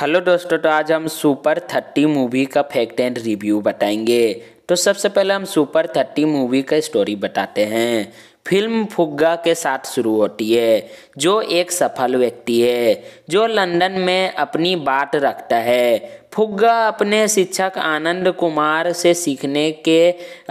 hello दोस्तों तो आज हम सुपर थर्टी मूवी का फैक्ट एंड रिव्यू बताएंगे तो सबसे पहले हम सुपर थर्टी मूवी का स्टोरी बताते हैं फिल्म फुग्गा के साथ शुरू होती है जो एक सफल व्यक्ति है जो लंदन में अपनी बात रखता है फुग्गा अपने शिक्षक आनंद कुमार से सीखने के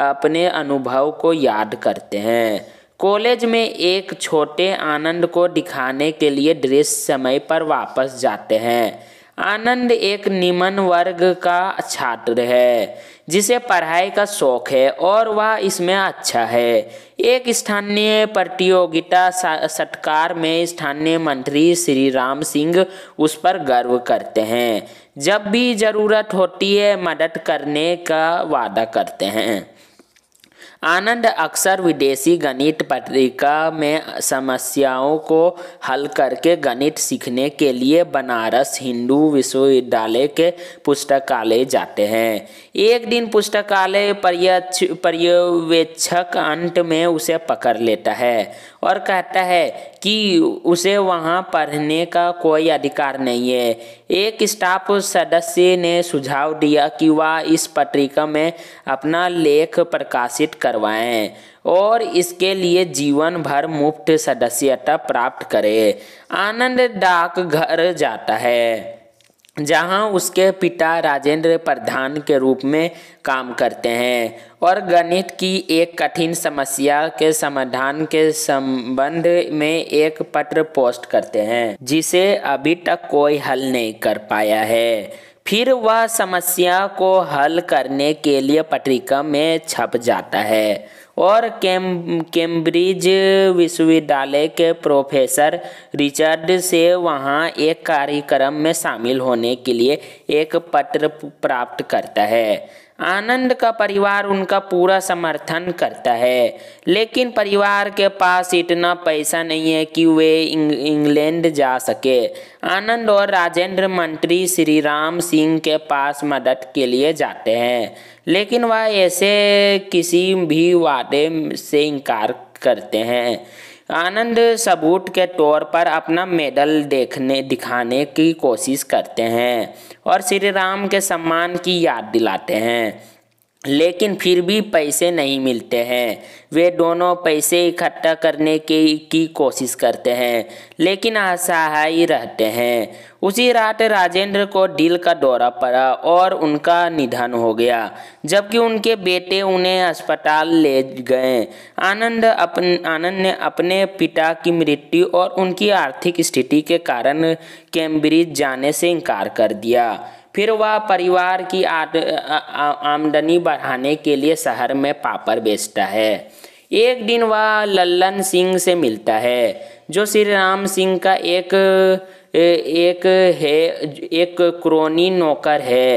अपने अनुभव को याद करते हैं कॉलेज में एक छोटे आनंद को दिखाने के लिए ड्रेस समय पर वापस जाते हैं आनंद एक निम्न वर्ग का छात्र है जिसे पढ़ाई का शौक है और वह इसमें अच्छा है एक स्थानीय प्रतियोगिता सटकार में स्थानीय मंत्री श्री राम सिंह उस पर गर्व करते हैं जब भी ज़रूरत होती है मदद करने का वादा करते हैं आनंद अक्सर विदेशी गणित पत्रिका में समस्याओं को हल करके गणित सीखने के लिए बनारस हिंदू विश्वविद्यालय के पुस्तकालय जाते हैं एक दिन पुस्तकालय पर्यवेक्षक अंत में उसे पकड़ लेता है और कहता है कि उसे वहाँ पढ़ने का कोई अधिकार नहीं है एक स्टाफ सदस्य ने सुझाव दिया कि वह इस पत्रिका में अपना लेख प्रकाशित करवाएं और इसके लिए जीवन भर मुफ्त सदस्यता प्राप्त करें आनंद डाक घर जाता है जहां उसके पिता राजेंद्र प्रधान के रूप में काम करते हैं और गणित की एक कठिन समस्या के समाधान के संबंध में एक पत्र पोस्ट करते हैं जिसे अभी तक कोई हल नहीं कर पाया है फिर वह समस्या को हल करने के लिए पत्रिका में छप जाता है और कैम कैम्ब्रिज विश्वविद्यालय के प्रोफेसर रिचर्ड से वहाँ एक कार्यक्रम में शामिल होने के लिए एक पत्र प्राप्त करता है आनंद का परिवार उनका पूरा समर्थन करता है लेकिन परिवार के पास इतना पैसा नहीं है कि वे इंग, इंग्लैंड जा सके आनंद और राजेंद्र मंत्री श्री राम सिंह के पास मदद के लिए जाते हैं लेकिन वह ऐसे किसी भी वादे से इनकार करते हैं आनंद सबूत के तौर पर अपना मेडल देखने दिखाने की कोशिश करते हैं और श्री राम के सम्मान की याद दिलाते हैं लेकिन फिर भी पैसे नहीं मिलते हैं वे दोनों पैसे इकट्ठा करने के की कोशिश करते हैं लेकिन असहाय रहते हैं उसी रात राजेंद्र को दिल का दौरा पड़ा और उनका निधन हो गया जबकि उनके बेटे उन्हें अस्पताल ले गए आनंद अपन आनंद ने अपने पिता की मृत्यु और उनकी आर्थिक स्थिति के कारण कैम्ब्रिज जाने से इनकार कर दिया फिर वह परिवार की आमदनी बढ़ाने के लिए शहर में पापड़ बेचता है एक दिन वह लल्लन सिंह से मिलता है जो श्री राम सिंह का एक एक है एक क्रोनी नौकर है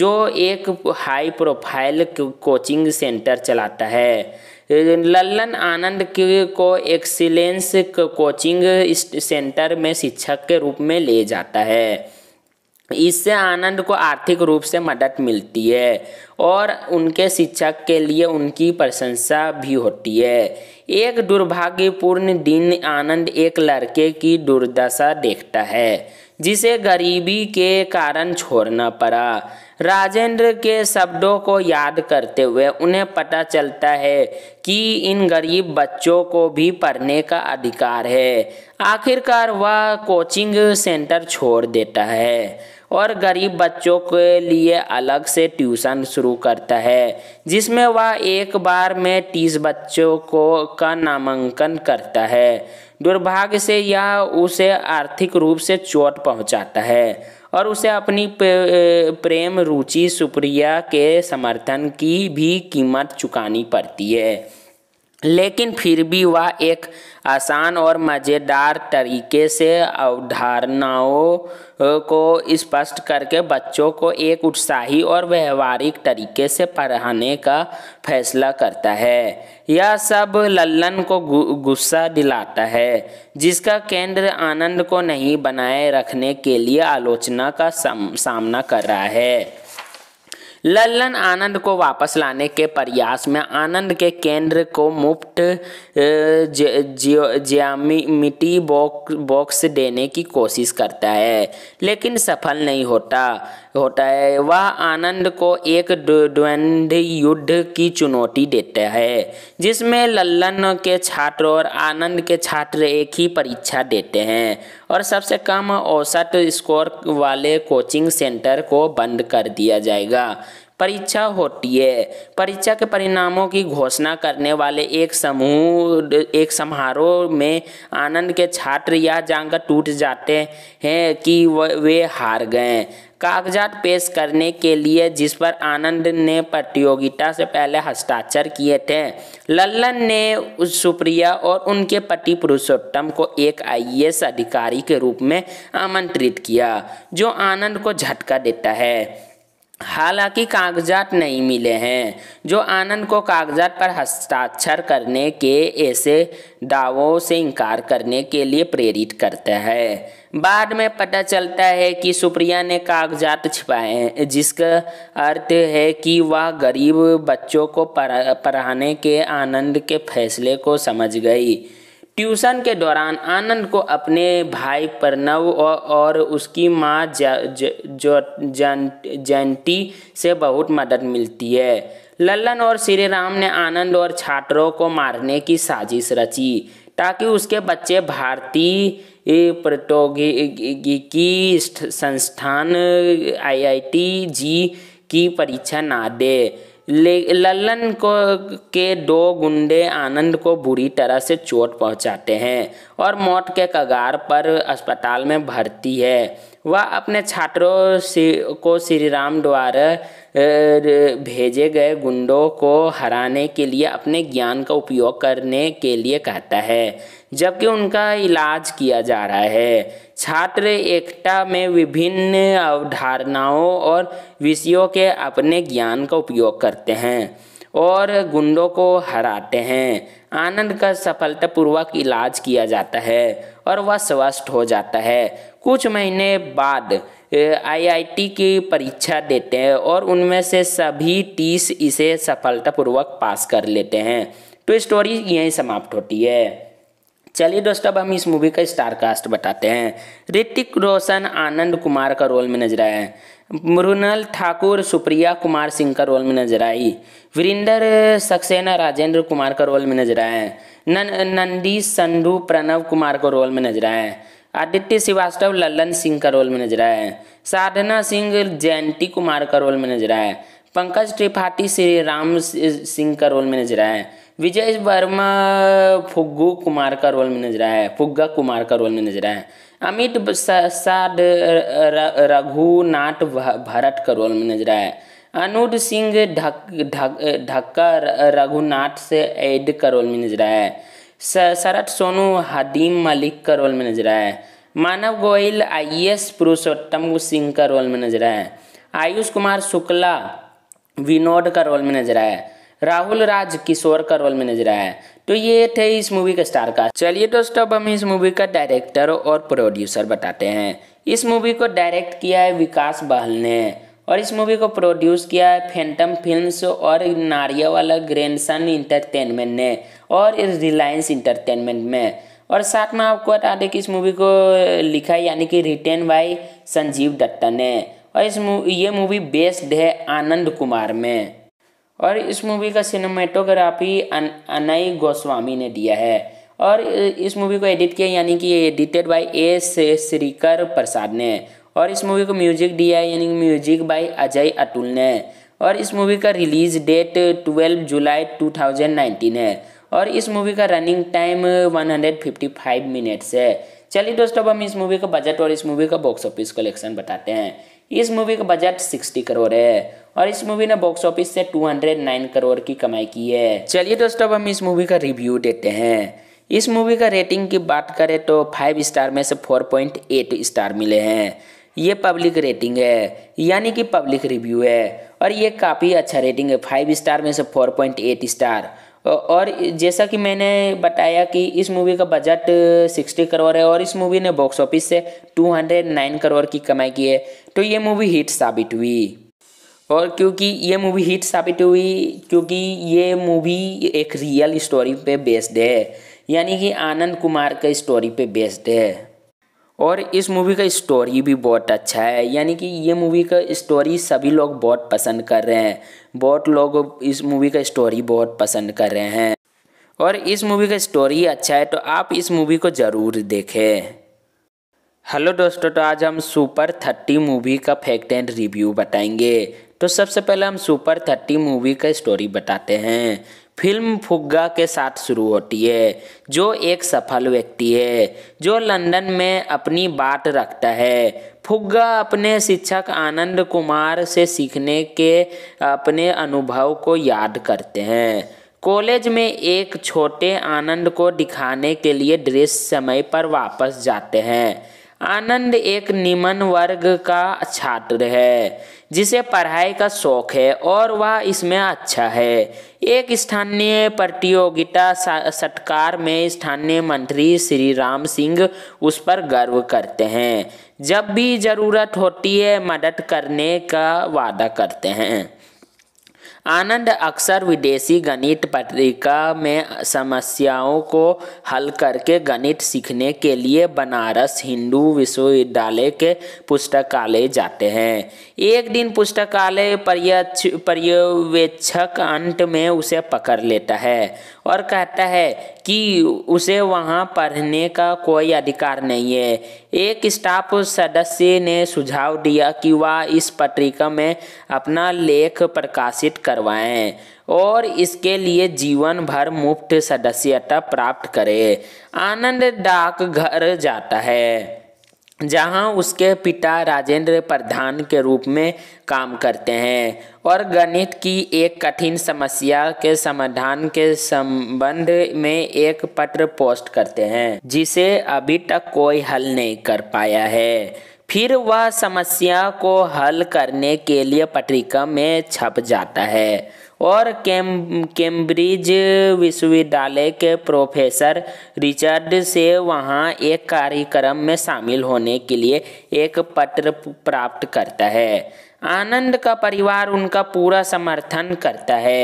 जो एक हाई प्रोफाइल कोचिंग सेंटर चलाता है लल्लन आनंद को एक्सीलेंस कोचिंग सेंटर में शिक्षक के रूप में ले जाता है इससे आनंद को आर्थिक रूप से मदद मिलती है और उनके शिक्षक के लिए उनकी प्रशंसा भी होती है एक दुर्भाग्यपूर्ण दिन आनंद एक लड़के की दुर्दशा देखता है जिसे गरीबी के कारण छोड़ना पड़ा राजेंद्र के शब्दों को याद करते हुए उन्हें पता चलता है कि इन गरीब बच्चों को भी पढ़ने का अधिकार है आखिरकार वह कोचिंग सेंटर छोड़ देता है और गरीब बच्चों के लिए अलग से ट्यूशन शुरू करता है जिसमें वह एक बार में तीस बच्चों को का नामांकन करता है दुर्भाग्य से यह उसे आर्थिक रूप से चोट पहुंचाता है और उसे अपनी प्रेम रुचि सुप्रिया के समर्थन की भी कीमत चुकानी पड़ती है लेकिन फिर भी वह एक आसान और मज़ेदार तरीके से अवधारणाओं को स्पष्ट करके बच्चों को एक उत्साही और व्यवहारिक तरीके से पढ़ाने का फैसला करता है यह सब लल्लन को गुस्सा दिलाता है जिसका केंद्र आनंद को नहीं बनाए रखने के लिए आलोचना का सामना कर रहा है लल्लन आनंद को वापस लाने के प्रयास में आनंद के केंद्र को मुफ्त जियामिटी बॉक्स देने की कोशिश करता है लेकिन सफल नहीं होता होता है वह आनंद को एक द्वंद युद्ध की चुनौती देता है जिसमें लल्लन के छात्र और आनंद के छात्र एक ही परीक्षा देते हैं और सबसे कम औसत स्कोर वाले कोचिंग सेंटर को बंद कर दिया जाएगा परीक्षा होती है परीक्षा के परिणामों की घोषणा करने वाले एक समूह एक समारोह में आनंद के छात्र यह जानकर टूट जाते हैं कि वे हार गए कागजात पेश करने के लिए जिस पर आनंद ने प्रतियोगिता से पहले हस्ताक्षर किए थे लल्लन ने सुप्रिया और उनके पति पुरुषोत्तम को एक आईएएस अधिकारी के रूप में आमंत्रित किया जो आनंद को झटका देता है हालांकि कागजात नहीं मिले हैं जो आनंद को कागजात पर हस्ताक्षर करने के ऐसे दावों से इनकार करने के लिए प्रेरित करता है बाद में पता चलता है कि सुप्रिया ने कागजात छिपाए हैं जिसका अर्थ है कि वह गरीब बच्चों को पढ़ाने के आनंद के फैसले को समझ गई ट्यूशन के दौरान आनंद को अपने भाई प्रणव और उसकी माँ जो जयंती से बहुत मदद मिलती है लल्लन और श्री राम ने आनंद और छात्रों को मारने की साजिश रची ताकि उसके बच्चे भारतीय प्रौद्योगिकी संस्थान आईआईटी जी की परीक्षा ना दे ले लल्लन को के दो गुंडे आनंद को बुरी तरह से चोट पहुंचाते हैं और मौत के कगार पर अस्पताल में भर्ती है वह अपने छात्रों को श्री राम द्वारा भेजे गए गुंडों को हराने के लिए अपने ज्ञान का उपयोग करने के लिए कहता है जबकि उनका इलाज किया जा रहा है छात्र एकता में विभिन्न अवधारणाओं और विषयों के अपने ज्ञान का उपयोग करते हैं और गुंडों को हराते हैं आनंद का सफलतापूर्वक इलाज किया जाता है और वह स्वस्थ हो जाता है कुछ महीने बाद आईआईटी की परीक्षा देते हैं और उनमें से सभी तीस इसे सफलतापूर्वक पास कर लेते हैं तो स्टोरी यहीं समाप्त होती है चलिए दोस्तों अब हम इस मूवी का स्टार कास्ट बताते हैं ऋतिक रोशन आनंद कुमार का रोल में नजर आए मृणल ठाकुर सुप्रिया कुमार सिंह का रोल में नजर आई वीरेंद्र सक्सेना राजेंद्र कुमार का रोल में नजर आए नंदी संधु प्रणव कुमार का रोल में नजर आए आदित्य श्रीवास्तव लल्लन सिंह का रोल में नजर आए साधना सिंह जयंती कुमार का रोल में नजर आए पंकज त्रिपाठी श्री राम सिंह का रोल में नजर आए विजय वर्मा फुग्गू कुमार का रोल में नजर आया है फुग्गा कुमार का रोल में नजर आया है अमित प्रसाद रघुनाथ भरत का रोल में नजर आया है अनुज सिंह ढक्का रघुनाथ से एड का रोल में नजर आया है शरत सोनू हदीम मलिक का रोल में नजर आया है मानव गोयल आईएएस पुरुषोत्तम सिंह का रोल में नजर आया है आयुष कुमार शुक्ला विनोद का रोल में नजर आया है राहुल राज किशोर का रोल में नजर आया है तो ये थे इस मूवी के स्टार का चलिए दोस्तों अब हम इस मूवी का डायरेक्टर और प्रोड्यूसर बताते हैं इस मूवी को डायरेक्ट किया है विकास बहल ने और इस मूवी को प्रोड्यूस किया है फैंटम फिल्म्स और वाला ग्रैंडसन इंटरटेनमेंट ने और रिलायंस इंटरटेनमेंट में और साथ में आपको बता दें कि इस मूवी को लिखा यानी कि रिटेन बाय संजीव दत्ता ने और इस मूवी ये मूवी बेस्ड है आनंद कुमार में और इस मूवी का सिनेमाटोग्राफी अन, अनय गोस्वामी ने दिया है और इस मूवी को एडिट किया यानी कि edited by A Sreekar Prasad ने और इस मूवी को म्यूजिक दिया है यानी कि म्यूजिक बाय अजय अतुल ने और इस मूवी का रिलीज डेट 12 जुलाई 2019 है और इस मूवी का रनिंग टाइम 155 मिनट्स है चलिए दोस्तों अब हम इस मूवी का बजट और इस मूवी का बॉक्स ऑफिस कलेक्शन बताते हैं इस मूवी का बजट सिक्सटी करोड़ है और इस मूवी ने बॉक्स ऑफिस से 209 करोड़ की कमाई की है चलिए दोस्तों अब हम इस मूवी का रिव्यू देते हैं इस मूवी का रेटिंग की बात करें तो फाइव स्टार में से फोर पॉइंट एट स्टार मिले हैं ये पब्लिक रेटिंग है यानी कि पब्लिक रिव्यू है और ये काफ़ी अच्छा रेटिंग है फाइव स्टार में से फोर पॉइंट एट स्टार और जैसा कि मैंने बताया कि इस मूवी का बजट 60 करोड़ है और इस मूवी ने बॉक्स ऑफिस से 209 करोड़ की कमाई की है तो ये मूवी हिट साबित हुई और क्योंकि ये मूवी हिट साबित हुई क्योंकि ये मूवी एक रियल स्टोरी पे बेस्ड है यानी कि आनंद कुमार का स्टोरी पे बेस्ड है और इस मूवी का स्टोरी भी बहुत अच्छा है यानी कि ये मूवी का स्टोरी सभी लोग बहुत पसंद कर रहे हैं बहुत लोग इस मूवी का स्टोरी बहुत पसंद कर रहे हैं और इस मूवी का स्टोरी अच्छा है तो आप इस मूवी को ज़रूर देखें हेलो दोस्तों तो आज हम सुपर थर्टी मूवी का फैक्ट एंड रिव्यू बताएंगे तो सबसे पहले हम सुपर थर्टी मूवी का स्टोरी बताते हैं फिल्म फुग्गा के साथ शुरू होती है जो एक सफल व्यक्ति है जो लंदन में अपनी बात रखता है फुग्गा अपने शिक्षक आनंद कुमार से सीखने के अपने अनुभव को याद करते हैं कॉलेज में एक छोटे आनंद को दिखाने के लिए ड्रेस समय पर वापस जाते हैं आनंद एक निम्न वर्ग का छात्र है जिसे पढ़ाई का शौक है और वह इसमें अच्छा है एक स्थानीय प्रतियोगिता सटकार में स्थानीय मंत्री श्री राम सिंह उस पर गर्व करते हैं जब भी ज़रूरत होती है मदद करने का वादा करते हैं आनंद अक्सर विदेशी गणित पत्रिका में समस्याओं को हल करके गणित सीखने के लिए बनारस हिंदू विश्वविद्यालय के पुस्तकालय जाते हैं एक दिन पुस्तकालय पर्यवेक्षक अंत में उसे पकड़ लेता है और कहता है कि उसे वहाँ पढ़ने का कोई अधिकार नहीं है एक स्टाफ सदस्य ने सुझाव दिया कि वह इस पत्रिका में अपना लेख प्रकाशित करवाएं और इसके लिए जीवन भर मुफ्त सदस्यता प्राप्त करें आनंद डाक घर जाता है जहां उसके पिता राजेंद्र प्रधान के रूप में काम करते हैं और गणित की एक कठिन समस्या के समाधान के संबंध में एक पत्र पोस्ट करते हैं जिसे अभी तक कोई हल नहीं कर पाया है फिर वह समस्या को हल करने के लिए पत्रिका में छप जाता है और कैम कैम्ब्रिज विश्वविद्यालय के प्रोफेसर रिचर्ड से वहाँ एक कार्यक्रम में शामिल होने के लिए एक पत्र प्राप्त करता है आनंद का परिवार उनका पूरा समर्थन करता है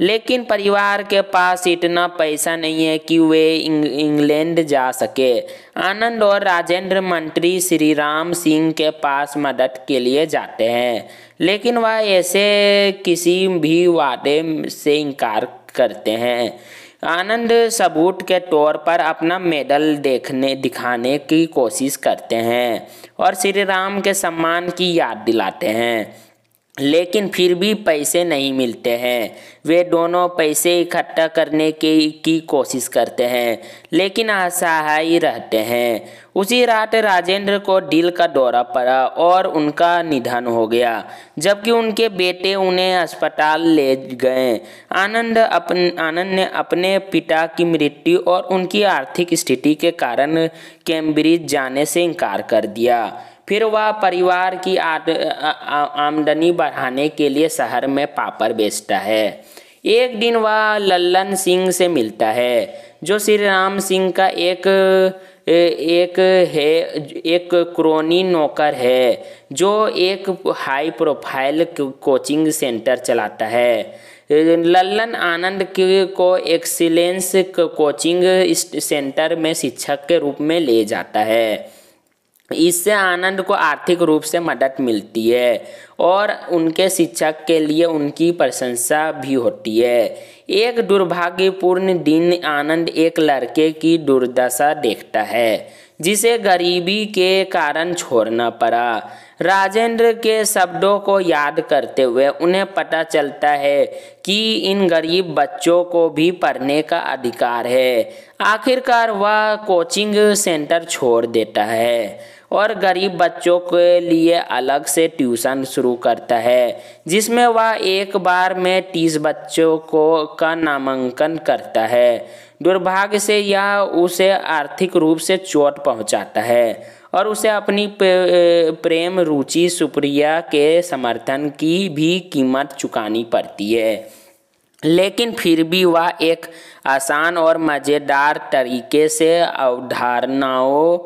लेकिन परिवार के पास इतना पैसा नहीं है कि वे इंग, इंग्लैंड जा सके आनंद और राजेंद्र मंत्री श्री राम सिंह के पास मदद के लिए जाते हैं लेकिन वह ऐसे किसी भी वादे से इनकार करते हैं आनंद सबूत के तौर पर अपना मेडल देखने दिखाने की कोशिश करते हैं और श्री राम के सम्मान की याद दिलाते हैं लेकिन फिर भी पैसे नहीं मिलते हैं वे दोनों पैसे इकट्ठा करने के की कोशिश करते हैं लेकिन असहाय रहते हैं उसी रात राजेंद्र को दिल का दौरा पड़ा और उनका निधन हो गया जबकि उनके बेटे उन्हें अस्पताल ले गए आनंद अपन आनंद ने अपने पिता की मृत्यु और उनकी आर्थिक स्थिति के कारण कैम्ब्रिज जाने से इनकार कर दिया फिर वह परिवार की आमदनी बढ़ाने के लिए शहर में पापड़ बेचता है एक दिन वह लल्लन सिंह से मिलता है जो श्री राम सिंह का एक एक है एक क्रोनी नौकर है जो एक हाई प्रोफाइल कोचिंग सेंटर चलाता है लल्लन आनंद को एक्सीलेंस कोचिंग सेंटर में शिक्षक के रूप में ले जाता है इससे आनंद को आर्थिक रूप से मदद मिलती है और उनके शिक्षक के लिए उनकी प्रशंसा भी होती है एक दुर्भाग्यपूर्ण दिन आनंद एक लड़के की दुर्दशा देखता है जिसे गरीबी के कारण छोड़ना पड़ा राजेंद्र के शब्दों को याद करते हुए उन्हें पता चलता है कि इन गरीब बच्चों को भी पढ़ने का अधिकार है आखिरकार वह कोचिंग सेंटर छोड़ देता है और गरीब बच्चों के लिए अलग से ट्यूशन शुरू करता है जिसमें वह एक बार में तीस बच्चों को का नामांकन करता है दुर्भाग्य से यह उसे आर्थिक रूप से चोट पहुंचाता है और उसे अपनी प्रेम रुचि सुप्रिया के समर्थन की भी कीमत चुकानी पड़ती है लेकिन फिर भी वह एक आसान और मज़ेदार तरीके से अवधारणाओं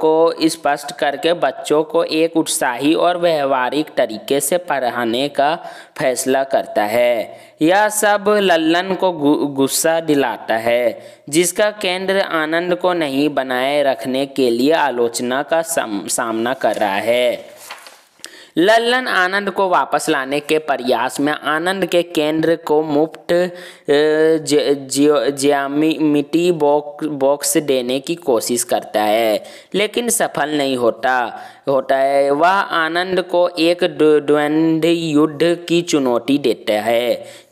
को स्पष्ट करके बच्चों को एक उत्साही और व्यवहारिक तरीके से पढ़ाने का फैसला करता है यह सब लल्लन को गुस्सा दिलाता है जिसका केंद्र आनंद को नहीं बनाए रखने के लिए आलोचना का सामना कर रहा है लल्लन आनंद को वापस लाने के प्रयास में आनंद के केंद्र को मुफ्त जियामिटी बॉक्स देने की कोशिश करता है लेकिन सफल नहीं होता होता है वह आनंद को एक द्वंद युद्ध की चुनौती देता है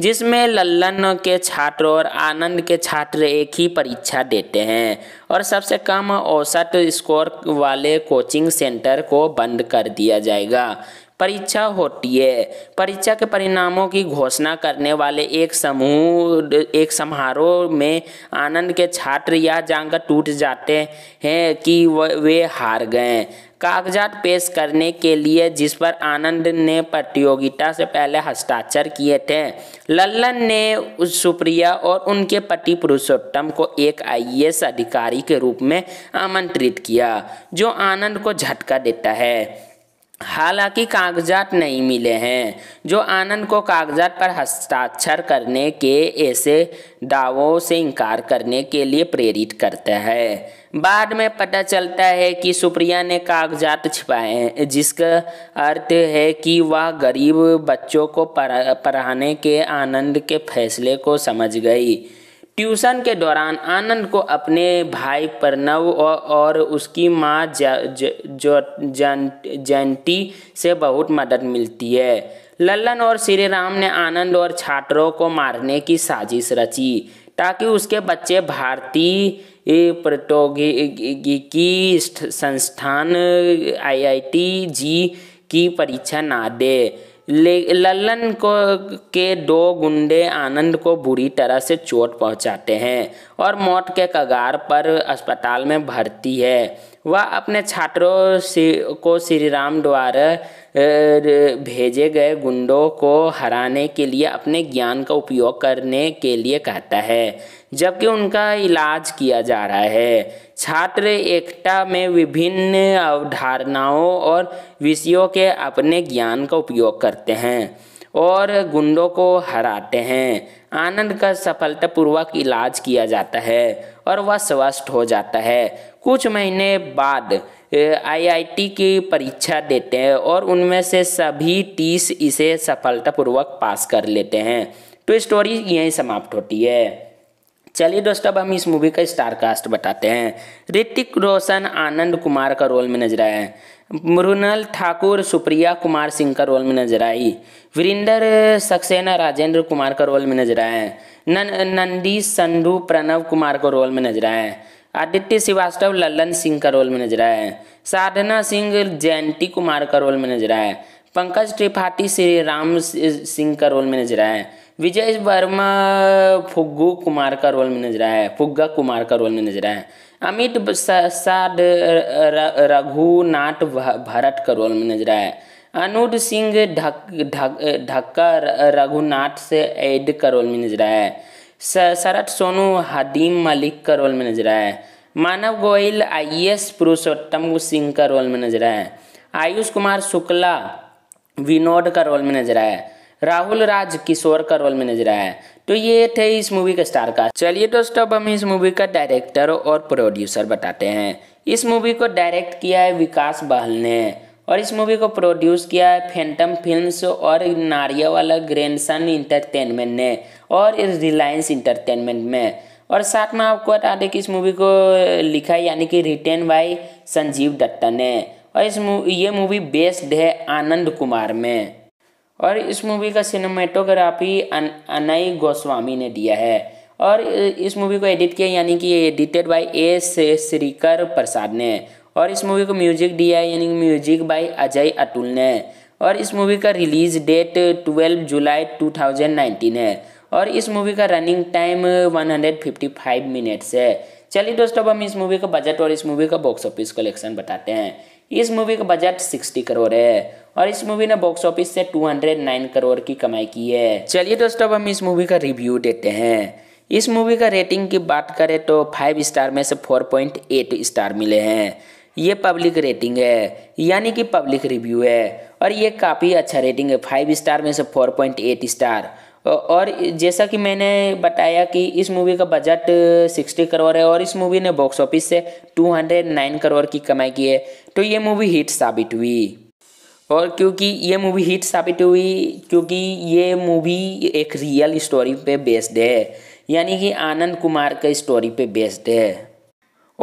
जिसमें लल्लन के छात्र और आनंद के छात्र एक ही परीक्षा देते हैं और सबसे कम औसत स्कोर वाले कोचिंग सेंटर को बंद कर दिया जाएगा परीक्षा होती है परीक्षा के परिणामों की घोषणा करने वाले एक समूह एक समारोह में आनंद के छात्र यह जानकर टूट जाते हैं कि वे हार गए कागजात पेश करने के लिए जिस पर आनंद ने प्रतियोगिता से पहले हस्ताक्षर किए थे लल्लन ने सुप्रिया और उनके पति पुरुषोत्तम को एक आईएएस अधिकारी के रूप में आमंत्रित किया जो आनंद को झटका देता है हालांकि कागजात नहीं मिले हैं जो आनंद को कागजात पर हस्ताक्षर करने के ऐसे दावों से इनकार करने के लिए प्रेरित करता है बाद में पता चलता है कि सुप्रिया ने कागजात छिपाए हैं जिसका अर्थ है कि वह गरीब बच्चों को पढ़ाने के आनंद के फैसले को समझ गई ट्यूशन के दौरान आनंद को अपने भाई प्रणव और उसकी माँ जयंती से बहुत मदद मिलती है लल्लन और श्री राम ने आनंद और छात्रों को मारने की साजिश रची ताकि उसके बच्चे भारतीय प्रौद्योगिकी संस्थान आईआईटी जी की परीक्षा ना दे ले लल्लन को के दो गुंडे आनंद को बुरी तरह से चोट पहुंचाते हैं और मौत के कगार पर अस्पताल में भर्ती है वह अपने छात्रों को श्री राम द्वारा भेजे गए गुंडों को हराने के लिए अपने ज्ञान का उपयोग करने के लिए कहता है जबकि उनका इलाज किया जा रहा है छात्र एकता में विभिन्न अवधारणाओं और विषयों के अपने ज्ञान का उपयोग करते हैं और गुंडों को हराते हैं आनंद का सफलतापूर्वक इलाज किया जाता है और वह स्वस्थ हो जाता है कुछ महीने बाद आईआईटी की परीक्षा देते हैं और उनमें से सभी तीस इसे सफलतापूर्वक पास कर लेते हैं तो स्टोरी यहीं समाप्त होती है चलिए दोस्तों अब हम इस मूवी का स्टार कास्ट बताते हैं ऋतिक रोशन आनंद कुमार का रोल में नजर आए मृणल ठाकुर सुप्रिया कुमार सिंह का रोल में नजर आई वीरेंद्र सक्सेना राजेंद्र कुमार का रोल में नजर आए नन नंदी संधु प्रणव कुमार का रोल में नजर आए आदित्य श्रीवास्तव लल्लन सिंह का रोल में नजर आए साधना सिंह जयंती कुमार का रोल में नजर आए पंकज त्रिपाठी श्री राम सिंह का रोल में नजर आए विजय वर्मा फुग्गू कुमार का रोल में नजर आया है फुग्गा कुमार का रोल में नजर आया है अमित साड रघुनाथ भरत का रोल में नजर आया है अनुज सिंह ढक्का धक, रघुनाथ से एड का रोल में नजर आया है शरत सोनू हदीम मलिक का रोल में नजर आया है मानव गोयल आईएएस पुरुषोत्तम सिंह का रोल में नजर आया है आयुष कुमार शुक्ला विनोद का रोल में नजर आया है राहुल राज किशोर का रोल में नजर आया तो ये थे इस मूवी के स्टार का चलिए दोस्तों अब हम इस मूवी का डायरेक्टर और प्रोड्यूसर बताते हैं इस मूवी को डायरेक्ट किया है विकास बहल ने और इस मूवी को प्रोड्यूस किया है फैंटम फिल्म्स और वाला ग्रैंडसन इंटरटेनमेंट ने और रिलायंस इंटरटेनमेंट में और साथ में आपको बता दें कि इस मूवी को लिखा है यानी कि रिटेन बाई संजीव दत्ता ने और इस मूवी ये मूवी बेस्ड है आनंद कुमार में और इस मूवी का सिनेमाटोग्राफी अन, अनय गोस्वामी ने दिया है और इस मूवी को एडिट किया यानी कि edited by A Sreekar Prasad ने और इस मूवी को म्यूजिक दिया है यानी कि म्यूजिक बाय अजय अतुल ने और इस मूवी का रिलीज डेट 12 जुलाई 2019 है और इस मूवी का रनिंग टाइम 155 मिनट्स है चलिए दोस्तों अब हम इस मूवी का बजट और इस मूवी का बॉक्स ऑफिस कलेक्शन बताते हैं इस मूवी का बजट सिक्सटी करोड़ है और इस मूवी ने बॉक्स ऑफिस से 209 करोड़ की कमाई की है चलिए दोस्तों अब हम इस मूवी का रिव्यू देते हैं इस मूवी का रेटिंग की बात करें तो फाइव स्टार में से 4.8 स्टार मिले हैं ये पब्लिक रेटिंग है यानी कि पब्लिक रिव्यू है और ये काफ़ी अच्छा रेटिंग है फाइव स्टार में से एट स्टार और जैसा कि मैंने बताया कि इस मूवी का बजट 60 करोड़ है और इस मूवी ने बॉक्स ऑफिस से 209 करोड़ की कमाई की है तो ये मूवी हिट साबित हुई और क्योंकि ये मूवी हिट साबित हुई क्योंकि ये मूवी एक रियल स्टोरी पे बेस्ड है यानी कि आनंद कुमार का स्टोरी पे बेस्ड है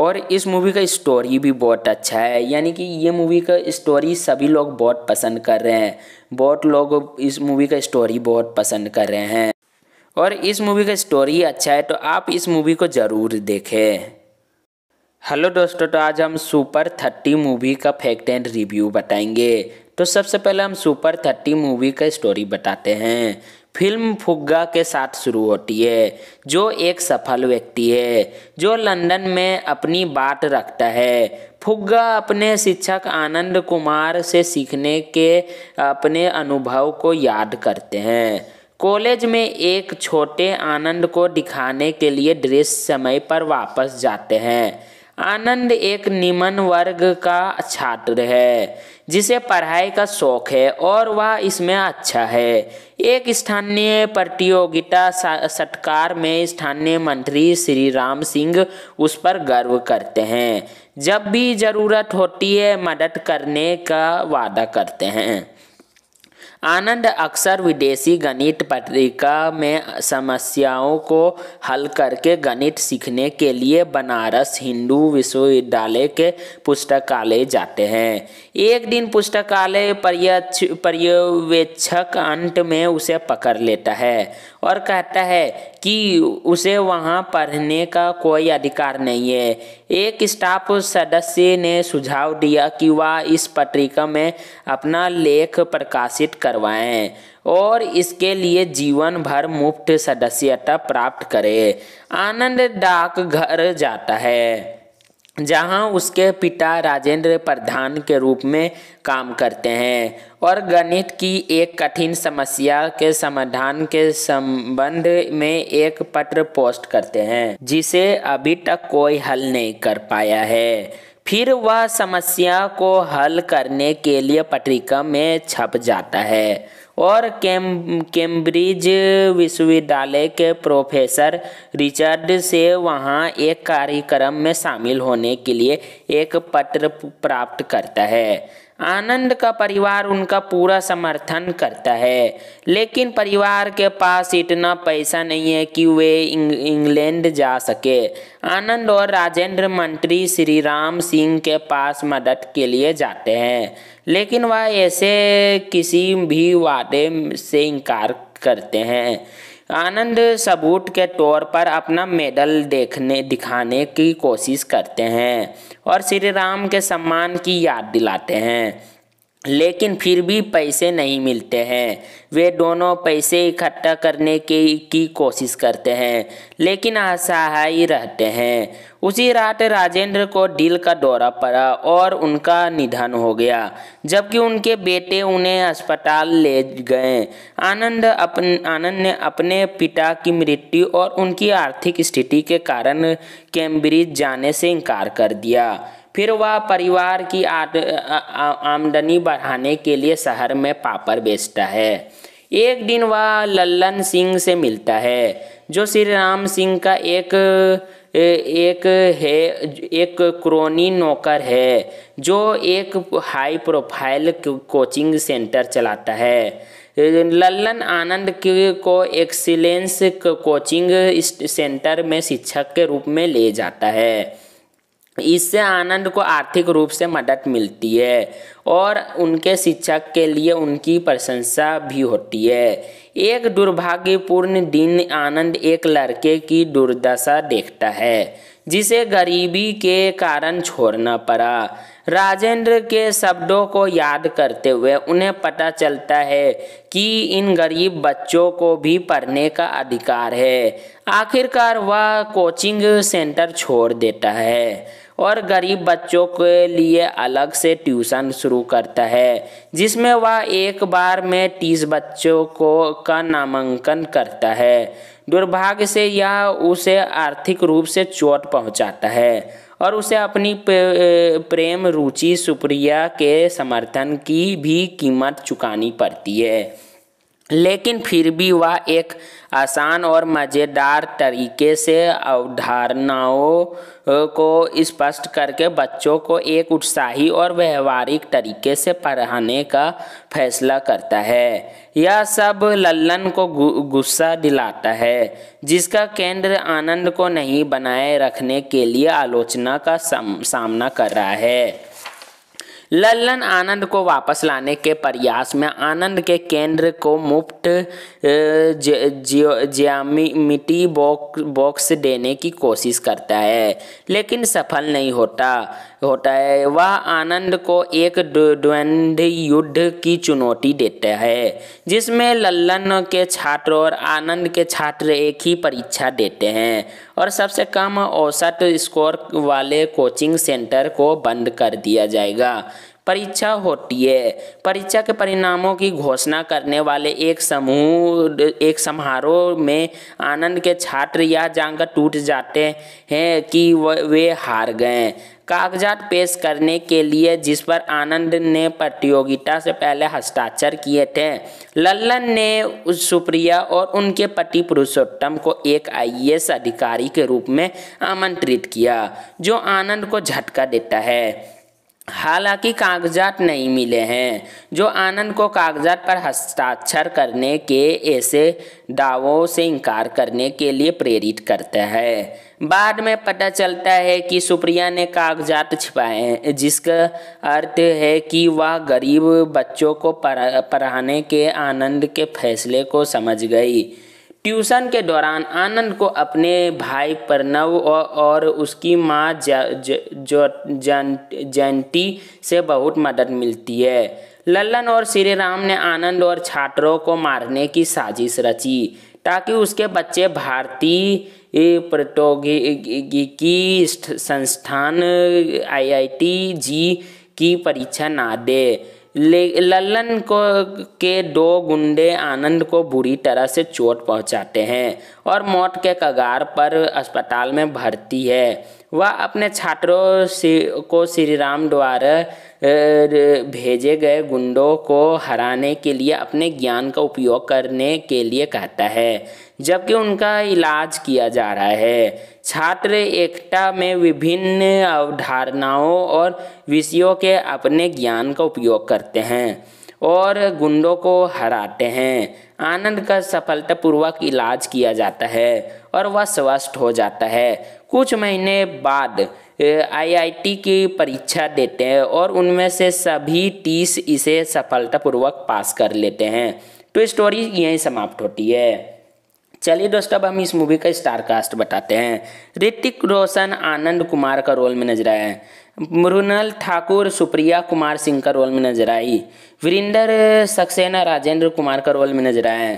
और इस मूवी का स्टोरी भी बहुत अच्छा है यानी कि ये मूवी का स्टोरी सभी लोग बहुत पसंद कर रहे हैं बहुत लोग इस मूवी का स्टोरी बहुत पसंद कर रहे हैं और इस मूवी का स्टोरी अच्छा है तो आप इस मूवी को ज़रूर देखें हेलो दोस्तों तो आज हम सुपर थर्टी मूवी का फैक्ट एंड रिव्यू बताएंगे तो सबसे पहले हम सुपर थर्टी मूवी का स्टोरी बताते हैं फिल्म फुग्गा के साथ शुरू होती है जो एक सफल व्यक्ति है जो लंदन में अपनी बात रखता है फुग्गा अपने शिक्षक आनंद कुमार से सीखने के अपने अनुभव को याद करते हैं कॉलेज में एक छोटे आनंद को दिखाने के लिए ड्रेस समय पर वापस जाते हैं आनंद एक निम्न वर्ग का छात्र है जिसे पढ़ाई का शौक है और वह इसमें अच्छा है एक स्थानीय प्रतियोगिता सत्कार में स्थानीय मंत्री श्री राम सिंह उस पर गर्व करते हैं जब भी ज़रूरत होती है मदद करने का वादा करते हैं आनंद अक्सर विदेशी गणित पत्रिका में समस्याओं को हल करके गणित सीखने के लिए बनारस हिंदू विश्वविद्यालय के पुस्तकालय जाते हैं एक दिन पुस्तकालय पर्यवेक्षक अंत में उसे पकड़ लेता है और कहता है कि उसे वहाँ पढ़ने का कोई अधिकार नहीं है एक स्टाफ सदस्य ने सुझाव दिया कि वह इस पत्रिका में अपना लेख प्रकाशित करवाएं और इसके लिए जीवन भर मुफ्त सदस्यता प्राप्त करें आनंद डाक घर जाता है जहां उसके पिता राजेंद्र प्रधान के रूप में काम करते हैं और गणित की एक कठिन समस्या के समाधान के संबंध में एक पत्र पोस्ट करते हैं जिसे अभी तक कोई हल नहीं कर पाया है फिर वह समस्या को हल करने के लिए पत्रिका में छप जाता है और कैम कैम्ब्रिज विश्वविद्यालय के प्रोफेसर रिचर्ड से वहाँ एक कार्यक्रम में शामिल होने के लिए एक पत्र प्राप्त करता है आनंद का परिवार उनका पूरा समर्थन करता है लेकिन परिवार के पास इतना पैसा नहीं है कि वे इंग, इंग्लैंड जा सके आनंद और राजेंद्र मंत्री श्री राम सिंह के पास मदद के लिए जाते हैं लेकिन वह ऐसे किसी भी वादे से इनकार करते हैं आनंद सबूत के तौर पर अपना मेडल देखने दिखाने की कोशिश करते हैं और श्री राम के सम्मान की याद दिलाते हैं लेकिन फिर भी पैसे नहीं मिलते हैं वे दोनों पैसे इकट्ठा करने के की कोशिश करते हैं लेकिन असहाय रहते हैं उसी रात राजेंद्र को दिल का दौरा पड़ा और उनका निधन हो गया जबकि उनके बेटे उन्हें अस्पताल ले गए आनंद अपन आनंद ने अपने पिता की मृत्यु और उनकी आर्थिक स्थिति के कारण कैम्ब्रिज जाने से इनकार कर दिया फिर वह परिवार की आमदनी बढ़ाने के लिए शहर में पापड़ बेचता है एक दिन वह लल्लन सिंह से मिलता है जो श्री राम सिंह का एक एक है एक क्रोनी नौकर है जो एक हाई प्रोफाइल कोचिंग सेंटर चलाता है लल्लन आनंद को एक्सीलेंस कोचिंग सेंटर में शिक्षक के रूप में ले जाता है इससे आनंद को आर्थिक रूप से मदद मिलती है और उनके शिक्षक के लिए उनकी प्रशंसा भी होती है एक दुर्भाग्यपूर्ण दिन आनंद एक लड़के की दुर्दशा देखता है जिसे गरीबी के कारण छोड़ना पड़ा राजेंद्र के शब्दों को याद करते हुए उन्हें पता चलता है कि इन गरीब बच्चों को भी पढ़ने का अधिकार है आखिरकार वह कोचिंग सेंटर छोड़ देता है और गरीब बच्चों के लिए अलग से ट्यूशन शुरू करता है जिसमें वह एक बार में तीस बच्चों को का नामांकन करता है दुर्भाग्य से यह उसे आर्थिक रूप से चोट पहुंचाता है और उसे अपनी प्रेम रुचि सुप्रिया के समर्थन की भी कीमत चुकानी पड़ती है लेकिन फिर भी वह एक आसान और मज़ेदार तरीके से अवधारणाओं को स्पष्ट करके बच्चों को एक उत्साही और व्यवहारिक तरीके से पढ़ाने का फैसला करता है यह सब लल्लन को गुस्सा दिलाता है जिसका केंद्र आनंद को नहीं बनाए रखने के लिए आलोचना का सामना कर रहा है लल्लन आनंद को वापस लाने के प्रयास में आनंद के केंद्र को मुफ्त जियामिटी बॉक्स देने की कोशिश करता है लेकिन सफल नहीं होता होता है वह आनंद को एक द्वंद युद्ध की चुनौती देता है जिसमें लल्लन के छात्र और आनंद के छात्र एक ही परीक्षा देते हैं और सबसे कम औसत स्कोर वाले कोचिंग सेंटर को बंद कर दिया जाएगा परीक्षा होती है परीक्षा के परिणामों की घोषणा करने वाले एक समूह एक समारोह में आनंद के छात्र यह जानकर टूट जाते हैं कि वे हार गए कागजात पेश करने के लिए जिस पर आनंद ने प्रतियोगिता से पहले हस्ताक्षर किए थे लल्लन ने सुप्रिया और उनके पति पुरुषोत्तम को एक आईएएस अधिकारी के रूप में आमंत्रित किया जो आनंद को झटका देता है हालांकि कागजात नहीं मिले हैं जो आनंद को कागजात पर हस्ताक्षर करने के ऐसे दावों से इनकार करने के लिए प्रेरित करता है बाद में पता चलता है कि सुप्रिया ने कागजात छिपाए हैं जिसका अर्थ है कि वह गरीब बच्चों को पढ़ाने के आनंद के फैसले को समझ गई ट्यूशन के दौरान आनंद को अपने भाई प्रणव और उसकी माँ जयंती से बहुत मदद मिलती है लल्लन और श्री राम ने आनंद और छात्रों को मारने की साजिश रची ताकि उसके बच्चे भारतीय प्रौद्योगिकी संस्थान आईआईटी जी की परीक्षा ना दे ललन लल्लन को के दो गुंडे आनंद को बुरी तरह से चोट पहुंचाते हैं और मौत के कगार पर अस्पताल में भर्ती है वह अपने छात्रों को श्री राम द्वारा भेजे गए गुंडों को हराने के लिए अपने ज्ञान का उपयोग करने के लिए कहता है जबकि उनका इलाज किया जा रहा है छात्र एकता में विभिन्न अवधारणाओं और विषयों के अपने ज्ञान का उपयोग करते हैं और गुंडों को हराते हैं आनंद का सफलतापूर्वक इलाज किया जाता है और वह स्वस्थ हो जाता है कुछ महीने बाद आईआईटी की परीक्षा देते हैं और उनमें से सभी तीस इसे सफलतापूर्वक पास कर लेते हैं तो स्टोरी यहीं समाप्त होती है चलिए दोस्तों अब हम इस मूवी का स्टार कास्ट बताते हैं ऋतिक रोशन आनंद कुमार का रोल में नजर आए मृणल ठाकुर सुप्रिया कुमार सिंह का रोल में नजर आई वीरेंद्र सक्सेना राजेंद्र कुमार का रोल में नजर आए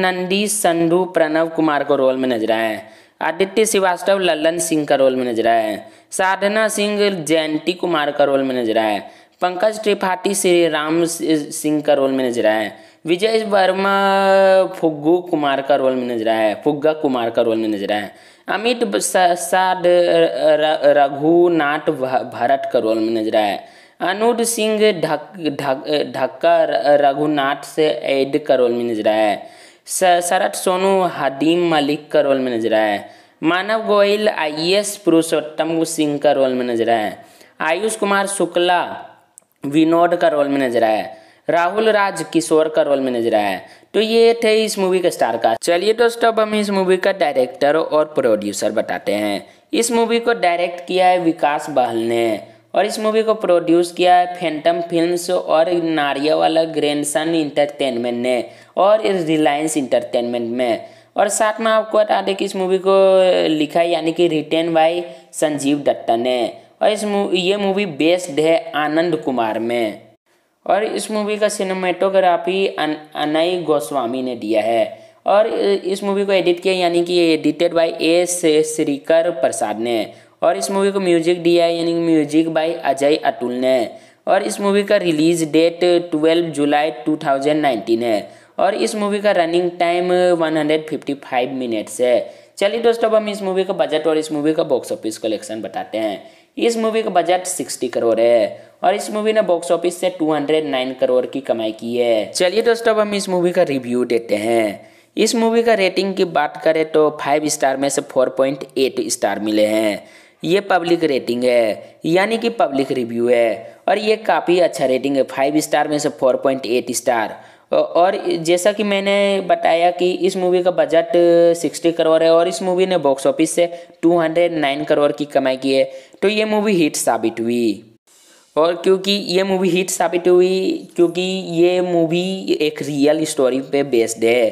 नंदी संधू प्रणव कुमार का रोल में नजर आए आदित्य श्रीवास्तव लल्लन सिंह का रोल में नजर आया है साधना सिंह जयंती कुमार का रोल में नजर है पंकज त्रिपाठी श्री राम सिंह का रोल में नजर है विजय वर्मा फुग्गू कुमार का रोल में नजर है फुग्गा कुमार का रोल में नजर है अमित साध रघुनाथ भरत का रोल में नजर है अनुज सिंह ढक ढक ढक्का रघुनाथ से एड का रोल में नजर है शरद सोनू हदीम मलिक का रोल में नजर आया है मानव गोयल आईएएस पुरुषोत्तम सिंह का रोल में नजर आया है आयुष कुमार शुक्ला विनोद का रोल में नजर आया है राहुल राज किशोर का रोल में नजर आया है तो ये थे इस मूवी के स्टार का चलिए दोस्तों अब हम इस मूवी का डायरेक्टर और प्रोड्यूसर बताते हैं इस मूवी को डायरेक्ट किया है विकास बहल ने और इस मूवी को प्रोड्यूस किया है फैंटम फिल्म्स और नारियावाला ग्रैंडसन इंटरटेनमेंट ने और रिलायंस इंटरटेनमेंट में और साथ में आपको बता दें कि इस मूवी को लिखा यानी कि रिटेन बाय संजीव दत्ता ने और इस मूवी ये मूवी बेस्ड है आनंद कुमार में और इस मूवी का सिनेमाटोग्राफी अनई अनय गोस्वामी ने दिया है और इस मूवी को एडिट किया यानी कि edited by A Sreekar Prasad ने और इस मूवी को म्यूजिक दिया है यानी म्यूजिक बाय अजय अतुल ने और इस मूवी का रिलीज डेट ट्वेल्व जुलाई 2019 है और इस मूवी का रनिंग टाइम 155 मिनट्स है चलिए दोस्तों अब हम इस मूवी का बजट और इस मूवी का बॉक्स ऑफिस कलेक्शन बताते हैं इस मूवी का बजट 60 करोड़ है और इस मूवी ने बॉक्स ऑफिस से 209 करोड़ की कमाई की है चलिए दोस्तों अब हम इस मूवी का रिव्यू देते हैं इस मूवी का रेटिंग की बात करें तो फाइव स्टार में से एट स्टार मिले हैं ये पब्लिक रेटिंग है यानी कि पब्लिक रिव्यू है और ये काफ़ी अच्छा रेटिंग है फाइव स्टार में से एट स्टार और जैसा कि मैंने बताया कि इस मूवी का बजट 60 करोड़ है और इस मूवी ने बॉक्स ऑफिस से 209 करोड़ की कमाई की है तो ये मूवी हिट साबित हुई और क्योंकि ये मूवी हिट साबित हुई क्योंकि ये मूवी एक रियल स्टोरी पे बेस्ड है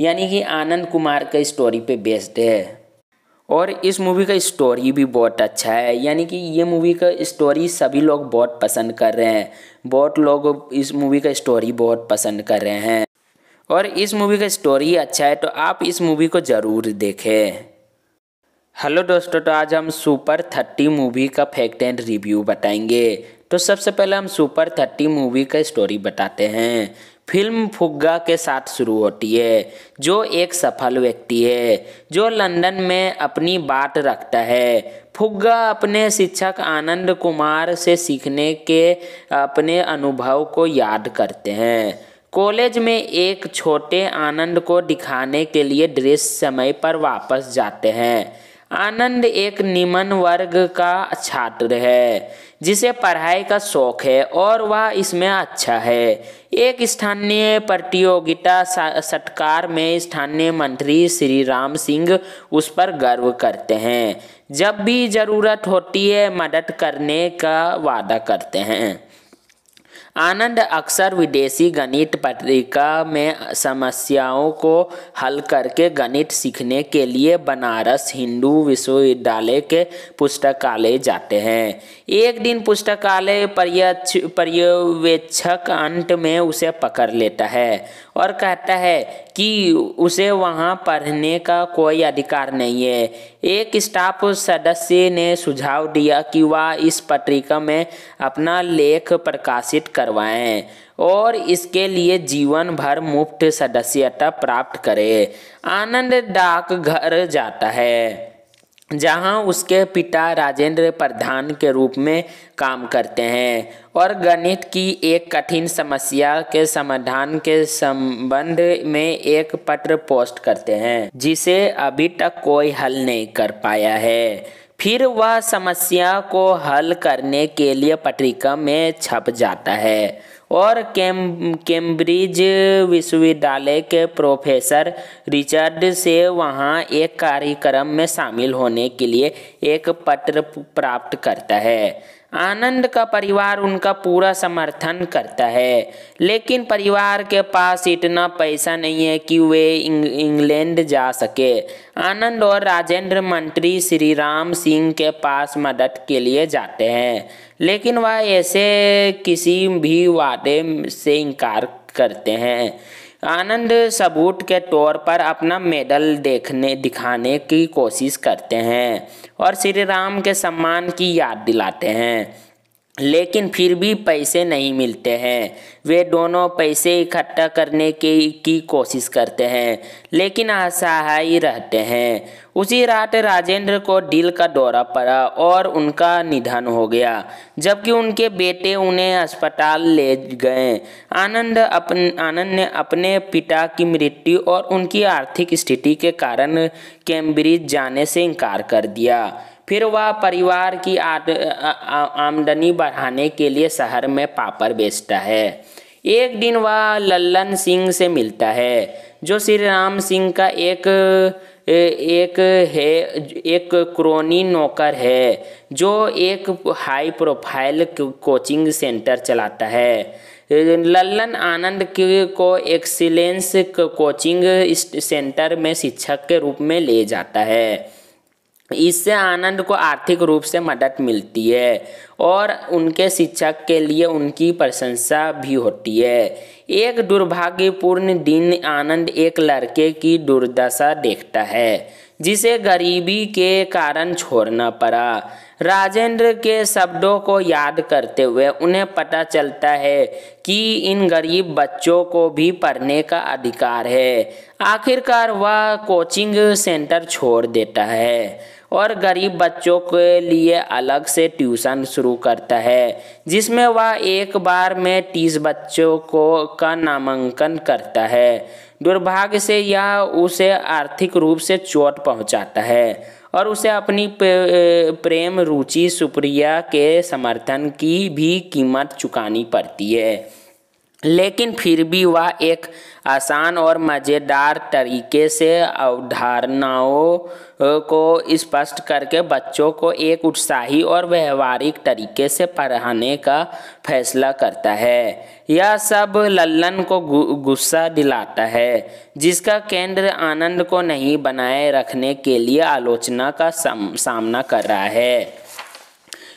यानी कि आनंद कुमार का स्टोरी पे बेस्ड है और इस मूवी का स्टोरी भी बहुत अच्छा है यानी कि ये मूवी का स्टोरी सभी लोग बहुत पसंद कर रहे हैं बहुत लोग इस मूवी का स्टोरी बहुत पसंद कर रहे हैं और इस मूवी का स्टोरी अच्छा है तो आप इस मूवी को ज़रूर देखें हेलो दोस्तों तो आज हम सुपर थर्टी मूवी का फैक्ट एंड रिव्यू बताएंगे तो सबसे पहले हम सुपर थर्टी मूवी का स्टोरी बताते हैं फिल्म फुग्गा के साथ शुरू होती है जो एक सफल व्यक्ति है जो लंदन में अपनी बात रखता है फुग्गा अपने शिक्षक आनंद कुमार से सीखने के अपने अनुभव को याद करते हैं कॉलेज में एक छोटे आनंद को दिखाने के लिए ड्रेस समय पर वापस जाते हैं आनंद एक निम्न वर्ग का छात्र है जिसे पढ़ाई का शौक है और वह इसमें अच्छा है एक स्थानीय प्रतियोगिता सटकार में स्थानीय मंत्री श्री राम सिंह उस पर गर्व करते हैं जब भी ज़रूरत होती है मदद करने का वादा करते हैं आनंद अक्सर विदेशी गणित पत्रिका में समस्याओं को हल करके गणित सीखने के लिए बनारस हिंदू विश्वविद्यालय के पुस्तकालय जाते हैं एक दिन पुस्तकालय पर्यवेक्षक अंत में उसे पकड़ लेता है और कहता है कि उसे वहाँ पढ़ने का कोई अधिकार नहीं है एक स्टाफ सदस्य ने सुझाव दिया कि वह इस पत्रिका में अपना लेख प्रकाशित करवाएं और इसके लिए जीवन भर मुफ्त सदस्यता प्राप्त करें आनंद डाक घर जाता है जहां उसके पिता राजेंद्र प्रधान के रूप में काम करते हैं और गणित की एक कठिन समस्या के समाधान के संबंध में एक पत्र पोस्ट करते हैं जिसे अभी तक कोई हल नहीं कर पाया है फिर वह समस्या को हल करने के लिए पत्रिका में छप जाता है और कैम कैम्ब्रिज विश्वविद्यालय के प्रोफेसर रिचर्ड से वहाँ एक कार्यक्रम में शामिल होने के लिए एक पत्र प्राप्त करता है आनंद का परिवार उनका पूरा समर्थन करता है लेकिन परिवार के पास इतना पैसा नहीं है कि वे इंग, इंग्लैंड जा सके आनंद और राजेंद्र मंत्री श्री राम सिंह के पास मदद के लिए जाते हैं लेकिन वह ऐसे किसी भी वादे से इनकार करते हैं आनंद सबूत के तौर पर अपना मेडल देखने दिखाने की कोशिश करते हैं और श्री राम के सम्मान की याद दिलाते हैं लेकिन फिर भी पैसे नहीं मिलते हैं वे दोनों पैसे इकट्ठा करने के की कोशिश करते हैं लेकिन असहाय रहते हैं उसी रात राजेंद्र को दिल का दौरा पड़ा और उनका निधन हो गया जबकि उनके बेटे उन्हें अस्पताल ले गए आनंद अपन आनंद ने अपने पिता की मृत्यु और उनकी आर्थिक स्थिति के कारण कैम्ब्रिज जाने से इनकार कर दिया फिर वह परिवार की आमदनी बढ़ाने के लिए शहर में पापड़ बेचता है एक दिन वह लल्लन सिंह से मिलता है जो श्री राम सिंह का एक एक है एक क्रोनी नौकर है जो एक हाई प्रोफाइल कोचिंग सेंटर चलाता है लल्लन आनंद को एक्सीलेंस कोचिंग सेंटर में शिक्षक के रूप में ले जाता है इससे आनंद को आर्थिक रूप से मदद मिलती है और उनके शिक्षक के लिए उनकी प्रशंसा भी होती है एक दुर्भाग्यपूर्ण दिन आनंद एक लड़के की दुर्दशा देखता है जिसे गरीबी के कारण छोड़ना पड़ा राजेंद्र के शब्दों को याद करते हुए उन्हें पता चलता है कि इन गरीब बच्चों को भी पढ़ने का अधिकार है आखिरकार वह कोचिंग सेंटर छोड़ देता है और गरीब बच्चों के लिए अलग से ट्यूशन शुरू करता है जिसमें वह एक बार में तीस बच्चों को का नामांकन करता है दुर्भाग्य से यह उसे आर्थिक रूप से चोट पहुंचाता है और उसे अपनी प्रेम रुचि सुप्रिया के समर्थन की भी कीमत चुकानी पड़ती है लेकिन फिर भी वह एक आसान और मज़ेदार तरीके से अवधारणाओं को स्पष्ट करके बच्चों को एक उत्साही और व्यवहारिक तरीके से पढ़ाने का फैसला करता है यह सब लल्लन को गुस्सा दिलाता है जिसका केंद्र आनंद को नहीं बनाए रखने के लिए आलोचना का सामना कर रहा है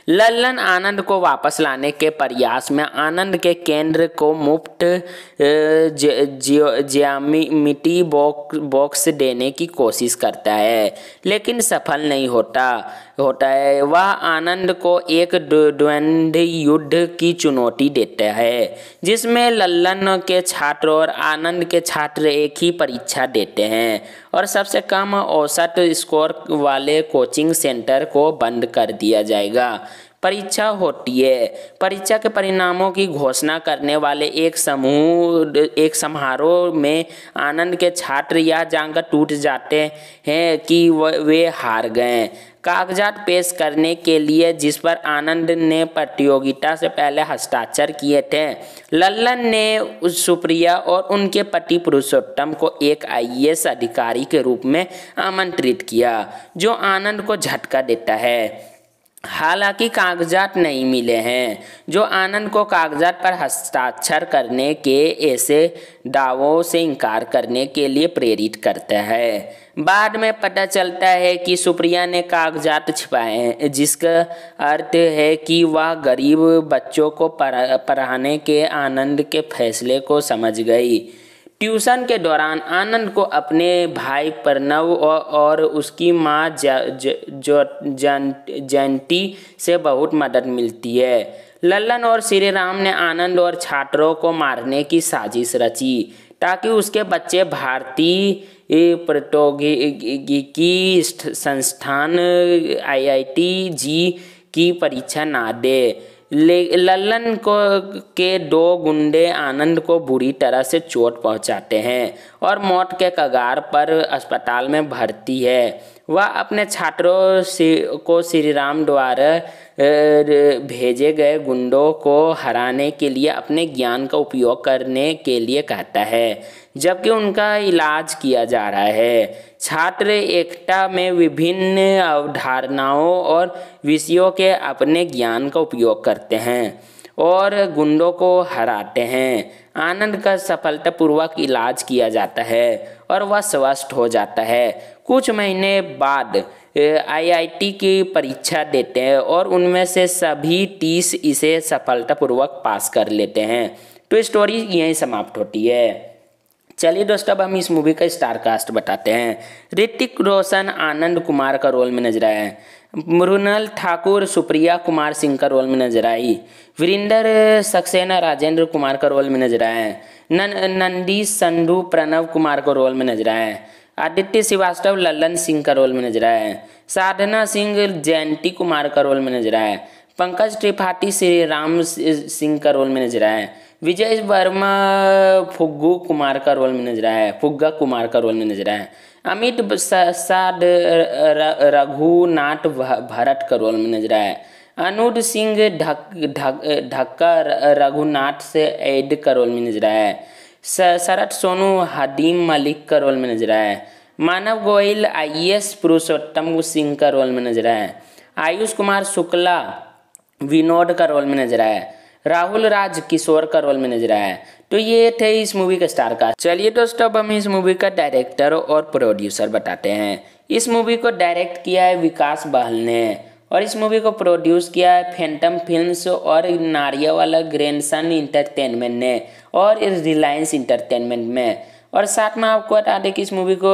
लल्लन आनंद को वापस लाने के प्रयास में आनंद के केंद्र को मुफ्त जियामिटी बॉक्स देने की कोशिश करता है लेकिन सफल नहीं होता होता है वह आनंद को एक द्वंद युद्ध की चुनौती देता है जिसमें लल्लन के छात्र और आनंद के छात्र एक ही परीक्षा देते हैं और सबसे कम औसत स्कोर वाले कोचिंग सेंटर को बंद कर दिया जाएगा परीक्षा होती है परीक्षा के परिणामों की घोषणा करने वाले एक समूह एक समारोह में आनंद के छात्र यह जानकर टूट जाते हैं कि वे हार गए कागजात पेश करने के लिए जिस पर आनंद ने प्रतियोगिता से पहले हस्ताक्षर किए थे लल्लन ने सुप्रिया और उनके पति पुरुषोत्तम को एक आईएएस अधिकारी के रूप में आमंत्रित किया जो आनंद को झटका देता है हालांकि कागजात नहीं मिले हैं जो आनंद को कागजात पर हस्ताक्षर करने के ऐसे दावों से इनकार करने के लिए प्रेरित करता है बाद में पता चलता है कि सुप्रिया ने कागजात छिपाए हैं जिसका अर्थ है कि वह गरीब बच्चों को पढ़ाने के आनंद के फैसले को समझ गई ट्यूशन के दौरान आनंद को अपने भाई प्रणव और उसकी माँ जयंती से बहुत मदद मिलती है लल्लन और श्री राम ने आनंद और छात्रों को मारने की साजिश रची ताकि उसके बच्चे भारतीय प्रौद्योगिकी संस्थान आईआईटी जी की परीक्षा ना दे ले लल्लन को के दो गुंडे आनंद को बुरी तरह से चोट पहुंचाते हैं और मौत के कगार पर अस्पताल में भर्ती है वह अपने छात्रों को श्री राम द्वारा भेजे गए गुंडों को हराने के लिए अपने ज्ञान का उपयोग करने के लिए कहता है जबकि उनका इलाज किया जा रहा है छात्र एकता में विभिन्न अवधारणाओं और विषयों के अपने ज्ञान का उपयोग करते हैं और गुंडों को हराते हैं आनंद का सफलतापूर्वक इलाज किया जाता है और वह स्वस्थ हो जाता है कुछ महीने बाद आईआईटी की परीक्षा देते हैं और उनमें से सभी तीस इसे सफलतापूर्वक पास कर लेते हैं तो स्टोरी यहीं समाप्त होती है चलिए दोस्तों अब हम इस मूवी का स्टार कास्ट बताते हैं ऋतिक रोशन आनंद कुमार का रोल में नजर आए मृणल ठाकुर सुप्रिया कुमार सिंह का रोल में नजर आई वीरेंद्र सक्सेना राजेंद्र कुमार का रोल में नजर आए नन नंदी संधू प्रणव कुमार का रोल में नजर आए आदित्य श्रीवास्तव ललन सिंह का रोल में नजर आए साधना सिंह जयंती कुमार का रोल में नजर आए पंकज त्रिपाठी श्री राम सिंह का रोल में नजर आया है विजय वर्मा फुग्गू कुमार का रोल में नजर आया है फुग्गा कुमार का रोल में नजर आया है अमित साड रघुनाथ भरत का रोल में नजर आया है अनुज सिंह ढक ढक ढक्का रघुनाथ से एड का रोल में नजर आया है शरत सोनू हदीम मलिक का रोल में नजर आया है मानव गोयल आई पुरुषोत्तम सिंह का रोल में नजर आया है आयुष कुमार शुक्ला विनोद का रोल में नजर आया राहुल राज किशोर का रोल में नजर आया तो ये थे इस मूवी के स्टार का चलिए दोस्तों अब हम इस मूवी का डायरेक्टर और प्रोड्यूसर बताते हैं इस मूवी को डायरेक्ट किया है विकास बहल ने और इस मूवी को प्रोड्यूस किया है फैंटम फिल्म्स और नारिया वाला ग्रैंडसन इंटरटेनमेंट ने और रिलायंस इंटरटेनमेंट में और साथ में आपको बता दें कि इस मूवी को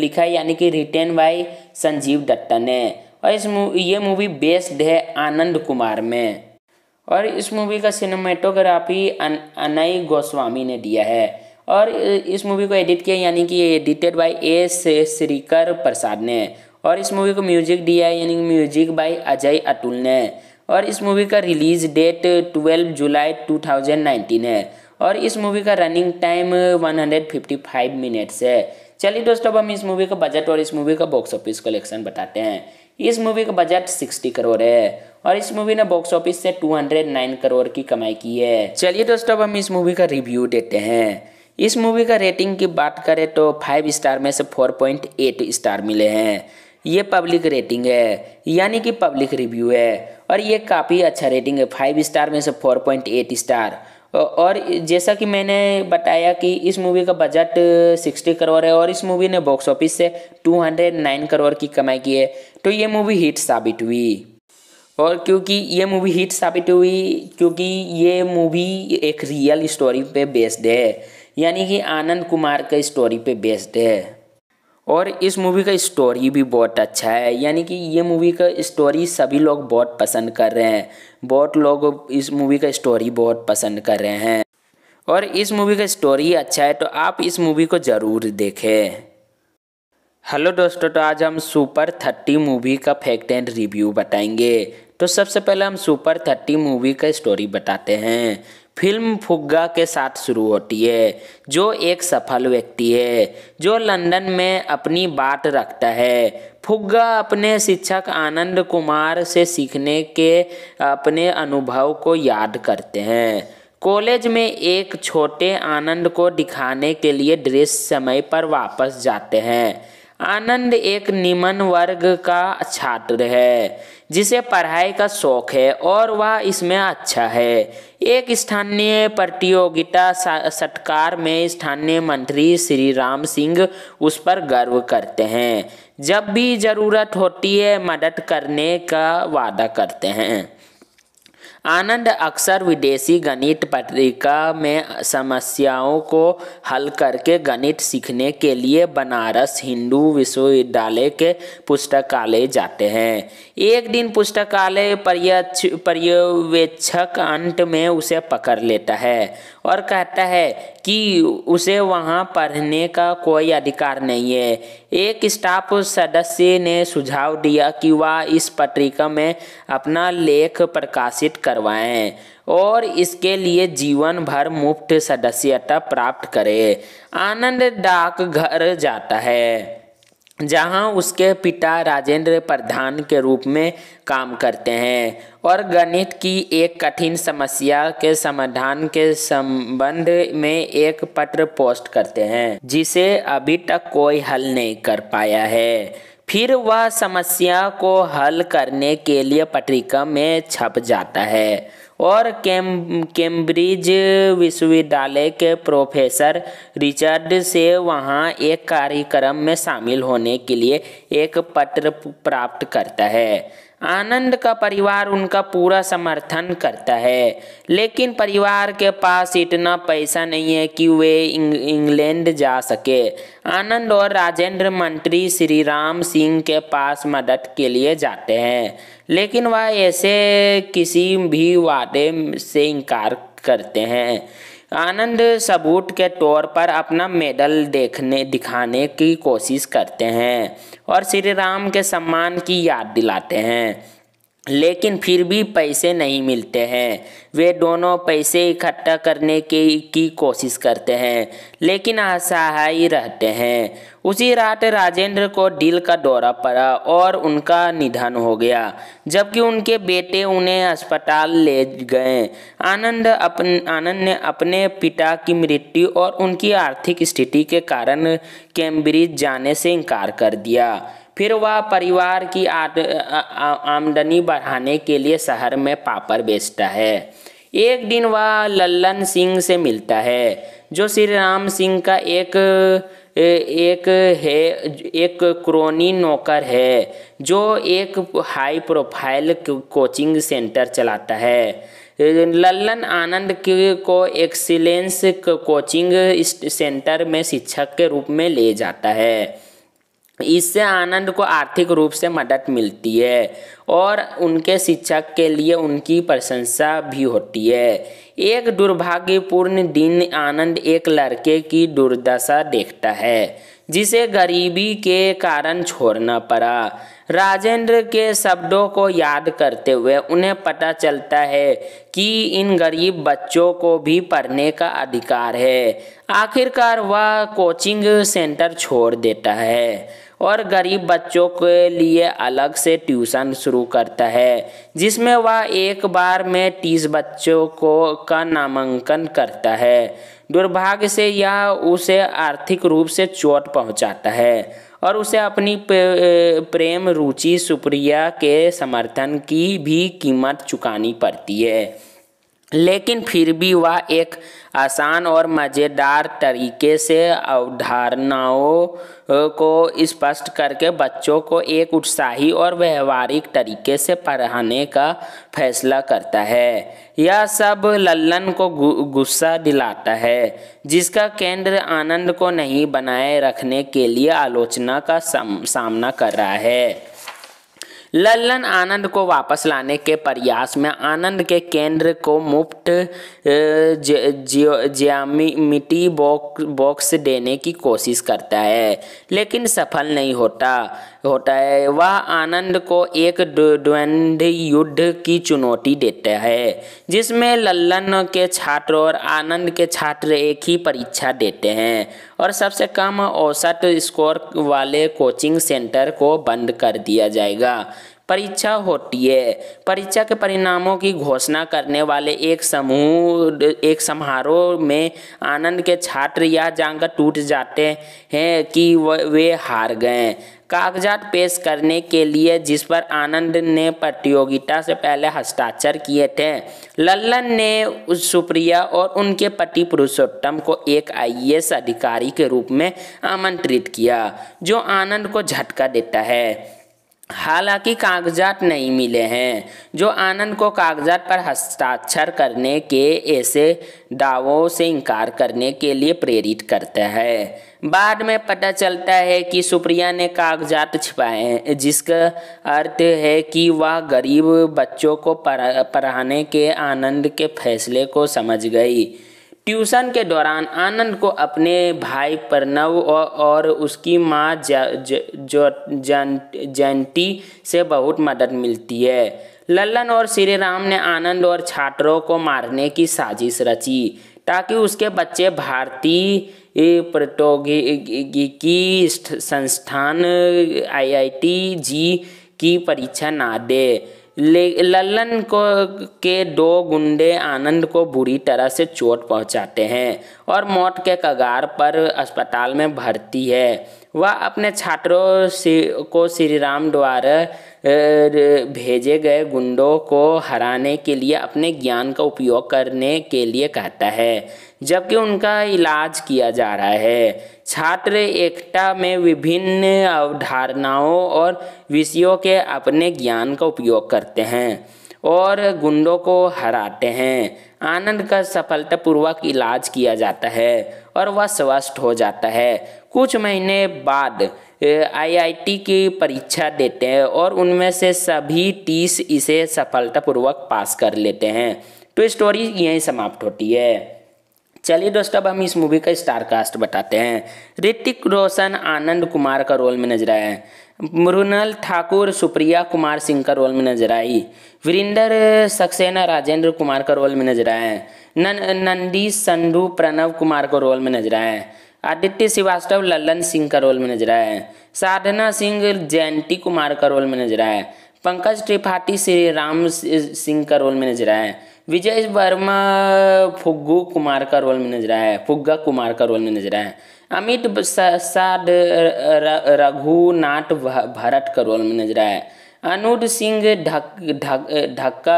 लिखा यानी कि रिटेन बाय संजीव दत्ता ने और इस मूवी ये मूवी बेस्ड है आनंद कुमार में और इस मूवी का सिनेमाटोग्राफी अन, अनई गोस्वामी ने दिया है और इस मूवी को एडिट किया यानी कि edited by A Sreekar Prasad ने और इस मूवी को म्यूजिक दिया है यानी कि म्यूजिक बाय अजय अतुल ने और इस मूवी का रिलीज डेट 12 जुलाई 2019 है और इस मूवी का रनिंग टाइम 155 मिनट्स है चलिए दोस्तों अब हम इस मूवी का बजट और इस मूवी का बॉक्स ऑफिस कलेक्शन बताते हैं इस मूवी का बजट सिक्सटी करोड़ है और इस मूवी ने बॉक्स ऑफिस से 209 करोड़ की कमाई की है चलिए दोस्तों अब हम इस मूवी का रिव्यू देते हैं इस मूवी का रेटिंग की बात करें तो फाइव स्टार में से 4.8 स्टार मिले हैं ये पब्लिक रेटिंग है यानी कि पब्लिक रिव्यू है और ये काफ़ी अच्छा रेटिंग है फाइव स्टार में से एट स्टार और जैसा कि मैंने बताया कि इस मूवी का बजट 60 करोड़ है और इस मूवी ने बॉक्स ऑफिस से 209 करोड़ की कमाई की है तो ये मूवी हिट साबित हुई और क्योंकि ये मूवी हिट साबित हुई क्योंकि ये मूवी एक रियल स्टोरी पे बेस्ड है यानी कि आनंद कुमार के स्टोरी पे बेस्ड है और इस मूवी का स्टोरी भी बहुत अच्छा है यानी कि ये मूवी का स्टोरी सभी लोग बहुत पसंद कर रहे हैं बहुत लोग इस मूवी का स्टोरी बहुत पसंद कर रहे हैं और इस मूवी का स्टोरी अच्छा है तो आप इस मूवी को ज़रूर देखें हेलो दोस्तों तो आज हम सुपर थर्टी मूवी का फैक्ट एंड रिव्यू बताएंगे तो सबसे पहले हम सुपर थर्टी मूवी का स्टोरी बताते हैं फिल्म फुग्गा के साथ शुरू होती है जो एक सफल व्यक्ति है जो लंदन में अपनी बात रखता है फुग्गा अपने शिक्षक आनंद कुमार से सीखने के अपने अनुभव को याद करते हैं कॉलेज में एक छोटे आनंद को दिखाने के लिए ड्रेस समय पर वापस जाते हैं आनंद एक निम्न वर्ग का छात्र है जिसे पढ़ाई का शौक है और वह इसमें अच्छा है एक स्थानीय प्रतियोगिता सत्कार में स्थानीय मंत्री श्री राम सिंह उस पर गर्व करते हैं जब भी जरूरत होती है मदद करने का वादा करते हैं आनंद अक्सर विदेशी गणित पत्रिका में समस्याओं को हल करके गणित सीखने के लिए बनारस हिंदू विश्वविद्यालय के पुस्तकालय जाते हैं एक दिन पुस्तकालय पर्यवेक्षक अंत में उसे पकड़ लेता है और कहता है कि उसे वहाँ पढ़ने का कोई अधिकार नहीं है एक स्टाफ सदस्य ने सुझाव दिया कि वह इस पत्रिका में अपना लेख प्रकाशित करवाएं और इसके लिए जीवन भर मुफ्त सदस्यता प्राप्त करें आनंद डाक घर जाता है जहां उसके पिता राजेंद्र प्रधान के रूप में काम करते हैं और गणित की एक कठिन समस्या के समाधान के संबंध में एक पत्र पोस्ट करते हैं जिसे अभी तक कोई हल नहीं कर पाया है फिर वह समस्या को हल करने के लिए पत्रिका में छप जाता है और कैम कैम्ब्रिज विश्वविद्यालय के प्रोफेसर रिचर्ड से वहाँ एक कार्यक्रम में शामिल होने के लिए एक पत्र प्राप्त करता है आनंद का परिवार उनका पूरा समर्थन करता है लेकिन परिवार के पास इतना पैसा नहीं है कि वे इंग्लैंड जा सके आनंद और राजेंद्र मंत्री श्री राम सिंह के पास मदद के लिए जाते हैं लेकिन वह ऐसे किसी भी वादे से इनकार करते हैं आनंद सबूत के तौर पर अपना मेडल देखने दिखाने की कोशिश करते हैं और श्री राम के सम्मान की याद दिलाते हैं लेकिन फिर भी पैसे नहीं मिलते हैं वे दोनों पैसे इकट्ठा करने के की कोशिश करते हैं लेकिन असहाय रहते हैं उसी रात राजेंद्र को दिल का दौरा पड़ा और उनका निधन हो गया जबकि उनके बेटे उन्हें अस्पताल ले गए आनंद अपन आनंद ने अपने पिता की मृत्यु और उनकी आर्थिक स्थिति के कारण कैम्ब्रिज जाने से इनकार कर दिया फिर वह परिवार की आमदनी बढ़ाने के लिए शहर में पापड़ बेचता है एक दिन वह लल्लन सिंह से मिलता है जो श्री राम सिंह का एक एक है एक क्रोनी नौकर है जो एक हाई प्रोफाइल कोचिंग सेंटर चलाता है लल्लन आनंद को एक्सीलेंस कोचिंग सेंटर में शिक्षक के रूप में ले जाता है इससे आनंद को आर्थिक रूप से मदद मिलती है और उनके शिक्षक के लिए उनकी प्रशंसा भी होती है एक दुर्भाग्यपूर्ण दिन आनंद एक लड़के की दुर्दशा देखता है जिसे गरीबी के कारण छोड़ना पड़ा राजेंद्र के शब्दों को याद करते हुए उन्हें पता चलता है कि इन गरीब बच्चों को भी पढ़ने का अधिकार है आखिरकार वह कोचिंग सेंटर छोड़ देता है और गरीब बच्चों के लिए अलग से ट्यूशन शुरू करता है जिसमें वह एक बार में तीस बच्चों को का नामांकन करता है दुर्भाग्य से यह उसे आर्थिक रूप से चोट पहुंचाता है और उसे अपनी प्रेम रुचि सुप्रिया के समर्थन की भी कीमत चुकानी पड़ती है लेकिन फिर भी वह एक आसान और मज़ेदार तरीके से अवधारणाओं को स्पष्ट करके बच्चों को एक उत्साही और व्यवहारिक तरीके से पढ़ाने का फैसला करता है यह सब लल्लन को गुस्सा दिलाता है जिसका केंद्र आनंद को नहीं बनाए रखने के लिए आलोचना का सामना कर रहा है लल्लन आनंद को वापस लाने के प्रयास में आनंद के केंद्र को मुफ्त ज्यामिटी बॉक्स देने की कोशिश करता है लेकिन सफल नहीं होता होता है वह आनंद को एक द्वंद युद्ध की चुनौती देता है जिसमें लल्लन के छात्र और आनंद के छात्र एक ही परीक्षा देते हैं और सबसे कम औसत स्कोर वाले कोचिंग सेंटर को बंद कर दिया जाएगा परीक्षा होती है परीक्षा के परिणामों की घोषणा करने वाले एक समूह एक समारोह में आनंद के छात्र यह जानकर टूट जाते हैं कि वे हार गए कागजात पेश करने के लिए जिस पर आनंद ने प्रतियोगिता से पहले हस्ताक्षर किए थे लल्लन ने सुप्रिया और उनके पति पुरुषोत्तम को एक आईएएस अधिकारी के रूप में आमंत्रित किया जो आनंद को झटका देता है हालांकि कागजात नहीं मिले हैं जो आनंद को कागजात पर हस्ताक्षर करने के ऐसे दावों से इनकार करने के लिए प्रेरित करता है बाद में पता चलता है कि सुप्रिया ने कागजात छिपाए हैं जिसका अर्थ है कि वह गरीब बच्चों को पढ़ाने के आनंद के फैसले को समझ गई ट्यूशन के दौरान आनंद को अपने भाई प्रणव और उसकी माँ जो जयंती से बहुत मदद मिलती है लल्लन और श्री राम ने आनंद और छात्रों को मारने की साजिश रची ताकि उसके बच्चे भारतीय प्रौद्योगिकी संस्थान आईआईटी जी की परीक्षा ना दे लल्लन को के दो गुंडे आनंद को बुरी तरह से चोट पहुंचाते हैं और मौत के कगार पर अस्पताल में भर्ती है वह अपने छात्रों को श्री राम द्वारा भेजे गए गुंडों को हराने के लिए अपने ज्ञान का उपयोग करने के लिए कहता है जबकि उनका इलाज किया जा रहा है छात्र एकता में विभिन्न अवधारणाओं और विषयों के अपने ज्ञान का उपयोग करते हैं और गुंडों को हराते हैं आनंद का सफलतापूर्वक इलाज किया जाता है और वह स्वस्थ हो जाता है कुछ महीने बाद आईआईटी की परीक्षा देते हैं और उनमें से सभी तीस इसे सफलतापूर्वक पास कर लेते हैं तो स्टोरी यहीं समाप्त होती है चलिए दोस्तों अब हम इस मूवी का स्टार कास्ट बताते हैं ऋतिक रोशन आनंद कुमार का रोल में नजर आए मृणल ठाकुर सुप्रिया कुमार सिंह का रोल में नजर आई वीरेंदर सक्सेना राजेंद्र कुमार का रोल में नजर आए नंदी संधु प्रणव कुमार का रोल में नजर आए आदित्य श्रीवास्तव लल्लन सिंह का रोल में नजर आए साधना सिंह जयंती कुमार का रोल में नजर आए पंकज त्रिपाठी श्री राम सिंह का रोल में नजर आए विजय वर्मा फुग्गू कुमार का रोल में नजर आया है फुग्गा कुमार का रोल में नजर आया है अमित साड रघुनाथ भरत का रोल में नजर आया है अनुज सिंह ढक्का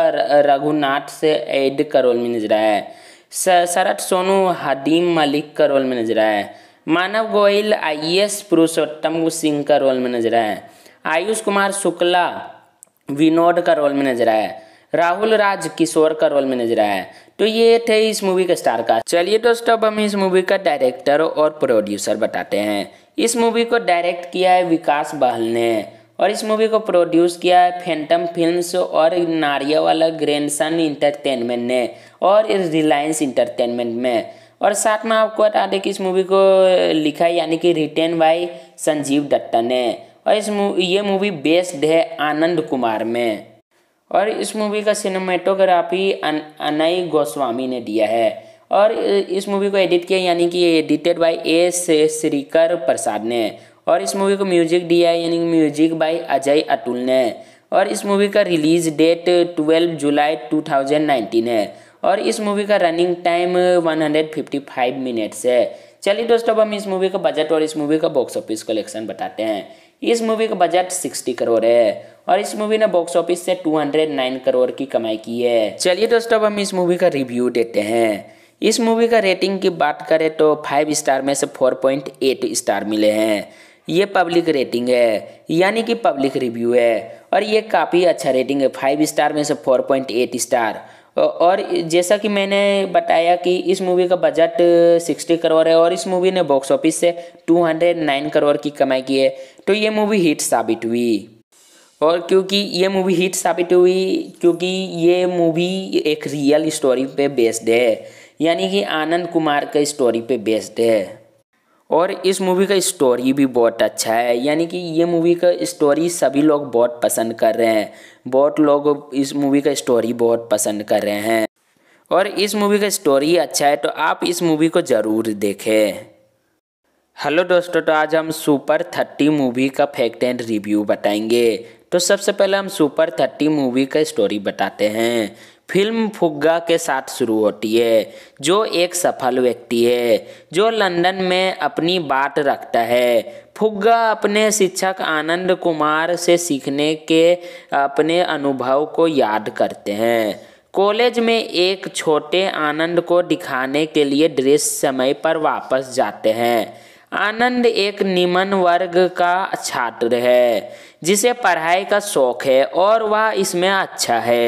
रघुनाथ से एड का रोल में नजर आया है शरत सोनू हदीम मलिक का रोल में नजर आया है मानव गोयल एस पुरुषोत्तम सिंह का रोल में नजर आया है आयुष कुमार शुक्ला विनोद का रोल में नजर आया है राहुल राज किशोर का रोल में नजर आया तो ये थे इस मूवी के स्टार का चलिए दोस्तों अब हम इस मूवी का डायरेक्टर और प्रोड्यूसर बताते हैं इस मूवी को डायरेक्ट किया है विकास बहल ने और इस मूवी को प्रोड्यूस किया है फैंटम फिल्म्स और नारिया वाला ग्रैंडसन इंटरटेनमेंट ने और रिलायंस इंटरटेनमेंट में और साथ में आपको बता दें कि इस मूवी को लिखा यानी कि रिटेन बाय संजीव दत्ता ने और इस मूवी ये मूवी बेस्ड है आनंद कुमार में और इस मूवी का सिनेमेटोग्राफी अन, अनय गोस्वामी ने दिया है और इस मूवी को एडिट किया यानी कि edited by A Sreekar Prasad ने और इस मूवी को म्यूजिक दिया है यानी म्यूजिक बाय अजय अतुल ने और इस मूवी का रिलीज डेट 12 जुलाई 2019 है और इस मूवी का रनिंग टाइम 155 मिनट्स है चलिए दोस्तों अब हम इस मूवी का बजट और इस मूवी का बॉक्स ऑफिस कलेक्शन बताते हैं इस मूवी का बजट सिक्सटी करोड़ है और इस मूवी ने बॉक्स ऑफिस से 209 करोड़ की कमाई की है चलिए दोस्तों अब हम इस मूवी का रिव्यू देते हैं इस मूवी का रेटिंग की बात करें तो फाइव स्टार में से फोर पॉइंट एट स्टार मिले हैं ये पब्लिक रेटिंग है यानी कि पब्लिक रिव्यू है और ये काफ़ी अच्छा रेटिंग है फाइव स्टार में से फोर पॉइंट एट स्टार और जैसा कि मैंने बताया कि इस मूवी का बजट 60 करोड़ है और इस मूवी ने बॉक्स ऑफिस से 209 करोड़ की कमाई की है तो ये मूवी हिट साबित हुई और क्योंकि ये मूवी हिट साबित हुई क्योंकि ये मूवी एक रियल स्टोरी पे बेस्ड है यानी कि आनंद कुमार का स्टोरी पे बेस्ड है और इस मूवी का स्टोरी भी बहुत अच्छा है यानी कि ये मूवी का स्टोरी सभी लोग बहुत पसंद कर रहे हैं बहुत लोग इस मूवी का स्टोरी बहुत पसंद कर रहे हैं और इस मूवी का स्टोरी अच्छा है तो आप इस मूवी को ज़रूर देखें हेलो दोस्तों तो आज हम सुपर थर्टी मूवी का फैक्ट एंड रिव्यू बताएंगे तो सबसे पहले हम सुपर थर्टी मूवी का स्टोरी बताते हैं फिल्म फुग्गा के साथ शुरू होती है जो एक सफल व्यक्ति है जो लंदन में अपनी बात रखता है फुग्गा अपने शिक्षक आनंद कुमार से सीखने के अपने अनुभव को याद करते हैं कॉलेज में एक छोटे आनंद को दिखाने के लिए ड्रेस समय पर वापस जाते हैं आनंद एक निम्न वर्ग का छात्र है जिसे पढ़ाई का शौक है और वह इसमें अच्छा है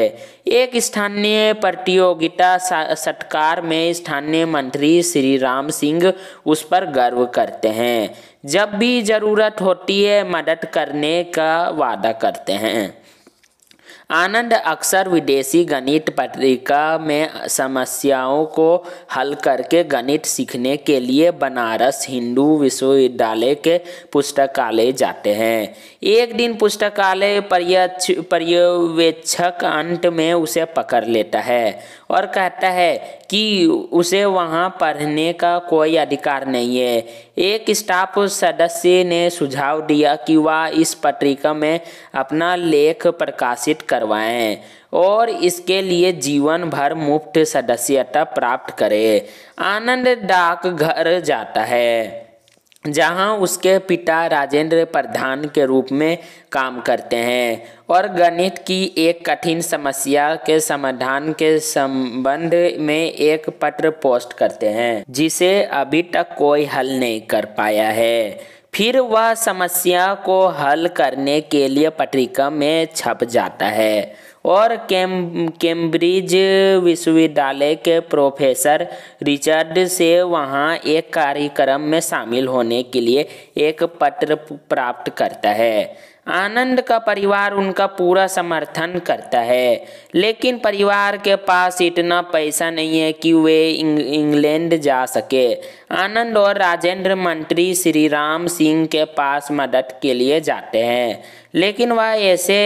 एक स्थानीय प्रतियोगिता सत्कार में स्थानीय मंत्री श्री राम सिंह उस पर गर्व करते हैं जब भी जरूरत होती है मदद करने का वादा करते हैं आनंद अक्सर विदेशी गणित पत्रिका में समस्याओं को हल करके गणित सीखने के लिए बनारस हिंदू विश्वविद्यालय के पुस्तकालय जाते हैं एक दिन पुस्तकालय पर्यवेक्षक अंत में उसे पकड़ लेता है और कहता है कि उसे वहाँ पढ़ने का कोई अधिकार नहीं है एक स्टाफ सदस्य ने सुझाव दिया कि वह इस पत्रिका में अपना लेख प्रकाशित करवाएं और इसके लिए जीवन भर मुफ्त सदस्यता प्राप्त करें आनंद डाक घर जाता है जहां उसके पिता राजेंद्र प्रधान के रूप में काम करते हैं और गणित की एक कठिन समस्या के समाधान के संबंध में एक पत्र पोस्ट करते हैं जिसे अभी तक कोई हल नहीं कर पाया है फिर वह समस्या को हल करने के लिए पत्रिका में छप जाता है और कैम कैम्ब्रिज विश्वविद्यालय के प्रोफेसर रिचर्ड से वहाँ एक कार्यक्रम में शामिल होने के लिए एक पत्र प्राप्त करता है आनंद का परिवार उनका पूरा समर्थन करता है लेकिन परिवार के पास इतना पैसा नहीं है कि वे इंग, इंग्लैंड जा सके आनंद और राजेंद्र मंत्री श्री राम सिंह के पास मदद के लिए जाते हैं लेकिन वह ऐसे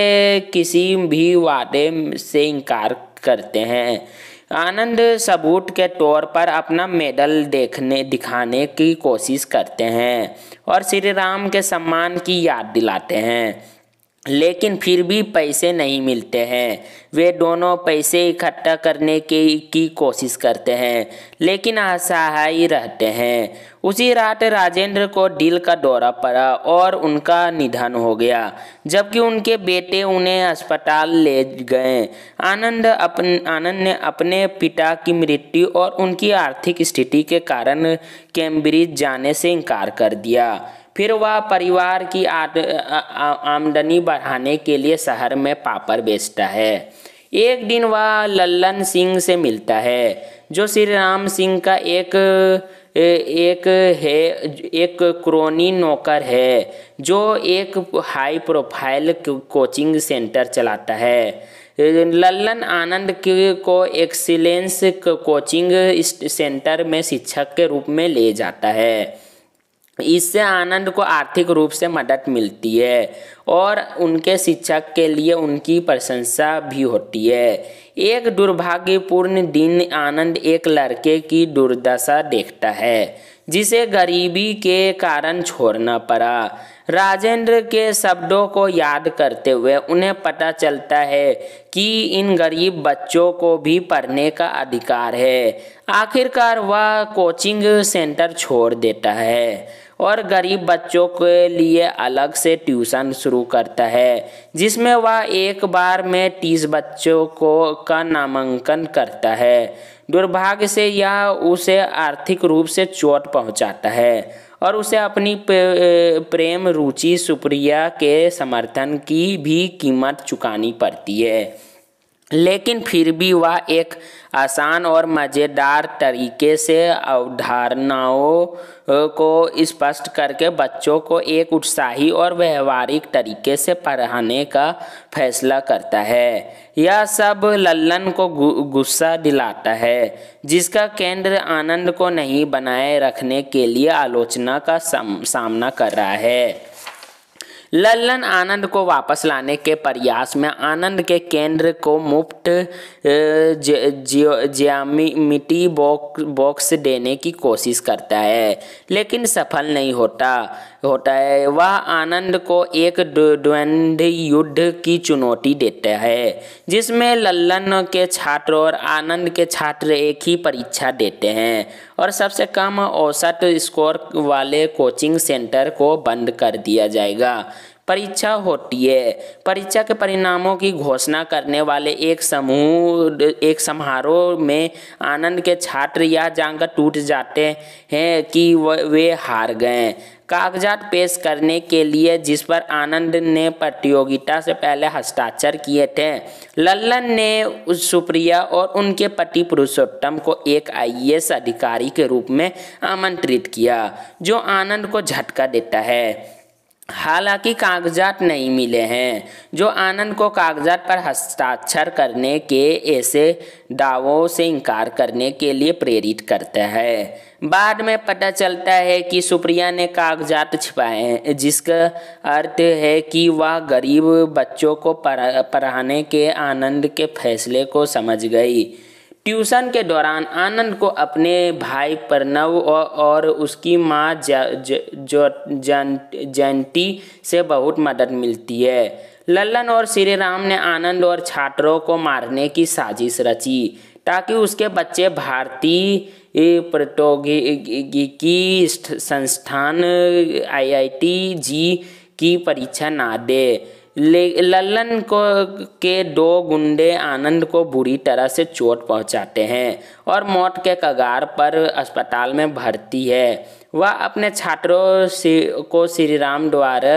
किसी भी वादे से इनकार करते हैं आनंद सबूत के तौर पर अपना मेडल देखने दिखाने की कोशिश करते हैं और श्री राम के सम्मान की याद दिलाते हैं लेकिन फिर भी पैसे नहीं मिलते हैं वे दोनों पैसे इकट्ठा करने के की कोशिश करते हैं लेकिन असहाय रहते हैं उसी रात राजेंद्र को दिल का दौरा पड़ा और उनका निधन हो गया जबकि उनके बेटे उन्हें अस्पताल ले गए आनंद अपन आनंद ने अपने पिता की मृत्यु और उनकी आर्थिक स्थिति के कारण कैम्ब्रिज जाने से इनकार कर दिया फिर वह परिवार की आमदनी बढ़ाने के लिए शहर में पापड़ बेचता है एक दिन वह लल्लन सिंह से मिलता है जो श्री राम सिंह का एक एक है एक क्रोनी नौकर है जो एक हाई प्रोफाइल कोचिंग सेंटर चलाता है लल्लन आनंद को एक्सीलेंस कोचिंग सेंटर में शिक्षक के रूप में ले जाता है इससे आनंद को आर्थिक रूप से मदद मिलती है और उनके शिक्षक के लिए उनकी प्रशंसा भी होती है एक दुर्भाग्यपूर्ण दिन आनंद एक लड़के की दुर्दशा देखता है जिसे गरीबी के कारण छोड़ना पड़ा राजेंद्र के शब्दों को याद करते हुए उन्हें पता चलता है कि इन गरीब बच्चों को भी पढ़ने का अधिकार है आखिरकार वह कोचिंग सेंटर छोड़ देता है और गरीब बच्चों के लिए अलग से ट्यूशन शुरू करता है जिसमें वह एक बार में तीस बच्चों को का नामांकन करता है दुर्भाग्य से यह उसे आर्थिक रूप से चोट पहुंचाता है और उसे अपनी प्रेम रुचि सुप्रिया के समर्थन की भी कीमत चुकानी पड़ती है लेकिन फिर भी वह एक आसान और मज़ेदार तरीके से अवधारणाओं को स्पष्ट करके बच्चों को एक उत्साही और व्यवहारिक तरीके से पढ़ाने का फैसला करता है यह सब लल्लन को गुस्सा दिलाता है जिसका केंद्र आनंद को नहीं बनाए रखने के लिए आलोचना का सामना कर रहा है लल्लन आनंद को वापस लाने के प्रयास में आनंद के केंद्र को मुफ्त ज्यामिटी बॉक्स देने की कोशिश करता है लेकिन सफल नहीं होता होता है वह आनंद को एक द्वंद्व युद्ध की चुनौती देता है जिसमें लल्लन के छात्र और आनंद के छात्र एक ही परीक्षा देते हैं और सबसे कम औसत स्कोर वाले कोचिंग सेंटर को बंद कर दिया जाएगा परीक्षा होती है परीक्षा के परिणामों की घोषणा करने वाले एक समूह एक समारोह में आनंद के छात्र यह जानकर टूट जाते हैं कि वे हार गए कागजात पेश करने के लिए जिस पर आनंद ने प्रतियोगिता से पहले हस्ताक्षर किए थे लल्लन ने सुप्रिया और उनके पति पुरुषोत्तम को एक आईएएस अधिकारी के रूप में आमंत्रित किया जो आनंद को झटका देता है हालांकि कागजात नहीं मिले हैं जो आनंद को कागजात पर हस्ताक्षर करने के ऐसे दावों से इनकार करने के लिए प्रेरित करता है बाद में पता चलता है कि सुप्रिया ने कागजात छिपाए हैं जिसका अर्थ है कि वह गरीब बच्चों को पढ़ाने के आनंद के फैसले को समझ गई ट्यूशन के दौरान आनंद को अपने भाई प्रणव और उसकी माँ जयंती से बहुत मदद मिलती है लल्लन और श्री राम ने आनंद और छात्रों को मारने की साजिश रची ताकि उसके बच्चे भारतीय प्रौद्योगिकी संस्थान आईआईटी जी की परीक्षा ना दे ले लल्लन को के दो गुंडे आनंद को बुरी तरह से चोट पहुंचाते हैं और मौत के कगार पर अस्पताल में भर्ती है वह अपने छात्रों को श्री राम द्वारा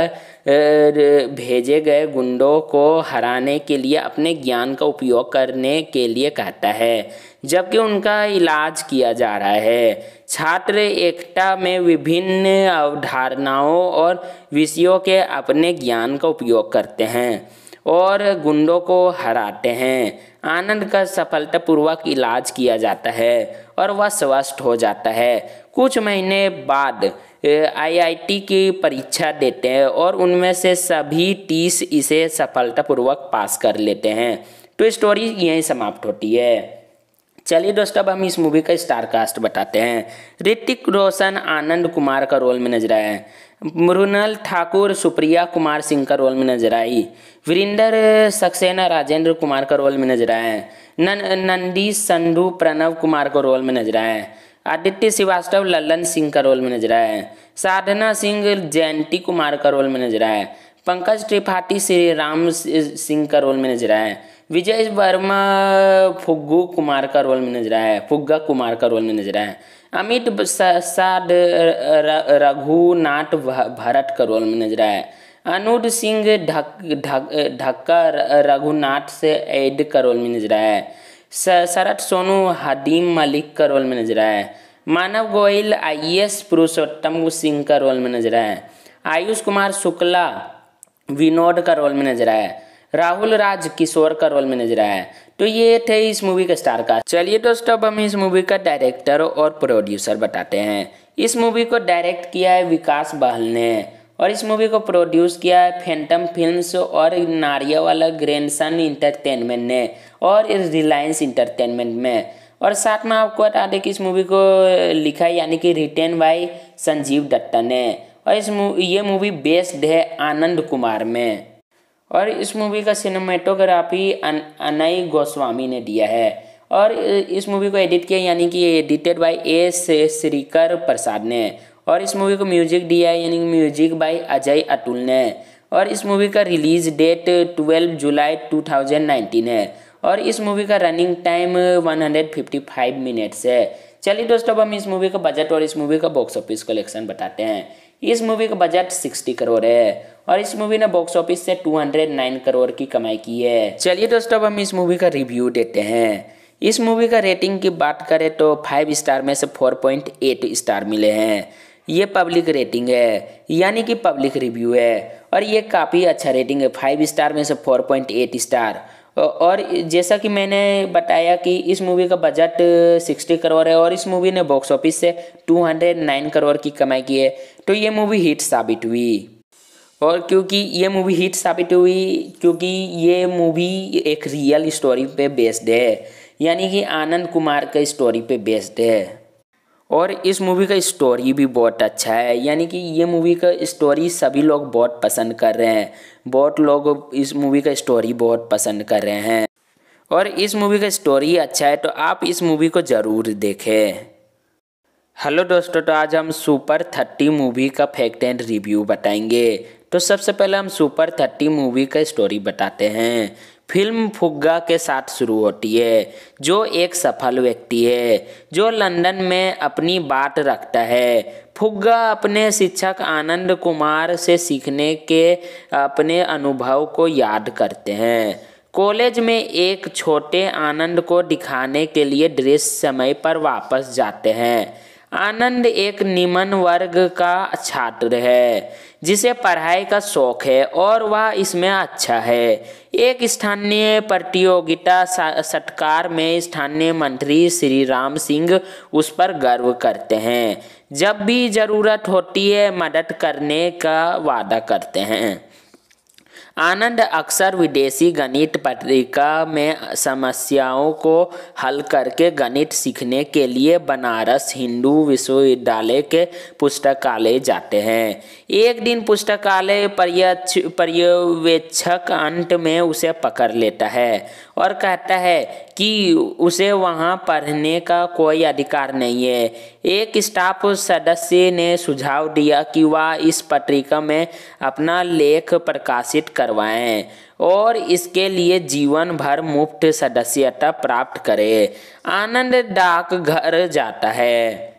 भेजे गए गुंडों को हराने के लिए अपने ज्ञान का उपयोग करने के लिए कहता है जबकि उनका इलाज किया जा रहा है छात्र एकता में विभिन्न अवधारणाओं और विषयों के अपने ज्ञान का उपयोग करते हैं और गुंडों को हराते हैं आनंद का सफलतापूर्वक इलाज किया जाता है और वह स्वस्थ हो जाता है कुछ महीने बाद आईआईटी की परीक्षा देते हैं और उनमें से सभी तीस इसे सफलतापूर्वक पास कर लेते हैं तो स्टोरी यहीं समाप्त होती है चलिए दोस्तों अब हम इस मूवी का स्टार कास्ट बताते हैं ऋतिक रोशन आनंद कुमार का रोल में नजर आए मृणल ठाकुर सुप्रिया कुमार सिंह का रोल में नजर आई वीरेंदर सक्सेना राजेंद्र कुमार का रोल में नजर आए नंदी संधू प्रणव कुमार का रोल में नजर आए आदित्य श्रीवास्तव लल्लन सिंह का रोल में नजर आए साधना सिंह जयंती कुमार का रोल में नजर आए पंकज त्रिपाठी श्री राम सिंह का रोल में नजर आए विजय वर्मा फुग्गू कुमार का रोल में नजर आया है फुग्गा कुमार का रोल में नजर आया है अमित साध रघुनाथ भरत का रोल में नजर आया है अनुज सिंह ढक्का रघुनाथ से एड का रोल में नजर आया है शरत सोनू हदीम मलिक का रोल में नजर आया है मानव गोयल एस पुरुषोत्तम सिंह का रोल में नजर आया है आयुष कुमार शुक्ला विनोद का रोल में नजर आया है राहुल राज किशोर का रोल में नजर आया तो ये थे इस मूवी के स्टार का चलिए दोस्तों अब हम इस मूवी का डायरेक्टर और प्रोड्यूसर बताते हैं इस मूवी को डायरेक्ट किया है विकास बहल ने और इस मूवी को प्रोड्यूस किया है फैंटम फिल्म्स और नारिया वाला ग्रैंडसन इंटरटेनमेंट ने और रिलायंस इंटरटेनमेंट में और साथ में आपको बता दें कि इस मूवी को लिखा यानी कि रिटेन बाय संजीव दत्ता ने और इस मूवी ये मूवी बेस्ड है आनंद कुमार में और इस मूवी का सिनेमेटोग्राफी अन, अनय गोस्वामी ने दिया है और इस मूवी को एडिट किया यानी कि edited by A Sreekar Prasad ने और इस मूवी को म्यूजिक दिया है यानी म्यूजिक बाय अजय अतुल ने और इस मूवी का रिलीज डेट 12 जुलाई 2019 है और इस मूवी का रनिंग टाइम 155 मिनट्स है चलिए दोस्तों अब हम इस मूवी का बजट और इस मूवी का बॉक्स ऑफिस कलेक्शन बताते हैं इस मूवी का बजट सिक्सटी करोड़ है और इस मूवी ने बॉक्स ऑफिस से 209 करोड़ की कमाई की है चलिए दोस्तों अब हम इस मूवी का रिव्यू देते हैं इस मूवी का रेटिंग की बात करें तो फाइव स्टार में से फोर पॉइंट एट स्टार मिले हैं ये पब्लिक रेटिंग है यानी कि पब्लिक रिव्यू है और ये काफ़ी अच्छा रेटिंग है फाइव स्टार में से फोर पॉइंट एट स्टार और जैसा कि मैंने बताया कि इस मूवी का बजट 60 करोड़ है और इस मूवी ने बॉक्स ऑफिस से 209 करोड़ की कमाई की है तो ये मूवी हिट साबित हुई और क्योंकि ये मूवी हिट साबित हुई क्योंकि ये मूवी एक रियल स्टोरी पे बेस्ड है यानी कि आनंद कुमार का स्टोरी पे बेस्ड है और इस मूवी का स्टोरी भी बहुत अच्छा है यानी कि ये मूवी का स्टोरी सभी लोग बहुत पसंद कर रहे हैं बहुत लोग इस मूवी का स्टोरी बहुत पसंद कर रहे हैं और इस मूवी का स्टोरी अच्छा है तो आप इस मूवी को ज़रूर देखें हेलो दोस्तों तो आज हम सुपर थर्टी मूवी का फैक्ट एंड रिव्यू बताएंगे तो सबसे पहले हम सुपर थर्टी मूवी का स्टोरी बताते हैं फिल्म फुग्गा के साथ शुरू होती है जो एक सफल व्यक्ति है जो लंदन में अपनी बात रखता है फुग्गा अपने शिक्षक आनंद कुमार से सीखने के अपने अनुभव को याद करते हैं कॉलेज में एक छोटे आनंद को दिखाने के लिए ड्रेस समय पर वापस जाते हैं आनंद एक निम्न वर्ग का छात्र है जिसे पढ़ाई का शौक है और वह इसमें अच्छा है एक स्थानीय प्रतियोगिता सत्कार में स्थानीय मंत्री श्री राम सिंह उस पर गर्व करते हैं जब भी ज़रूरत होती है मदद करने का वादा करते हैं आनंद अक्सर विदेशी गणित पत्रिका में समस्याओं को हल करके गणित सीखने के लिए बनारस हिंदू विश्वविद्यालय के पुस्तकालय जाते हैं एक दिन पुस्तकालय पर्यवेक्षक अंत में उसे पकड़ लेता है और कहता है कि उसे वहाँ पढ़ने का कोई अधिकार नहीं है एक स्टाफ सदस्य ने सुझाव दिया कि वह इस पत्रिका में अपना लेख प्रकाशित करवाएं और इसके लिए जीवन भर मुफ्त सदस्यता प्राप्त करें आनंद डाक घर जाता है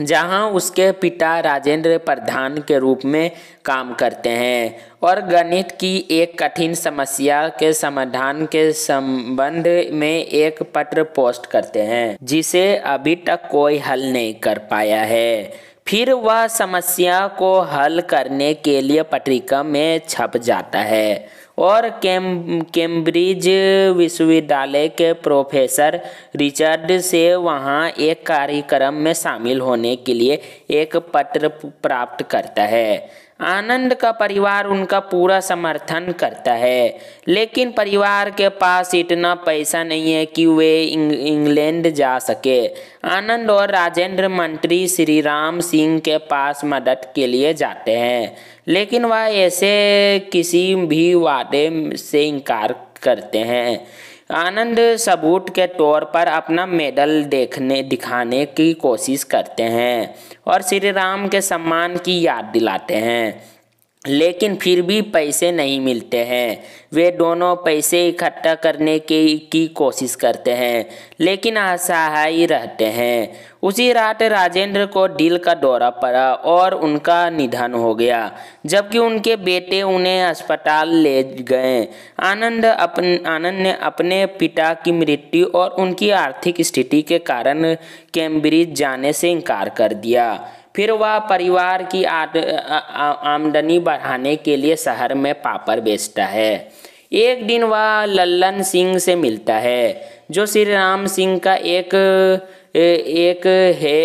जहां उसके पिता राजेंद्र प्रधान के रूप में काम करते हैं और गणित की एक कठिन समस्या के समाधान के संबंध में एक पत्र पोस्ट करते हैं जिसे अभी तक कोई हल नहीं कर पाया है फिर वह समस्या को हल करने के लिए पत्रिका में छप जाता है और कैम कैम्ब्रिज विश्वविद्यालय के प्रोफेसर रिचर्ड से वहाँ एक कार्यक्रम में शामिल होने के लिए एक पत्र प्राप्त करता है आनंद का परिवार उनका पूरा समर्थन करता है लेकिन परिवार के पास इतना पैसा नहीं है कि वे इंग, इंग्लैंड जा सके आनंद और राजेंद्र मंत्री श्री राम सिंह के पास मदद के लिए जाते हैं लेकिन वह ऐसे किसी भी वादे से इनकार करते हैं आनंद सबूत के तौर पर अपना मेडल देखने दिखाने की कोशिश करते हैं और श्री राम के सम्मान की याद दिलाते हैं लेकिन फिर भी पैसे नहीं मिलते हैं वे दोनों पैसे इकट्ठा करने के की कोशिश करते हैं लेकिन असहाय रहते हैं उसी रात राजेंद्र को दिल का दौरा पड़ा और उनका निधन हो गया जबकि उनके बेटे उन्हें अस्पताल ले गए आनंद अपन आनंद ने अपने पिता की मृत्यु और उनकी आर्थिक स्थिति के कारण कैम्ब्रिज जाने से इनकार कर दिया फिर वह परिवार की आमदनी बढ़ाने के लिए शहर में पापड़ बेचता है एक दिन वह लल्लन सिंह से मिलता है जो श्री राम सिंह का एक एक है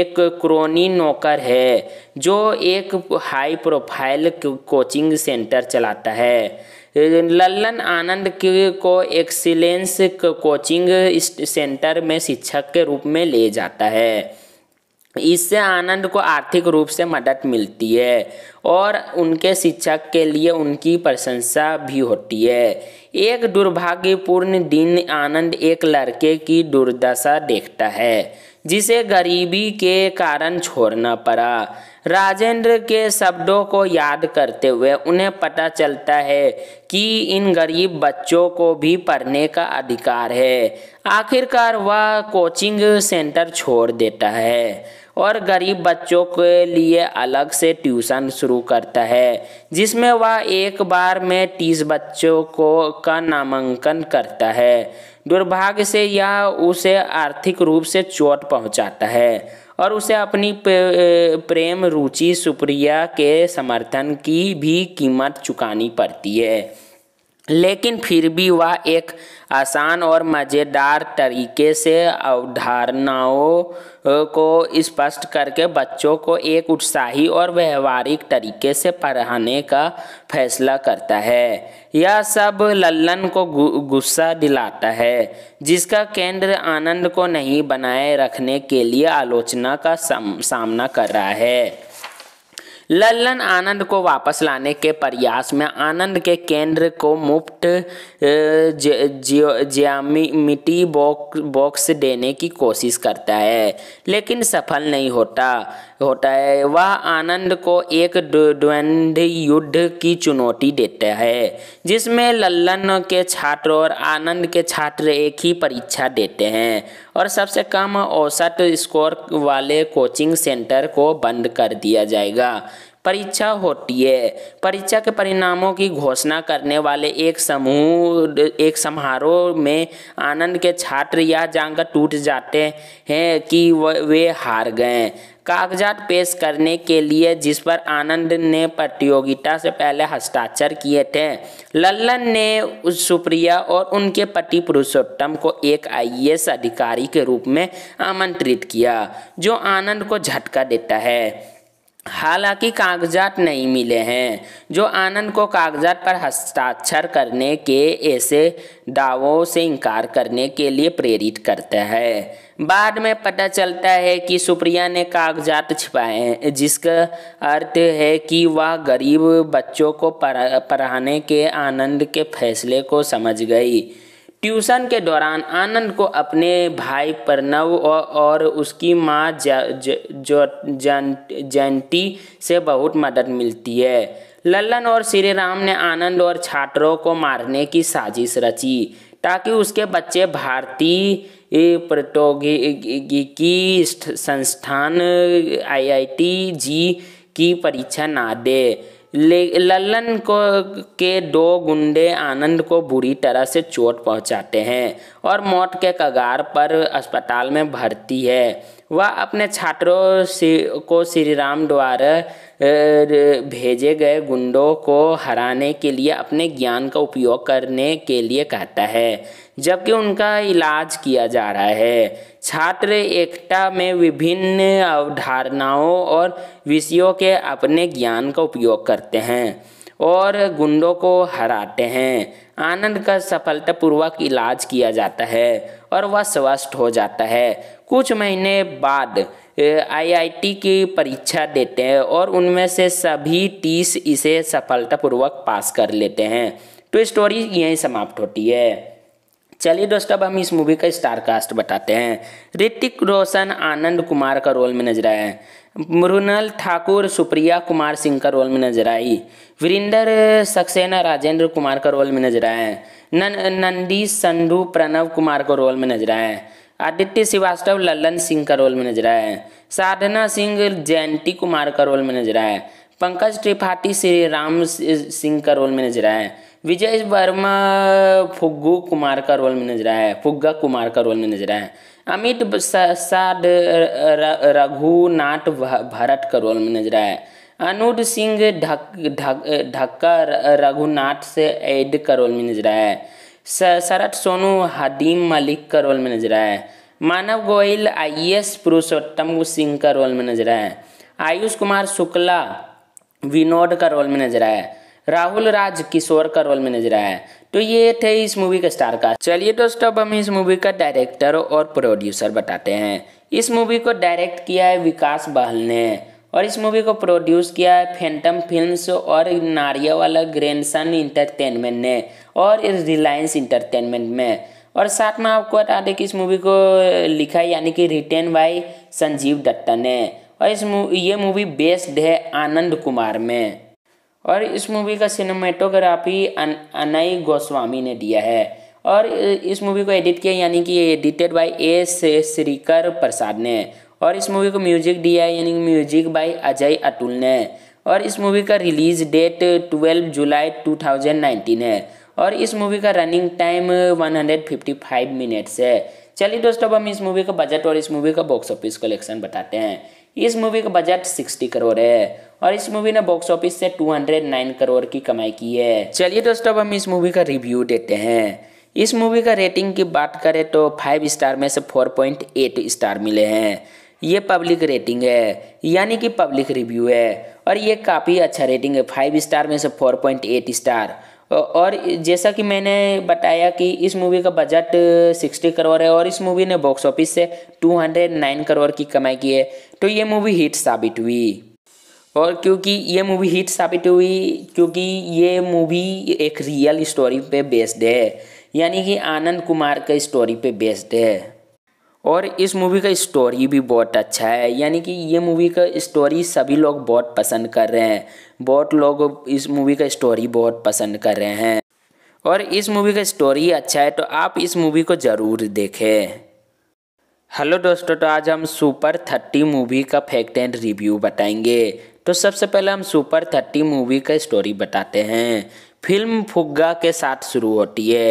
एक क्रोनी नौकर है जो एक हाई प्रोफाइल कोचिंग सेंटर चलाता है लल्लन आनंद को एक्सीलेंस कोचिंग सेंटर में शिक्षक के रूप में ले जाता है इससे आनंद को आर्थिक रूप से मदद मिलती है और उनके शिक्षक के लिए उनकी प्रशंसा भी होती है एक दुर्भाग्यपूर्ण दिन आनंद एक लड़के की दुर्दशा देखता है जिसे गरीबी के कारण छोड़ना पड़ा राजेंद्र के शब्दों को याद करते हुए उन्हें पता चलता है कि इन गरीब बच्चों को भी पढ़ने का अधिकार है आखिरकार वह कोचिंग सेंटर छोड़ देता है और गरीब बच्चों के लिए अलग से ट्यूशन शुरू करता है जिसमें वह एक बार में तीस बच्चों को का नामांकन करता है दुर्भाग्य से यह उसे आर्थिक रूप से चोट पहुंचाता है और उसे अपनी प्रेम रुचि सुप्रिया के समर्थन की भी कीमत चुकानी पड़ती है लेकिन फिर भी वह एक आसान और मज़ेदार तरीके से अवधारणाओं को स्पष्ट करके बच्चों को एक उत्साही और व्यवहारिक तरीके से पढ़ाने का फैसला करता है यह सब लल्लन को गुस्सा दिलाता है जिसका केंद्र आनंद को नहीं बनाए रखने के लिए आलोचना का सामना कर रहा है लल्लन आनंद को वापस लाने के प्रयास में आनंद के केंद्र को मुफ्त ज्यामिटी बॉक्स देने की कोशिश करता है लेकिन सफल नहीं होता होता है वह आनंद को एक द्वंद युद्ध की चुनौती देता है जिसमें लल्लन के छात्र और आनंद के छात्र एक ही परीक्षा देते हैं और सबसे कम औसत स्कोर वाले कोचिंग सेंटर को बंद कर दिया जाएगा परीक्षा होती है परीक्षा के परिणामों की घोषणा करने वाले एक समूह एक समारोह में आनंद के छात्र यह जानकर टूट जाते हैं कि वे हार गए कागजात पेश करने के लिए जिस पर आनंद ने प्रतियोगिता से पहले हस्ताक्षर किए थे लल्लन ने सुप्रिया और उनके पति पुरुषोत्तम को एक आईएएस अधिकारी के रूप में आमंत्रित किया जो आनंद को झटका देता है हालांकि कागजात नहीं मिले हैं जो आनंद को कागजात पर हस्ताक्षर करने के ऐसे दावों से इनकार करने के लिए प्रेरित करता है बाद में पता चलता है कि सुप्रिया ने कागजात छिपाए हैं जिसका अर्थ है कि वह गरीब बच्चों को पढ़ाने के आनंद के फैसले को समझ गई ट्यूशन के दौरान आनंद को अपने भाई प्रणव और उसकी माँ जयंती से बहुत मदद मिलती है लल्लन और श्री राम ने आनंद और छात्रों को मारने की साजिश रची ताकि उसके बच्चे भारतीय प्रौद्योगिकी संस्थान आईआईटी जी की परीक्षा ना दे ले लल्लन को के दो गुंडे आनंद को बुरी तरह से चोट पहुंचाते हैं और मौत के कगार पर अस्पताल में भर्ती है वह अपने छात्रों को श्री राम द्वारा भेजे गए गुंडों को हराने के लिए अपने ज्ञान का उपयोग करने के लिए कहता है जबकि उनका इलाज किया जा रहा है छात्र एकता में विभिन्न अवधारणाओं और विषयों के अपने ज्ञान का उपयोग करते हैं और गुंडों को हराते हैं आनंद का सफलतापूर्वक इलाज किया जाता है और वह स्वस्थ हो जाता है कुछ महीने बाद आईआईटी की परीक्षा देते हैं और उनमें से सभी तीस इसे सफलतापूर्वक पास कर लेते हैं तो स्टोरी यहीं समाप्त होती है चलिए दोस्तों अब हम इस मूवी का स्टार कास्ट बताते हैं ऋतिक रोशन आनंद कुमार का रोल में नजर आए मृणल ठाकुर सुप्रिया कुमार सिंह का रोल में नजर आई वीरेंदर सक्सेना राजेंद्र कुमार का रोल में नजर आए नंदी संधू प्रणव कुमार का रोल में नजर आए आदित्य श्रीवास्तव लल्लन सिंह का रोल में नजर आया है साधना सिंह जयंती कुमार का रोल में नजर आया है पंकज त्रिपाठी श्री राम सिंह का रोल में नजर आया है विजय वर्मा फुग्गू कुमार का रोल में नजर आया है फुग्गा कुमार का रोल में नजर आया है अमित साध रघुनाथ भरत का रोल में नजर आया है अनुज सिंह ढक्का रघुनाथ से एड का रोल में नजर आया है सरत सोनू हदीम मलिक का रोल में नजर आया है मानव गोयल आई एस पुरुषोत्तम सिंह का रोल में नजर आया है आयुष कुमार शुक्ला विनोद का रोल में नजर आया है राहुल राज किशोर का रोल में नजर आया है तो ये थे इस मूवी के स्टार का चलिए दोस्तों अब हम इस मूवी का डायरेक्टर और प्रोड्यूसर बताते हैं इस मूवी को डायरेक्ट किया है विकास बहल ने और इस मूवी को प्रोड्यूस किया है फैंटम फिल्म्स और नारिया वाला ग्रैंडसन इंटरटेनमेंट ने और रिलायंस इंटरटेनमेंट में और साथ में आपको बता दें कि इस मूवी को लिखा यानी कि रिटेन बाय संजीव दत्ता ने और इस मूवी ये मूवी बेस्ड है आनंद कुमार में और इस मूवी का सिनेमेटोग्राफी अनई अनय गोस्वामी ने दिया है और इस मूवी को एडिट किया यानी कि edited by A Sreekar Prasad ने और इस मूवी को म्यूजिक दिया है यानी म्यूजिक बाय अजय अतुल ने और इस मूवी का रिलीज डेट 12 जुलाई 2019 है और इस मूवी का रनिंग टाइम 155 मिनट्स है चलिए दोस्तों अब हम इस मूवी का बजट और इस मूवी का बॉक्स ऑफिस कलेक्शन बताते हैं इस मूवी का बजट 60 करोड़ है और इस मूवी ने बॉक्स ऑफिस से 209 करोड़ की कमाई की है चलिए दोस्तों अब हम इस मूवी का रिव्यू देते हैं इस मूवी का रेटिंग की बात करें तो फाइव स्टार में से एट स्टार मिले हैं ये पब्लिक रेटिंग है यानी कि पब्लिक रिव्यू है और ये काफ़ी अच्छा रेटिंग है फाइव स्टार में से फोर पॉइंट एट स्टार और जैसा कि मैंने बताया कि इस मूवी का बजट सिक्सटी करोड़ है और इस मूवी ने बॉक्स ऑफिस से टू हंड्रेड नाइन करोड़ की कमाई की है तो ये मूवी हिट साबित हुई और क्योंकि ये मूवी हिट साबित हुई क्योंकि ये मूवी एक रियल स्टोरी पे बेस्ड है यानी कि आनंद कुमार के स्टोरी पे बेस्ड है और इस मूवी का स्टोरी भी बहुत अच्छा है यानी कि ये मूवी का स्टोरी सभी लोग बहुत पसंद कर रहे हैं बहुत लोग इस मूवी का स्टोरी बहुत पसंद कर रहे हैं और इस मूवी का स्टोरी अच्छा है तो आप इस मूवी को ज़रूर देखें हेलो दोस्तों तो आज हम सुपर थर्टी मूवी का फैक्ट एंड रिव्यू बताएंगे तो सबसे पहले हम सुपर थर्टी मूवी का स्टोरी बताते हैं फिल्म फुग्गा के साथ शुरू होती है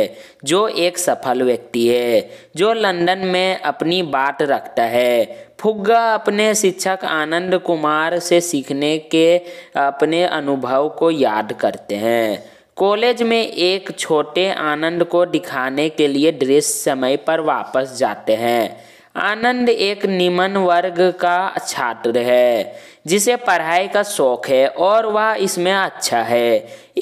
जो एक सफल व्यक्ति है जो लंदन में अपनी बात रखता है फुग्गा अपने शिक्षक आनंद कुमार से सीखने के अपने अनुभव को याद करते हैं कॉलेज में एक छोटे आनंद को दिखाने के लिए ड्रेस समय पर वापस जाते हैं आनंद एक निम्न वर्ग का छात्र है जिसे पढ़ाई का शौक है और वह इसमें अच्छा है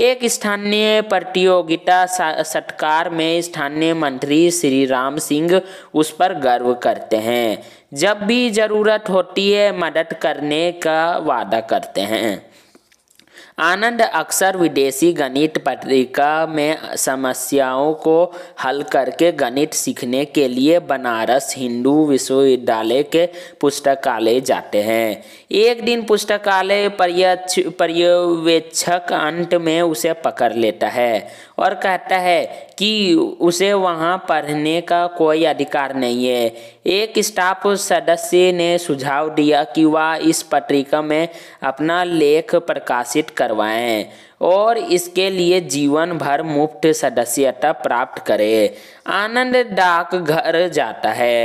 एक स्थानीय प्रतियोगिता सत्कार में स्थानीय मंत्री श्री राम सिंह उस पर गर्व करते हैं जब भी ज़रूरत होती है मदद करने का वादा करते हैं आनंद अक्सर विदेशी गणित पत्रिका में समस्याओं को हल करके गणित सीखने के लिए बनारस हिंदू विश्वविद्यालय के पुस्तकालय जाते हैं एक दिन पुस्तकालय पर्यवेक्षक अंत में उसे पकड़ लेता है और कहता है कि उसे वहाँ पढ़ने का कोई अधिकार नहीं है एक स्टाफ सदस्य ने सुझाव दिया कि वह इस पत्रिका में अपना लेख प्रकाशित करवाएं और इसके लिए जीवन भर मुफ्त सदस्यता प्राप्त करें आनंद डाक घर जाता है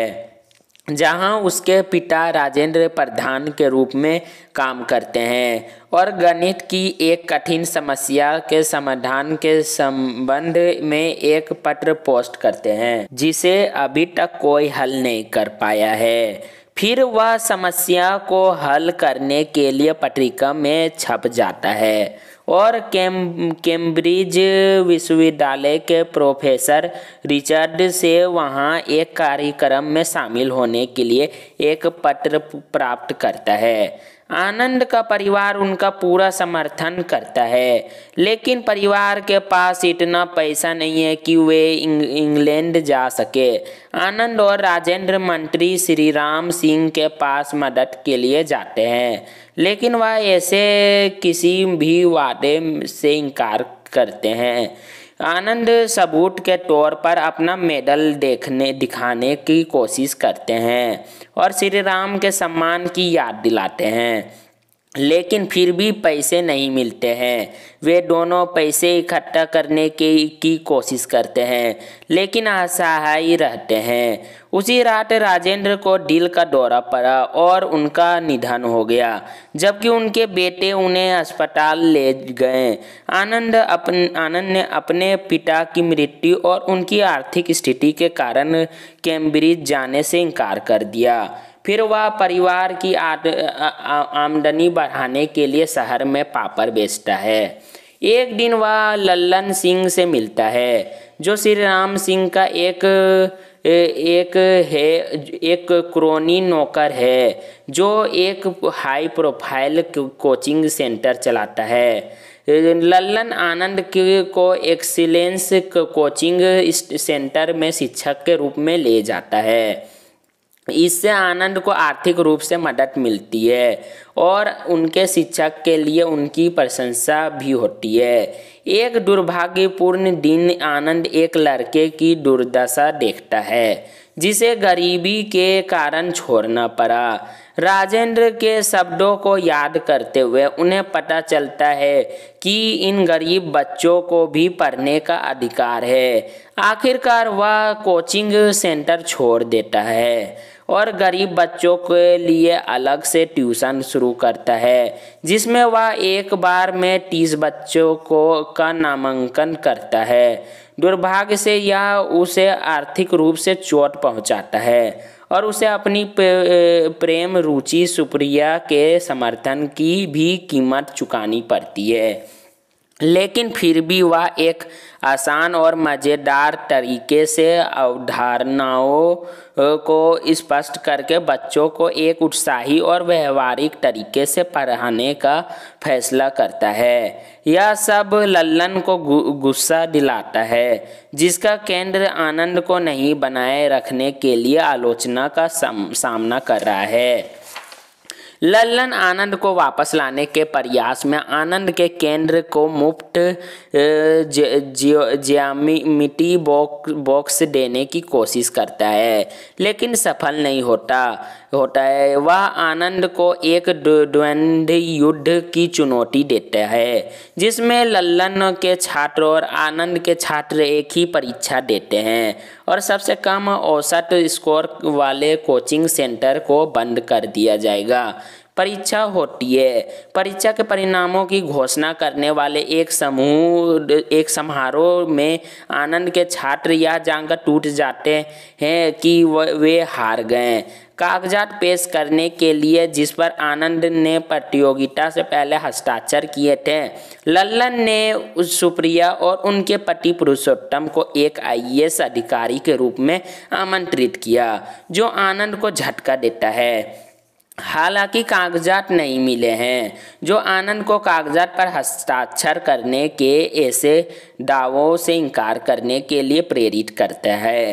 जहां उसके पिता राजेंद्र प्रधान के रूप में काम करते हैं और गणित की एक कठिन समस्या के समाधान के संबंध में एक पत्र पोस्ट करते हैं जिसे अभी तक कोई हल नहीं कर पाया है फिर वह समस्या को हल करने के लिए पत्रिका में छप जाता है और कैम कैम्ब्रिज विश्वविद्यालय के प्रोफेसर रिचर्ड से वहाँ एक कार्यक्रम में शामिल होने के लिए एक पत्र प्राप्त करता है आनंद का परिवार उनका पूरा समर्थन करता है लेकिन परिवार के पास इतना पैसा नहीं है कि वे इंग, इंग्लैंड जा सके आनंद और राजेंद्र मंत्री श्री राम सिंह के पास मदद के लिए जाते हैं लेकिन वह ऐसे किसी भी वादे से इनकार करते हैं आनंद सबूत के तौर पर अपना मेडल देखने दिखाने की कोशिश करते हैं और श्री राम के सम्मान की याद दिलाते हैं लेकिन फिर भी पैसे नहीं मिलते हैं वे दोनों पैसे इकट्ठा करने के की कोशिश करते हैं लेकिन असहाय रहते हैं उसी रात राजेंद्र को दिल का दौरा पड़ा और उनका निधन हो गया जबकि उनके बेटे उन्हें अस्पताल ले गए आनंद अपन आनंद ने अपने पिता की मृत्यु और उनकी आर्थिक स्थिति के कारण कैम्ब्रिज जाने से इनकार कर दिया फिर वह परिवार की आमदनी बढ़ाने के लिए शहर में पापड़ बेचता है एक दिन वह लल्लन सिंह से मिलता है जो श्री राम सिंह का एक एक है एक क्रोनी नौकर है जो एक हाई प्रोफाइल कोचिंग सेंटर चलाता है लल्लन आनंद को एक्सीलेंस कोचिंग सेंटर में शिक्षक के रूप में ले जाता है इससे आनंद को आर्थिक रूप से मदद मिलती है और उनके शिक्षक के लिए उनकी प्रशंसा भी होती है एक दुर्भाग्यपूर्ण दिन आनंद एक लड़के की दुर्दशा देखता है जिसे गरीबी के कारण छोड़ना पड़ा राजेंद्र के शब्दों को याद करते हुए उन्हें पता चलता है कि इन गरीब बच्चों को भी पढ़ने का अधिकार है आखिरकार वह कोचिंग सेंटर छोड़ देता है और गरीब बच्चों के लिए अलग से ट्यूशन शुरू करता है जिसमें वह एक बार में तीस बच्चों को का नामांकन करता है दुर्भाग्य से यह उसे आर्थिक रूप से चोट पहुंचाता है और उसे अपनी प्रेम रुचि सुप्रिया के समर्थन की भी कीमत चुकानी पड़ती है लेकिन फिर भी वह एक आसान और मज़ेदार तरीके से अवधारणाओं को स्पष्ट करके बच्चों को एक उत्साही और व्यवहारिक तरीके से पढ़ाने का फैसला करता है यह सब लल्लन को गुस्सा दिलाता है जिसका केंद्र आनंद को नहीं बनाए रखने के लिए आलोचना का सामना कर रहा है लल्लन आनंद को वापस लाने के प्रयास में आनंद के केंद्र को मुफ्त ज्यामिटी बॉक्स देने की कोशिश करता है लेकिन सफल नहीं होता होता है वह आनंद को एक द्वंद युद्ध की चुनौती देता है जिसमें लल्लन के छात्र और आनंद के छात्र एक ही परीक्षा देते हैं और सबसे कम औसत स्कोर वाले कोचिंग सेंटर को बंद कर दिया जाएगा परीक्षा होती है परीक्षा के परिणामों की घोषणा करने वाले एक समूह एक समारोह में आनंद के छात्र यह जानकर टूट जाते हैं कि वे हार गए कागजात पेश करने के लिए जिस पर आनंद ने प्रतियोगिता से पहले हस्ताक्षर किए थे लल्लन ने सुप्रिया और उनके पति पुरुषोत्तम को एक आईएएस अधिकारी के रूप में आमंत्रित किया जो आनंद को झटका देता है हालांकि कागजात नहीं मिले हैं जो आनंद को कागजात पर हस्ताक्षर करने के ऐसे दावों से इनकार करने के लिए प्रेरित करता है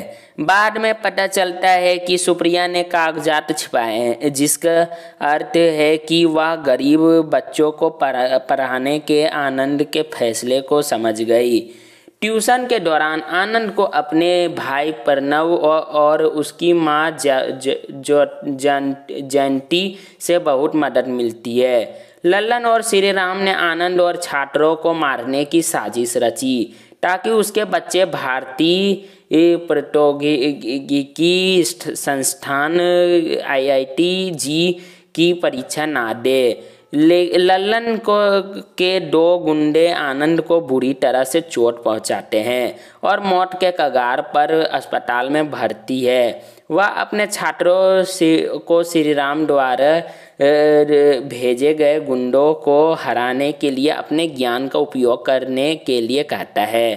बाद में पता चलता है कि सुप्रिया ने कागजात छिपाए हैं जिसका अर्थ है कि वह गरीब बच्चों को पढ़ाने के आनंद के फैसले को समझ गई ट्यूशन के दौरान आनंद को अपने भाई प्रणव और उसकी माँ जो जयंती से बहुत मदद मिलती है लल्लन और श्री राम ने आनंद और छात्रों को मारने की साजिश रची ताकि उसके बच्चे भारतीय प्रौद्योगिकी संस्थान आईआईटी जी की परीक्षा ना दे ले लल्लन को के दो गुंडे आनंद को बुरी तरह से चोट पहुंचाते हैं और मौत के कगार पर अस्पताल में भर्ती है वह अपने छात्रों को श्री राम द्वारा भेजे गए गुंडों को हराने के लिए अपने ज्ञान का उपयोग करने के लिए कहता है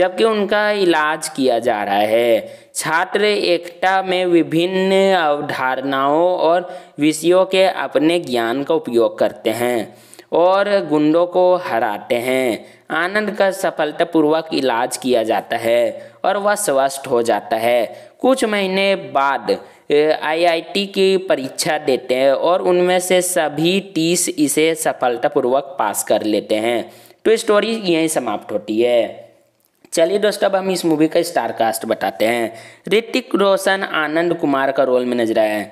जबकि उनका इलाज किया जा रहा है छात्र एकता में विभिन्न अवधारणाओं और विषयों के अपने ज्ञान का उपयोग करते हैं और गुंडों को हराते हैं आनंद का सफलतापूर्वक इलाज किया जाता है और वह स्वस्थ हो जाता है कुछ महीने बाद आईआईटी की परीक्षा देते हैं और उनमें से सभी तीस इसे सफलतापूर्वक पास कर लेते हैं तो स्टोरी यहीं समाप्त होती है चलिए दोस्तों अब हम इस मूवी का स्टार कास्ट बताते हैं ऋतिक रोशन आनंद कुमार का रोल में नजर आया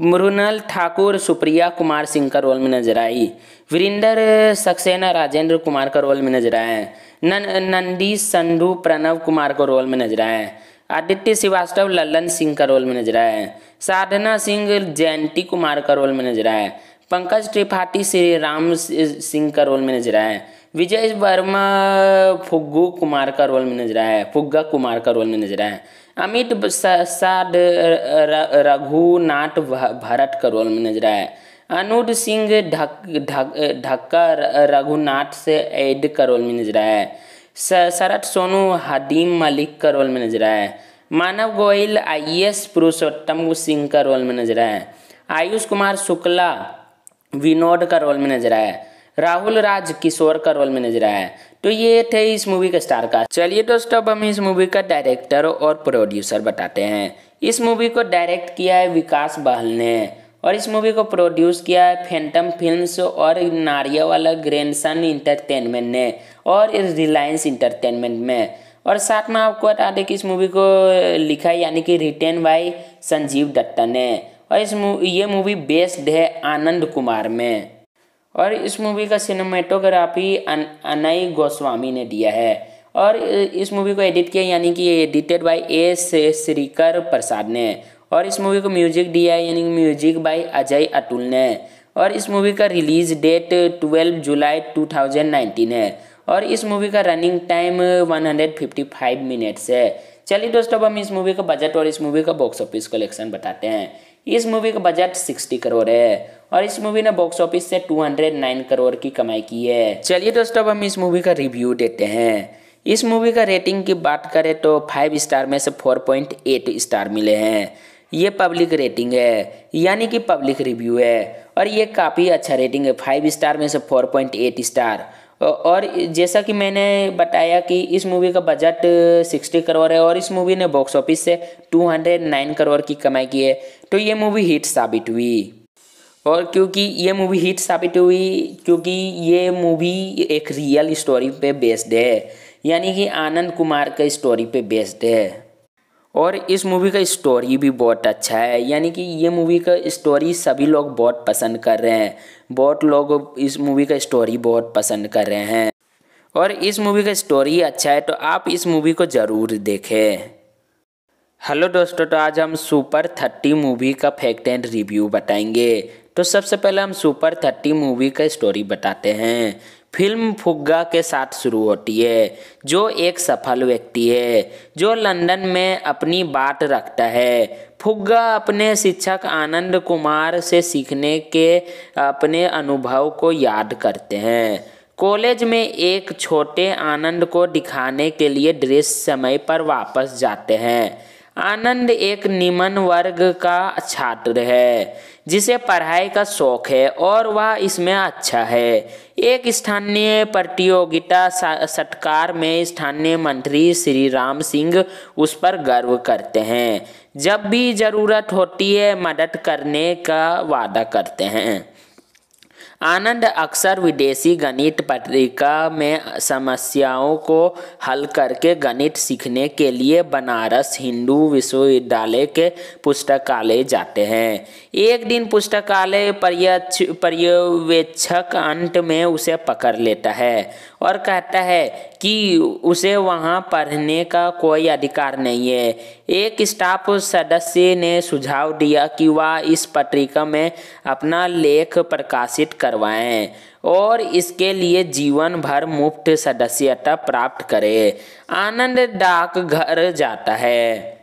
मृणल ठाकुर सुप्रिया कुमार सिंह का रोल में नजर आई वीरेंदर सक्सेना राजेंद्र कुमार का रोल में नजर आए नंदी संधू प्रणव कुमार का रोल में नजर आए आदित्य श्रीवास्तव लल्लन सिंह का रोल में नजर आए साधना सिंह जयंती कुमार का रोल में नजर आए पंकज त्रिपाठी श्री राम सिंह का रोल में नजर आए विजय वर्मा फुग्गू कुमार का रोल में नजर आया है फुग्गा कुमार का रोल में नजर आया है अमित साध रघुनाथ भरत का रोल में नजर आया है अनुज सिंह ढक्का रघुनाथ से एड का रोल में नजर आया है सरत सोनू हदीम मलिक का रोल में नजर आया है मानव गोयल आई एस पुरुषोत्तम सिंह का रोल में नजर आया है आयुष कुमार शुक्ला विनोद का रोल में नजर आया है राहुल राज किशोर का रोल में नजर आया है तो ये थे इस मूवी के स्टार का चलिए दोस्तों अब हम इस मूवी का डायरेक्टर और प्रोड्यूसर बताते हैं इस मूवी को डायरेक्ट किया है विकास बहल ने और इस मूवी को प्रोड्यूस किया है फैंटम फिल्म्स और नारिया वाला ग्रैंडसन इंटरटेनमेंट ने और रिलायंस इंटरटेनमेंट में और साथ में आपको बता दें कि इस मूवी को लिखा यानी कि रिटेन बाय संजीव दत्ता ने और इस मूवी ये मूवी बेस्ड है आनंद कुमार में और इस मूवी का सिनेमेटोग्राफी अनई अनय गोस्वामी ने दिया है और इस मूवी को एडिट किया यानी कि edited by A Sreekar Prasad ने और इस मूवी को म्यूजिक दिया है यानी म्यूजिक बाय अजय अतुल ने और इस मूवी का रिलीज डेट 12 जुलाई 2019 है और इस मूवी का रनिंग टाइम 155 मिनट्स है चलिए दोस्तों अब हम इस मूवी का बजट और इस मूवी का बॉक्स ऑफिस कलेक्शन बताते हैं इस मूवी का बजट 60 करोड़ है और इस मूवी ने बॉक्स ऑफिस से 209 करोड़ की कमाई की है चलिए दोस्तों अब हम इस मूवी का रिव्यू देते हैं इस मूवी का रेटिंग की बात करें तो फाइव स्टार में से एट स्टार मिले हैं ये पब्लिक रेटिंग है यानी कि पब्लिक रिव्यू है और ये काफ़ी अच्छा रेटिंग है फाइव स्टार में से फोर पॉइंट एट स्टार और जैसा कि मैंने बताया कि इस मूवी का बजट सिक्सटी करोड़ है और इस मूवी ने बॉक्स ऑफिस से टू हंड्रेड नाइन करोड़ की कमाई की है तो ये मूवी हिट साबित हुई और क्योंकि ये मूवी हिट साबित हुई क्योंकि ये मूवी एक रियल स्टोरी पे बेस्ड है यानी कि आनंद कुमार का स्टोरी पे बेस्ड है और इस मूवी का स्टोरी भी बहुत अच्छा है यानी कि ये मूवी का स्टोरी सभी लोग बहुत पसंद कर रहे हैं बहुत लोग इस मूवी का स्टोरी बहुत पसंद कर रहे हैं और इस मूवी का स्टोरी अच्छा है तो आप इस मूवी को ज़रूर देखें हेलो दोस्तों तो आज हम सुपर थर्टी मूवी का फैक्ट एंड रिव्यू बताएंगे तो सबसे पहले हम सुपर थर्टी मूवी का स्टोरी बताते हैं फिल्म फुग्गा के साथ शुरू होती है जो एक सफल व्यक्ति है जो लंदन में अपनी बात रखता है फुग्गा अपने शिक्षक आनंद कुमार से सीखने के अपने अनुभव को याद करते हैं कॉलेज में एक छोटे आनंद को दिखाने के लिए ड्रेस समय पर वापस जाते हैं आनंद एक निम्न वर्ग का छात्र है जिसे पढ़ाई का शौक है और वह इसमें अच्छा है एक स्थानीय प्रतियोगिता सत्कार में स्थानीय मंत्री श्री राम सिंह उस पर गर्व करते हैं जब भी ज़रूरत होती है मदद करने का वादा करते हैं आनंद अक्सर विदेशी गणित पत्रिका में समस्याओं को हल करके गणित सीखने के लिए बनारस हिंदू विश्वविद्यालय के पुस्तकालय जाते हैं एक दिन पुस्तकालय पर्यवेक्षक अंत में उसे पकड़ लेता है और कहता है कि उसे वहाँ पढ़ने का कोई अधिकार नहीं है एक स्टाफ सदस्य ने सुझाव दिया कि वह इस पत्रिका में अपना लेख प्रकाशित करवाएं और इसके लिए जीवन भर मुफ्त सदस्यता प्राप्त करे आनंद डाक घर जाता है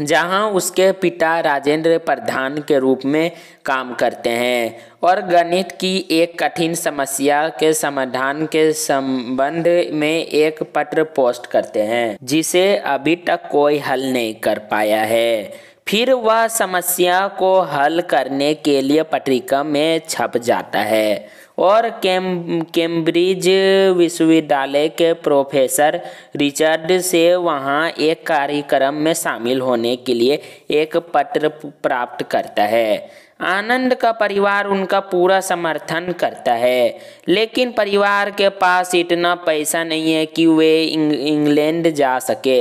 जहां उसके पिता राजेंद्र प्रधान के रूप में काम करते हैं और गणित की एक कठिन समस्या के समाधान के संबंध में एक पत्र पोस्ट करते हैं जिसे अभी तक कोई हल नहीं कर पाया है फिर वह समस्या को हल करने के लिए पत्रिका में छप जाता है और कैम कैम्ब्रिज विश्वविद्यालय के प्रोफेसर रिचर्ड से वहाँ एक कार्यक्रम में शामिल होने के लिए एक पत्र प्राप्त करता है आनंद का परिवार उनका पूरा समर्थन करता है लेकिन परिवार के पास इतना पैसा नहीं है कि वे इंग्लैंड जा सके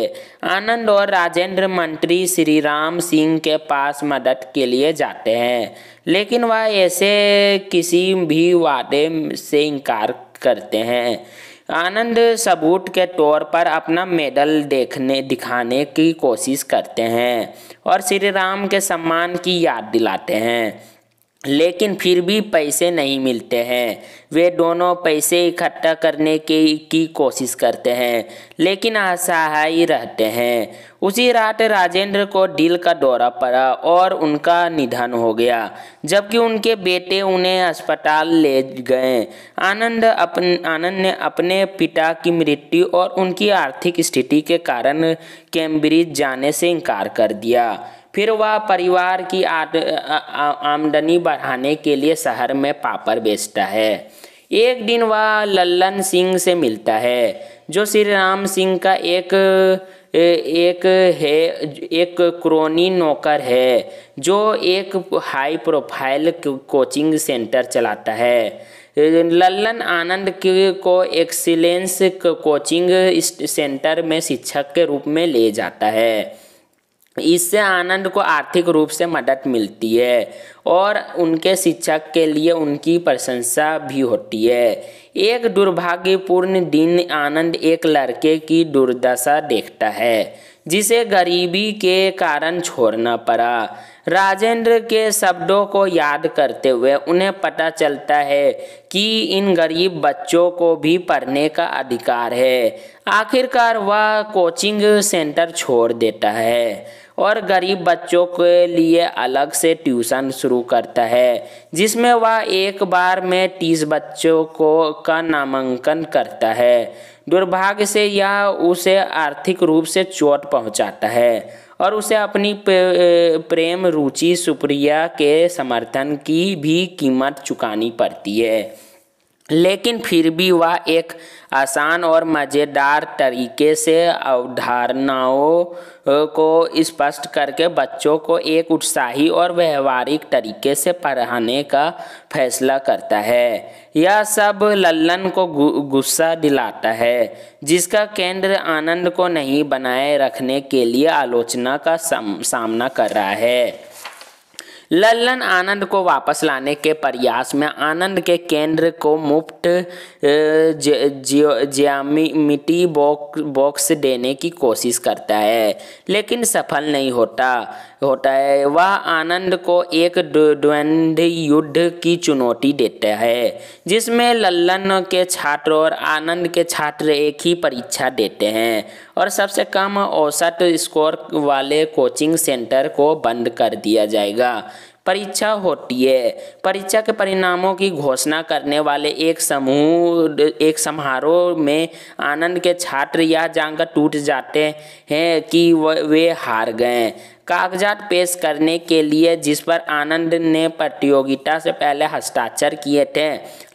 आनंद और राजेंद्र मंत्री श्री राम सिंह के पास मदद के लिए जाते हैं लेकिन वह ऐसे किसी भी वादे से इनकार करते हैं आनंद सबूत के तौर पर अपना मेडल देखने दिखाने की कोशिश करते हैं और श्री राम के सम्मान की याद दिलाते हैं लेकिन फिर भी पैसे नहीं मिलते हैं वे दोनों पैसे इकट्ठा करने के की कोशिश करते हैं लेकिन असहाय रहते हैं उसी रात राजेंद्र को दिल का दौरा पड़ा और उनका निधन हो गया जबकि उनके बेटे उन्हें अस्पताल ले गए आनंद अपन आनंद ने अपने पिता की मृत्यु और उनकी आर्थिक स्थिति के कारण कैम्ब्रिज जाने से इनकार कर दिया फिर वह परिवार की आमदनी बढ़ाने के लिए शहर में पापड़ बेचता है एक दिन वह लल्लन सिंह से मिलता है जो श्री राम सिंह का एक एक है एक क्रोनी नौकर है जो एक हाई प्रोफाइल कोचिंग सेंटर चलाता है लल्लन आनंद को एक्सीलेंस कोचिंग सेंटर में शिक्षक के रूप में ले जाता है इससे आनंद को आर्थिक रूप से मदद मिलती है और उनके शिक्षक के लिए उनकी प्रशंसा भी होती है एक दुर्भाग्यपूर्ण दिन आनंद एक लड़के की दुर्दशा देखता है जिसे गरीबी के कारण छोड़ना पड़ा राजेंद्र के शब्दों को याद करते हुए उन्हें पता चलता है कि इन गरीब बच्चों को भी पढ़ने का अधिकार है आखिरकार वह कोचिंग सेंटर छोड़ देता है और गरीब बच्चों के लिए अलग से ट्यूशन शुरू करता है जिसमें वह एक बार में तीस बच्चों को का नामांकन करता है दुर्भाग्य से यह उसे आर्थिक रूप से चोट पहुंचाता है और उसे अपनी प्रेम रुचि सुप्रिया के समर्थन की भी कीमत चुकानी पड़ती है लेकिन फिर भी वह एक आसान और मज़ेदार तरीके से अवधारणाओं को स्पष्ट करके बच्चों को एक उत्साही और व्यवहारिक तरीके से पढ़ाने का फैसला करता है यह सब लल्लन को गुस्सा दिलाता है जिसका केंद्र आनंद को नहीं बनाए रखने के लिए आलोचना का सामना कर रहा है लल्लन आनंद को वापस लाने के प्रयास में आनंद के केंद्र को मुफ्त ज्यामिटी बॉक्स देने की कोशिश करता है लेकिन सफल नहीं होता होता है वह आनंद को एक द्वंद्व युद्ध की चुनौती देता है जिसमें लल्लन के छात्र और आनंद के छात्र एक ही परीक्षा देते हैं और सबसे कम औसत स्कोर वाले कोचिंग सेंटर को बंद कर दिया जाएगा परीक्षा होती है परीक्षा के परिणामों की घोषणा करने वाले एक समूह एक समारोह में आनंद के छात्र यह जानकर टूट जाते हैं कि वे हार गए कागजात पेश करने के लिए जिस पर आनंद ने प्रतियोगिता से पहले हस्ताक्षर किए थे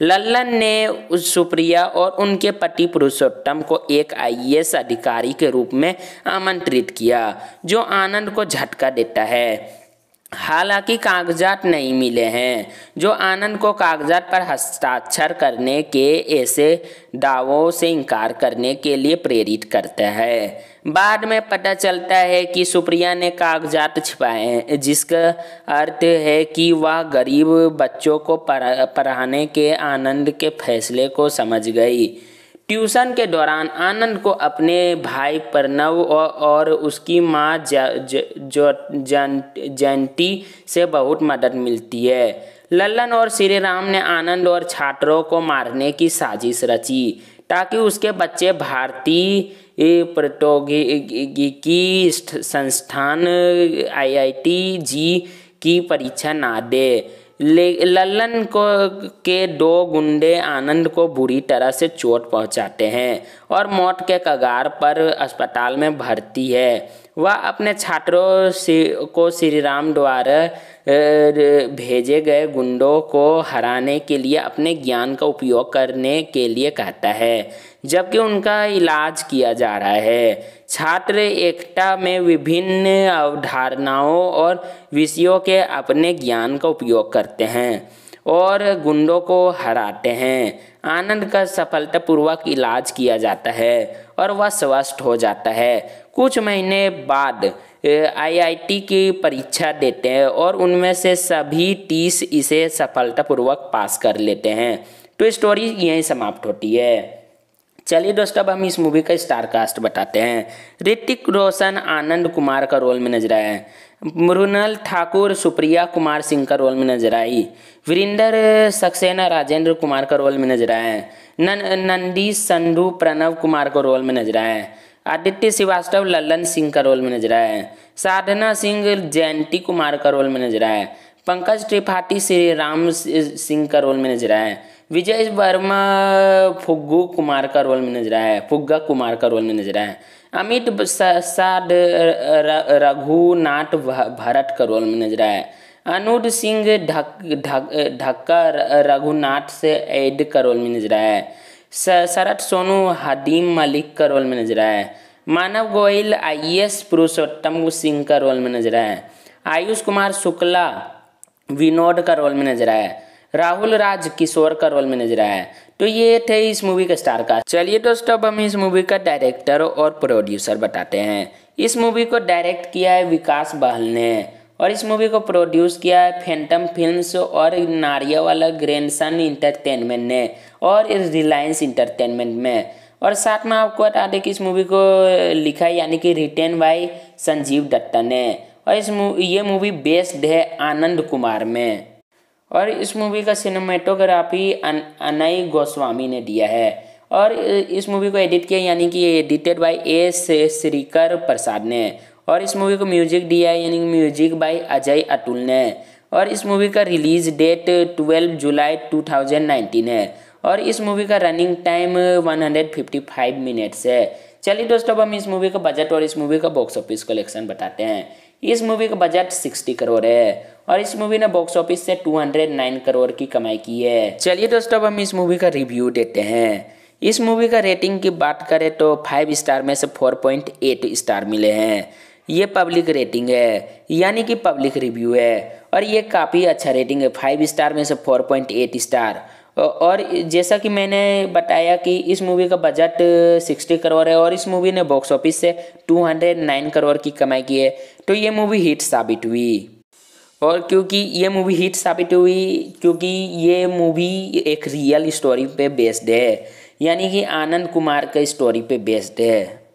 लल्लन ने सुप्रिया और उनके पति पुरुषोत्तम को एक आईएएस अधिकारी के रूप में आमंत्रित किया जो आनंद को झटका देता है हालांकि कागजात नहीं मिले हैं जो आनंद को कागजात पर हस्ताक्षर करने के ऐसे दावों से इनकार करने के लिए प्रेरित करता है बाद में पता चलता है कि सुप्रिया ने कागजात छिपाए हैं जिसका अर्थ है कि वह गरीब बच्चों को पढ़ाने के आनंद के फैसले को समझ गई ट्यूशन के दौरान आनंद को अपने भाई प्रणव और उसकी माँ जयंती से बहुत मदद मिलती है लल्लन और श्री राम ने आनंद और छात्रों को मारने की साजिश रची ताकि उसके बच्चे भारतीय प्रौद्योगिकी संस्थान आईआईटी जी की परीक्षा ना दे ले लल्लन को के दो गुंडे आनंद को बुरी तरह से चोट पहुंचाते हैं और मौत के कगार पर अस्पताल में भर्ती है वह अपने छात्रों को श्री राम द्वारा भेजे गए गुंडों को हराने के लिए अपने ज्ञान का उपयोग करने के लिए कहता है जबकि उनका इलाज किया जा रहा है छात्र एकता में विभिन्न अवधारणाओं और विषयों के अपने ज्ञान का उपयोग करते हैं और गुंडों को हराते हैं आनंद का सफलतापूर्वक इलाज किया जाता है और वह स्वस्थ हो जाता है कुछ महीने बाद आईआईटी की परीक्षा देते हैं और उनमें से सभी तीस इसे सफलतापूर्वक पास कर लेते हैं तो स्टोरी यहीं समाप्त होती है चलिए दोस्तों अब हम इस मूवी का स्टार कास्ट बताते हैं ऋतिक रोशन आनंद कुमार का रोल में नजर आए है मृणाल ठाकुर सुप्रिया कुमार सिंह का रोल में नजर आई वीरेंद्र सक्सेना राजेंद्र कुमार का रोल में नजर आए नंदी संधु प्रणव कुमार का रोल में नजर आया आदित्य श्रीवास्तव लल्लन सिंह का रोल में नजर आया साधना सिंह जयंती कुमार का रोल में नजर आया पंकज त्रिपाठी श्री राम सिंह का रोल में नजर आया विजय वर्मा फुग्गू कुमार का रोल में नजर आया फुग्गा कुमार का रोल में नजर आए अमित साड रघुनाथ भरत का रोल में नजर आया अनुज सिंह ढक्का रघुनाथ से एड का रोल में नजर आया है शरत सोनू हदीम मलिक का रोल में नजर आया है मानव गोयल एस पुरुषोत्तम सिंह का रोल में नजर आया है आयुष कुमार शुक्ला विनोद का रोल में नजर आया है राहुल राज किशोर का रोल में नजर आया है तो ये थे इस मूवी के स्टार का चलिए दोस्तों अब हम इस मूवी का डायरेक्टर और प्रोड्यूसर बताते हैं इस मूवी को डायरेक्ट किया है विकास बहल ने और इस मूवी को प्रोड्यूस किया है फैंटम फिल्म्स और नारिया वाला ग्रैंडसन इंटरटेनमेंट ने और रिलायंस इंटरटेनमेंट में और साथ में आपको बता दें कि इस मूवी को लिखा यानी कि रिटेन बाय संजीव दत्ता ने और इस मूवी ये मूवी बेस्ड है आनंद कुमार में और इस मूवी का सिनेमाटोग्राफी अन, अनय गोस्वामी ने दिया है और इस मूवी को एडिट किया यानी कि edited by A Sreekar Prasad ने और इस मूवी को म्यूजिक दिया है यानी म्यूजिक बाय अजय अतुल ने और इस मूवी का रिलीज डेट 12 जुलाई 2019 है और इस मूवी का रनिंग टाइम 155 मिनट्स है चलिए दोस्तों अब हम इस मूवी का बजट और इस मूवी का बॉक्स ऑफिस कलेक्शन बताते हैं इस मूवी का बजट सिक्सटी करोड़ है और इस मूवी ने बॉक्स ऑफिस से 209 करोड़ की कमाई की है चलिए दोस्तों अब हम इस मूवी का रिव्यू देते हैं इस मूवी का रेटिंग की बात करें तो फाइव स्टार में से फोर पॉइंट एट स्टार मिले हैं ये पब्लिक रेटिंग है यानी कि पब्लिक रिव्यू है और ये काफ़ी अच्छा रेटिंग है फाइव स्टार में से फोर पॉइंट एट स्टार और जैसा कि मैंने बताया कि इस मूवी का बजट 60 करोड़ है और इस मूवी ने बॉक्स ऑफिस से 209 करोड़ की कमाई की है तो ये मूवी हिट साबित हुई और क्योंकि ये मूवी हिट साबित हुई क्योंकि ये मूवी एक रियल स्टोरी पे बेस्ड है यानी कि आनंद कुमार के स्टोरी पे बेस्ड है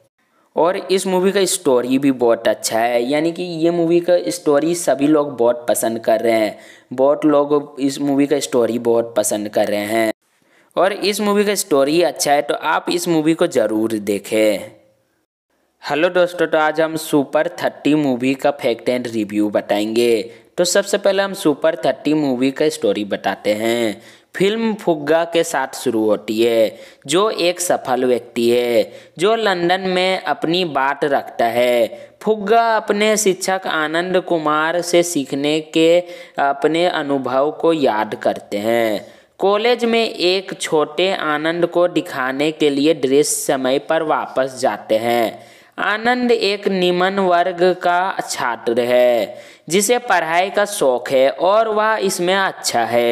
और इस मूवी का स्टोरी भी बहुत अच्छा है यानी कि ये मूवी का स्टोरी सभी लोग बहुत पसंद कर रहे हैं बहुत लोग इस मूवी का स्टोरी बहुत पसंद कर रहे हैं और इस मूवी का स्टोरी अच्छा है तो आप इस मूवी को ज़रूर देखें हेलो दोस्तों तो आज हम सुपर थर्टी मूवी का फैक्ट एंड रिव्यू बताएंगे तो सबसे पहले हम सुपर थर्टी मूवी का स्टोरी बताते हैं फिल्म फुग्गा के साथ शुरू होती है जो एक सफल व्यक्ति है जो लंदन में अपनी बात रखता है फुग्गा अपने शिक्षक आनंद कुमार से सीखने के अपने अनुभव को याद करते हैं कॉलेज में एक छोटे आनंद को दिखाने के लिए ड्रेस समय पर वापस जाते हैं आनंद एक निम्न वर्ग का छात्र है जिसे पढ़ाई का शौक है और वह इसमें अच्छा है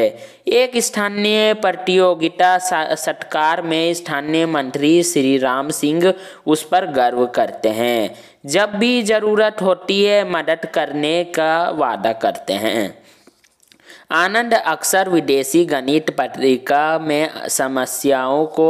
एक स्थानीय प्रतियोगिता सत्कार में स्थानीय मंत्री श्री राम सिंह उस पर गर्व करते हैं जब भी ज़रूरत होती है मदद करने का वादा करते हैं आनंद अक्सर विदेशी गणित पत्रिका में समस्याओं को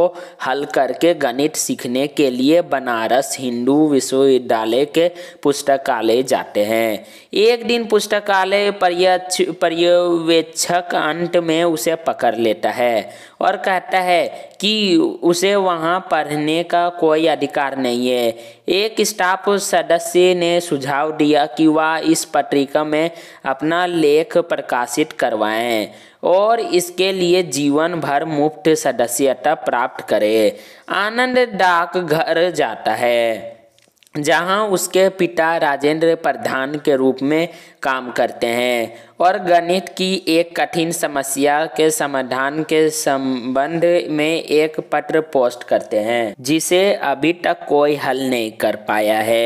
हल करके गणित सीखने के लिए बनारस हिंदू विश्वविद्यालय के पुस्तकालय जाते हैं एक दिन पुस्तकालय पर्यवेक्षक अंत में उसे पकड़ लेता है और कहता है कि उसे वहाँ पढ़ने का कोई अधिकार नहीं है एक स्टाफ सदस्य ने सुझाव दिया कि वह इस पत्रिका में अपना लेख प्रकाशित करवाएं और इसके लिए जीवन भर मुफ्त सदस्यता प्राप्त करें आनंद डाक घर जाता है जहां उसके पिता राजेंद्र प्रधान के रूप में काम करते हैं और गणित की एक कठिन समस्या के समाधान के संबंध में एक पत्र पोस्ट करते हैं जिसे अभी तक कोई हल नहीं कर पाया है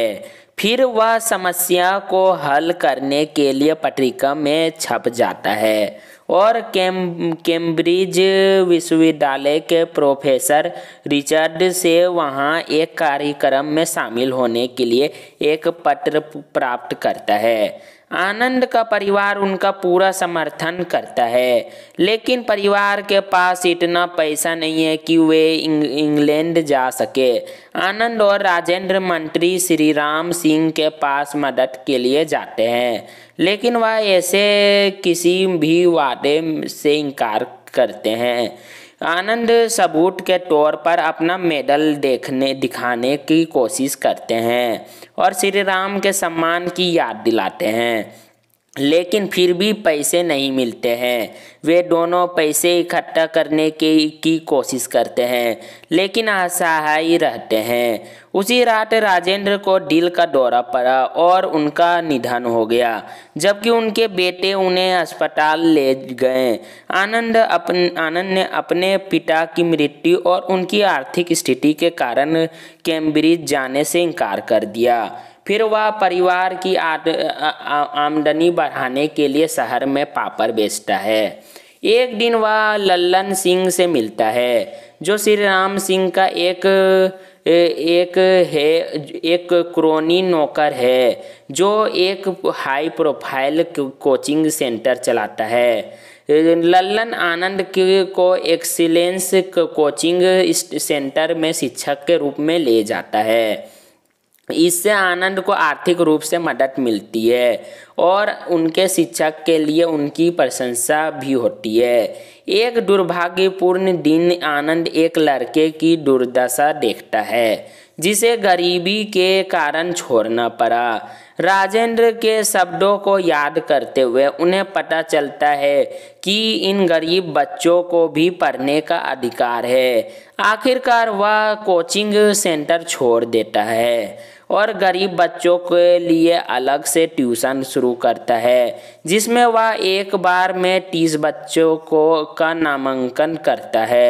फिर वह समस्या को हल करने के लिए पत्रिका में छप जाता है और कैम कैम्ब्रिज विश्वविद्यालय के प्रोफेसर रिचर्ड से वहाँ एक कार्यक्रम में शामिल होने के लिए एक पत्र प्राप्त करता है आनंद का परिवार उनका पूरा समर्थन करता है लेकिन परिवार के पास इतना पैसा नहीं है कि वे इंग, इंग्लैंड जा सके आनंद और राजेंद्र मंत्री श्री राम सिंह के पास मदद के लिए जाते हैं लेकिन वह ऐसे किसी भी वादे से इनकार करते हैं आनंद सबूत के तौर पर अपना मेडल देखने दिखाने की कोशिश करते हैं और श्री राम के सम्मान की याद दिलाते हैं लेकिन फिर भी पैसे नहीं मिलते हैं वे दोनों पैसे इकट्ठा करने के की कोशिश करते हैं लेकिन असहाय रहते हैं उसी रात राजेंद्र को दिल का दौरा पड़ा और उनका निधन हो गया जबकि उनके बेटे उन्हें अस्पताल ले गए आनंद अपन आनंद ने अपने पिता की मृत्यु और उनकी आर्थिक स्थिति के कारण कैम्ब्रिज जाने से इनकार कर दिया फिर वह परिवार की आमदनी बढ़ाने के लिए शहर में पापड़ बेचता है एक दिन वह लल्लन सिंह से मिलता है जो श्री राम सिंह का एक एक है एक क्रोनी नौकर है जो एक हाई प्रोफाइल कोचिंग सेंटर चलाता है लल्लन आनंद की को एक्सीलेंस कोचिंग सेंटर में शिक्षक के रूप में ले जाता है इससे आनंद को आर्थिक रूप से मदद मिलती है और उनके शिक्षक के लिए उनकी प्रशंसा भी होती है एक दुर्भाग्यपूर्ण दिन आनंद एक लड़के की दुर्दशा देखता है जिसे गरीबी के कारण छोड़ना पड़ा राजेंद्र के शब्दों को याद करते हुए उन्हें पता चलता है कि इन गरीब बच्चों को भी पढ़ने का अधिकार है आखिरकार वह कोचिंग सेंटर छोड़ देता है और गरीब बच्चों के लिए अलग से ट्यूशन शुरू करता है जिसमें वह एक बार में तीस बच्चों को का नामांकन करता है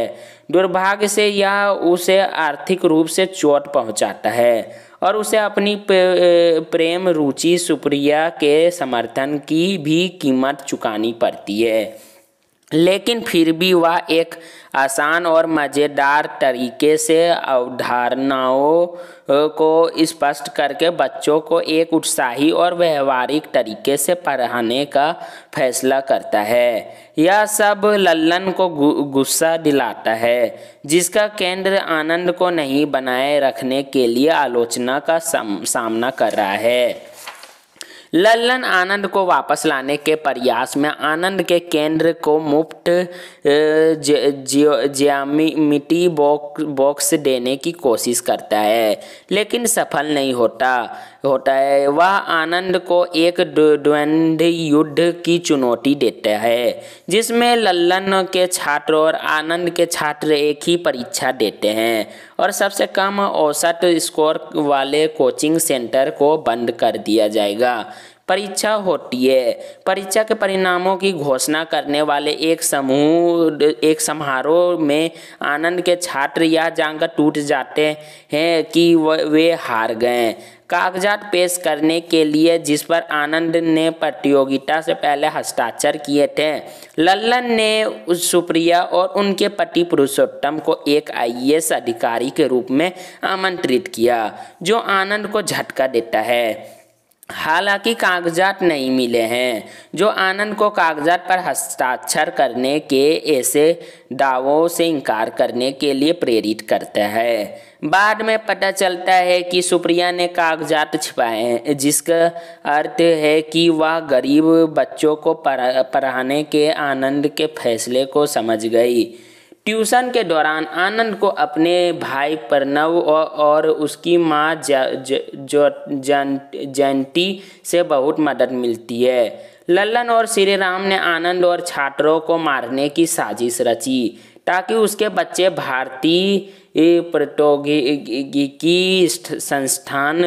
दुर्भाग्य से यह उसे आर्थिक रूप से चोट पहुंचाता है और उसे अपनी प्रेम रुचि सुप्रिया के समर्थन की भी कीमत चुकानी पड़ती है लेकिन फिर भी वह एक आसान और मज़ेदार तरीके से अवधारणाओं को स्पष्ट करके बच्चों को एक उत्साही और व्यवहारिक तरीके से पढ़ाने का फैसला करता है यह सब लल्लन को गुस्सा दिलाता है जिसका केंद्र आनंद को नहीं बनाए रखने के लिए आलोचना का सामना कर रहा है लल्लन आनंद को वापस लाने के प्रयास में आनंद के केंद्र को मुफ्त ज्यामिटी बॉक्स बॉक्स देने की कोशिश करता है लेकिन सफल नहीं होता होता है वह आनंद को एक द्वंद्व युद्ध की चुनौती देता है जिसमें लल्लन के छात्र और आनंद के छात्र एक ही परीक्षा देते हैं और सबसे कम औसत स्कोर वाले कोचिंग सेंटर को बंद कर दिया जाएगा परीक्षा होती है परीक्षा के परिणामों की घोषणा करने वाले एक समूह एक समारोह में आनंद के छात्र यह जानकर टूट जाते हैं कि वे हार गए कागजात पेश करने के लिए जिस पर आनंद ने प्रतियोगिता से पहले हस्ताक्षर किए थे लल्लन ने सुप्रिया और उनके पति पुरुषोत्तम को एक आईएएस अधिकारी के रूप में आमंत्रित किया जो आनंद को झटका देता है हालांकि कागजात नहीं मिले हैं जो आनंद को कागजात पर हस्ताक्षर करने के ऐसे दावों से इनकार करने के लिए प्रेरित करता है बाद में पता चलता है कि सुप्रिया ने कागजात छिपाए हैं जिसका अर्थ है कि वह गरीब बच्चों को पढ़ाने के आनंद के फैसले को समझ गई ट्यूशन के दौरान आनंद को अपने भाई प्रणव और उसकी माँ जयंती से बहुत मदद मिलती है लल्लन और श्री राम ने आनंद और छात्रों को मारने की साजिश रची ताकि उसके बच्चे भारतीय प्रौद्योगिकी संस्थान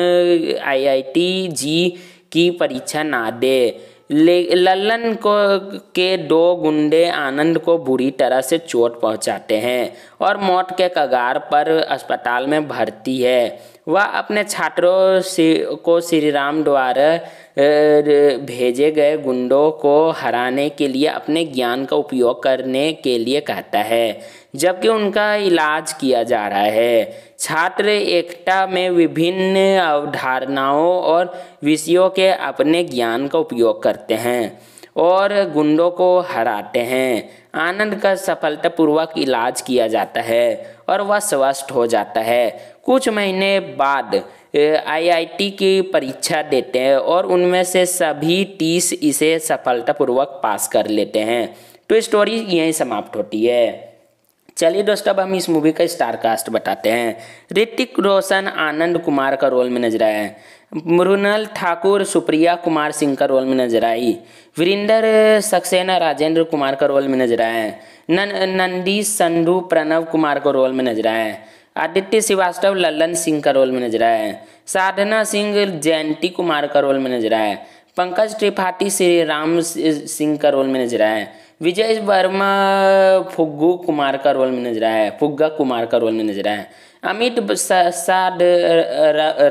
आईआईटी जी की परीक्षा ना दे ले लल्लन को के दो गुंडे आनंद को बुरी तरह से चोट पहुंचाते हैं और मौत के कगार पर अस्पताल में भर्ती है वह अपने छात्रों को श्री राम द्वारा भेजे गए गुंडों को हराने के लिए अपने ज्ञान का उपयोग करने के लिए कहता है जबकि उनका इलाज किया जा रहा है छात्र एकता में विभिन्न अवधारणाओं और विषयों के अपने ज्ञान का उपयोग करते हैं और गुंडों को हराते हैं आनंद का सफलतापूर्वक इलाज किया जाता है और वह स्वस्थ हो जाता है कुछ महीने बाद आईआईटी की परीक्षा देते हैं और उनमें से सभी तीस इसे सफलतापूर्वक पास कर लेते हैं तो स्टोरी यहीं समाप्त होती है चलिए दोस्तों अब हम इस मूवी का स्टार कास्ट बताते हैं ऋतिक रोशन आनंद कुमार का रोल में नजर आए मृणल ठाकुर सुप्रिया कुमार सिंह का रोल में नजर आई वीरेंद्र सक्सेना राजेंद्र कुमार का रोल में नजर आए नन नंदी संधु प्रणव कुमार का रोल में नजर आए आदित्य श्रीवास्तव लल्लन सिंह का रोल में नजर आए साधना सिंह जयंती कुमार का रोल में नजर आए पंकज त्रिपाठी श्री राम सिंह का रोल में नजर आए विजय वर्मा फुग्गू कुमार का रोल में नजर आया है फुग्गा कुमार का रोल में नजर आया है अमित साड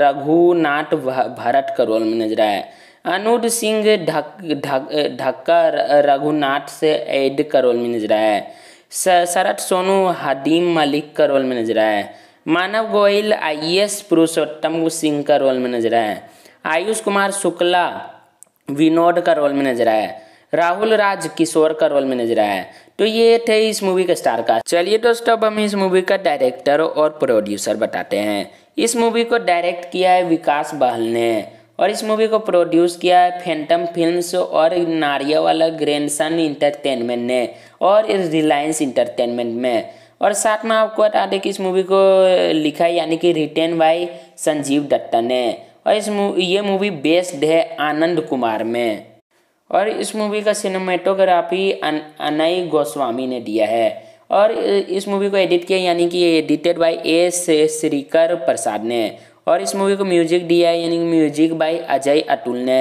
रघुनाथ भरत का रोल में नजर आया है अनुज सिंह ढक्का रघुनाथ से एड का रोल में नजर आया है शरत सोनू हदीम मलिक का रोल में नजर आया है मानव गोयल एस पुरुषोत्तम सिंह का रोल में नजर आया है आयुष कुमार शुक्ला विनोद का रोल में नजर आया है राहुल राज किशोर का रोल में नजर आया तो ये थे इस मूवी के स्टार का चलिए दोस्तों अब हम इस मूवी का डायरेक्टर और प्रोड्यूसर बताते हैं इस मूवी को डायरेक्ट किया है विकास बहल ने और इस मूवी को प्रोड्यूस किया है फैंटम फिल्म्स और नारिया वाला ग्रैंडसन इंटरटेनमेंट ने और रिलायंस इंटरटेनमेंट में और साथ में आपको बता दें कि इस मूवी को लिखा यानी कि रिटेन बाय संजीव दत्ता ने और इस मूवी ये मूवी बेस्ड है आनंद कुमार में और इस मूवी का सिनेमाटोग्राफी अन, अनय गोस्वामी ने दिया है और इस मूवी को एडिट किया यानी कि edited by A Sreekar Prasad ने और इस मूवी को म्यूजिक दिया है यानी म्यूजिक बाय अजय अतुल ने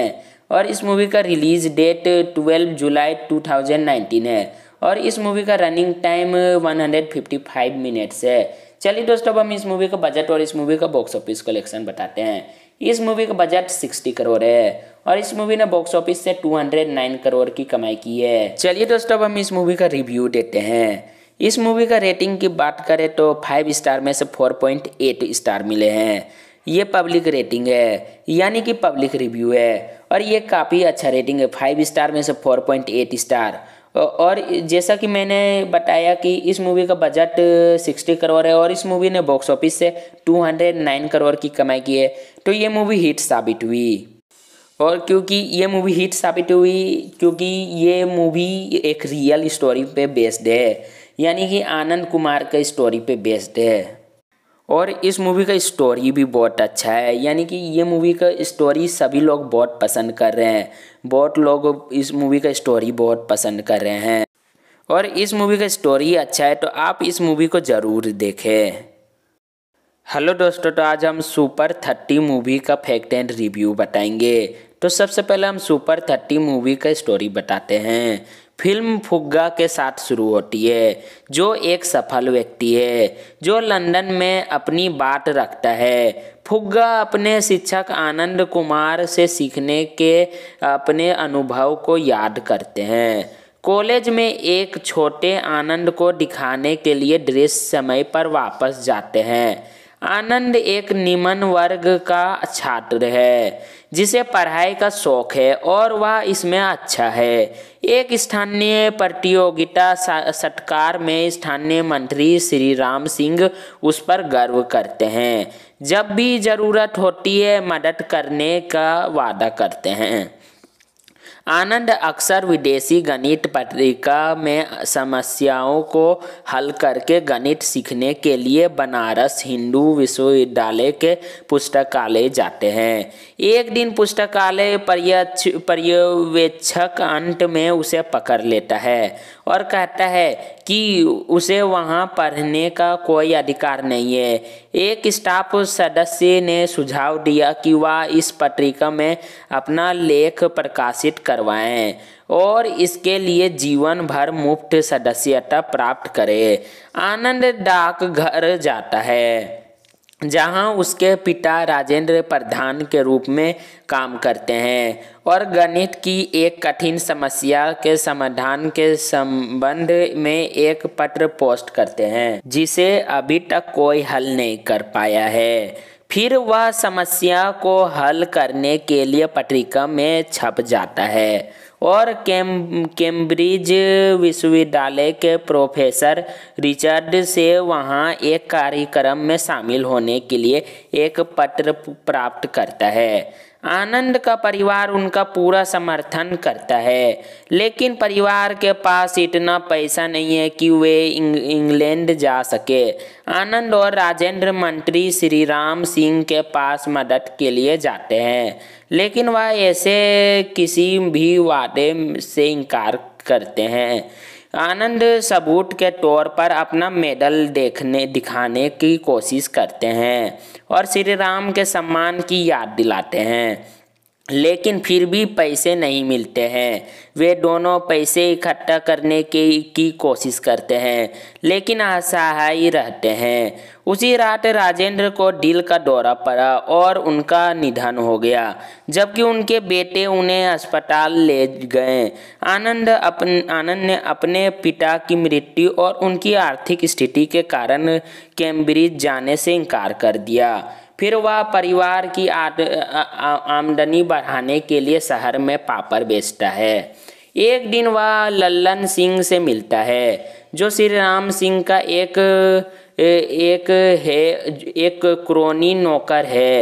और इस मूवी का रिलीज डेट 12 जुलाई 2019 है और इस मूवी का रनिंग टाइम 155 मिनट्स है चलिए दोस्तों अब हम इस मूवी का बजट और इस मूवी का बॉक्स ऑफिस कलेक्शन बताते हैं इस मूवी का बजट सिक्सटी करोड़ है और इस मूवी ने बॉक्स ऑफिस से 209 करोड़ की कमाई की है चलिए दोस्तों अब हम इस मूवी का रिव्यू देते हैं इस मूवी का रेटिंग की बात करें तो फाइव स्टार में से फोर पॉइंट एट स्टार मिले हैं ये पब्लिक रेटिंग है यानी कि पब्लिक रिव्यू है और ये काफ़ी अच्छा रेटिंग है फाइव स्टार में से फोर पॉइंट एट स्टार और जैसा कि मैंने बताया कि इस मूवी का बजट सिक्सटी करोड़ है और इस मूवी ने बॉक्स ऑफिस से टू हंड्रेड नाइन करोड़ की कमाई की है तो ये मूवी हिट साबित हुई और क्योंकि ये मूवी हिट साबित हुई क्योंकि ये मूवी एक रियल स्टोरी पे बेस्ड है यानी कि आनंद कुमार का स्टोरी पे बेस्ड है और इस मूवी का स्टोरी भी बहुत अच्छा है यानी कि ये मूवी का स्टोरी सभी लोग बहुत पसंद कर रहे हैं बहुत लोग इस मूवी का स्टोरी बहुत पसंद कर रहे हैं और इस मूवी का स्टोरी अच्छा है तो आप इस मूवी को ज़रूर देखें हेलो दोस्तों तो आज हम सुपर थर्टी मूवी का फैक्ट एंड रिव्यू बताएंगे तो सबसे पहले हम सुपर थर्टी मूवी का स्टोरी बताते हैं फिल्म फुग्गा के साथ शुरू होती है जो एक सफल व्यक्ति है जो लंदन में अपनी बात रखता है फुग्गा अपने शिक्षक आनंद कुमार से सीखने के अपने अनुभव को याद करते हैं कॉलेज में एक छोटे आनंद को दिखाने के लिए ड्रेस समय पर वापस जाते हैं आनंद एक निम्न वर्ग का छात्र है जिसे पढ़ाई का शौक है और वह इसमें अच्छा है एक स्थानीय प्रतियोगिता सटकार में स्थानीय मंत्री श्री राम सिंह उस पर गर्व करते हैं जब भी ज़रूरत होती है मदद करने का वादा करते हैं आनंद अक्सर विदेशी गणित पत्रिका में समस्याओं को हल करके गणित सीखने के लिए बनारस हिंदू विश्वविद्यालय के पुस्तकालय जाते हैं एक दिन पुस्तकालय पर्यवेक्षक अंत में उसे पकड़ लेता है और कहता है कि उसे वहाँ पढ़ने का कोई अधिकार नहीं है एक स्टाफ सदस्य ने सुझाव दिया कि वह इस पत्रिका में अपना लेख प्रकाशित कर करवाएं और इसके लिए जीवन भर मुफ्त सदस्यता प्राप्त करें आनंद डाक घर जाता है जहां उसके पिता राजेंद्र प्रधान के रूप में काम करते हैं और गणित की एक कठिन समस्या के समाधान के संबंध में एक पत्र पोस्ट करते हैं जिसे अभी तक कोई हल नहीं कर पाया है फिर वह समस्या को हल करने के लिए पत्रिका में छप जाता है और कैम कैम्ब्रिज विश्वविद्यालय के प्रोफेसर रिचर्ड से वहाँ एक कार्यक्रम में शामिल होने के लिए एक पत्र प्राप्त करता है आनंद का परिवार उनका पूरा समर्थन करता है लेकिन परिवार के पास इतना पैसा नहीं है कि वे इंग्लैंड जा सके आनंद और राजेंद्र मंत्री श्री राम सिंह के पास मदद के लिए जाते हैं लेकिन वह ऐसे किसी भी वादे से इनकार करते हैं आनंद सबूत के तौर पर अपना मेडल देखने दिखाने की कोशिश करते हैं और श्री राम के सम्मान की याद दिलाते हैं लेकिन फिर भी पैसे नहीं मिलते हैं वे दोनों पैसे इकट्ठा करने के की कोशिश करते हैं लेकिन असहाय रहते हैं उसी रात राजेंद्र को दिल का दौरा पड़ा और उनका निधन हो गया जबकि उनके बेटे उन्हें अस्पताल ले गए आनंद अपन आनंद ने अपने पिता की मृत्यु और उनकी आर्थिक स्थिति के कारण कैम्ब्रिज जाने से इनकार कर दिया फिर वह परिवार की आमदनी बढ़ाने के लिए शहर में पापड़ बेचता है एक दिन वह लल्लन सिंह से मिलता है जो श्री राम सिंह का एक एक है एक क्रोनी नौकर है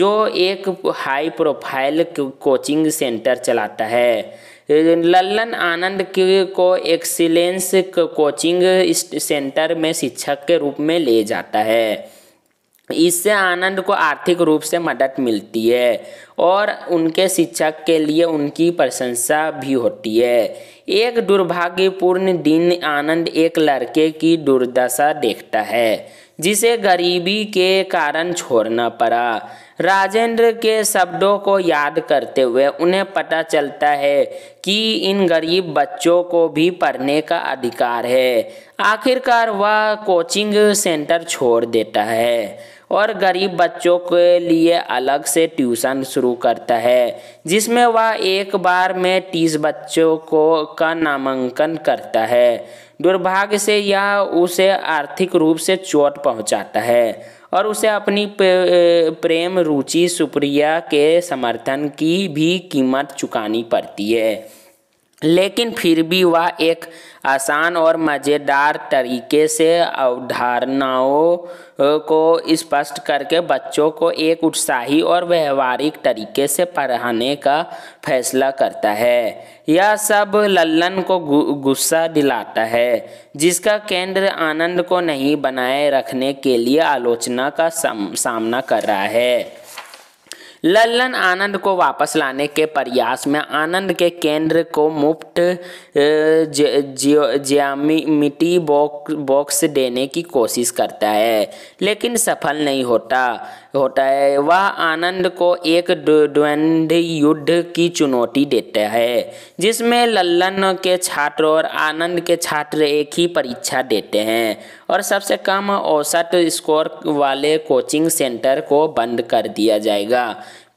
जो एक हाई प्रोफाइल कोचिंग सेंटर चलाता है लल्लन आनंद को एक्सीलेंस कोचिंग सेंटर में शिक्षक के रूप में ले जाता है इससे आनंद को आर्थिक रूप से मदद मिलती है और उनके शिक्षक के लिए उनकी प्रशंसा भी होती है एक दुर्भाग्यपूर्ण दिन आनंद एक लड़के की दुर्दशा देखता है जिसे गरीबी के कारण छोड़ना पड़ा राजेंद्र के शब्दों को याद करते हुए उन्हें पता चलता है कि इन गरीब बच्चों को भी पढ़ने का अधिकार है आखिरकार वह कोचिंग सेंटर छोड़ देता है और गरीब बच्चों के लिए अलग से ट्यूशन शुरू करता है जिसमें वह एक बार में तीस बच्चों को का नामांकन करता है दुर्भाग्य से यह उसे आर्थिक रूप से चोट पहुंचाता है और उसे अपनी प्रेम रुचि सुप्रिया के समर्थन की भी कीमत चुकानी पड़ती है लेकिन फिर भी वह एक आसान और मज़ेदार तरीके से अवधारणाओं को स्पष्ट करके बच्चों को एक उत्साही और व्यवहारिक तरीके से पढ़ाने का फैसला करता है यह सब लल्लन को गुस्सा दिलाता है जिसका केंद्र आनंद को नहीं बनाए रखने के लिए आलोचना का सामना कर रहा है लल्लन आनंद को वापस लाने के प्रयास में आनंद के केंद्र को मुफ्त ज्यामिटी बॉक्स देने की कोशिश करता है लेकिन सफल नहीं होता होता है वह आनंद को एक द्वंद्व युद्ध की चुनौती देता है जिसमें लल्लन के छात्र और आनंद के छात्र एक ही परीक्षा देते हैं और सबसे कम औसत स्कोर वाले कोचिंग सेंटर को बंद कर दिया जाएगा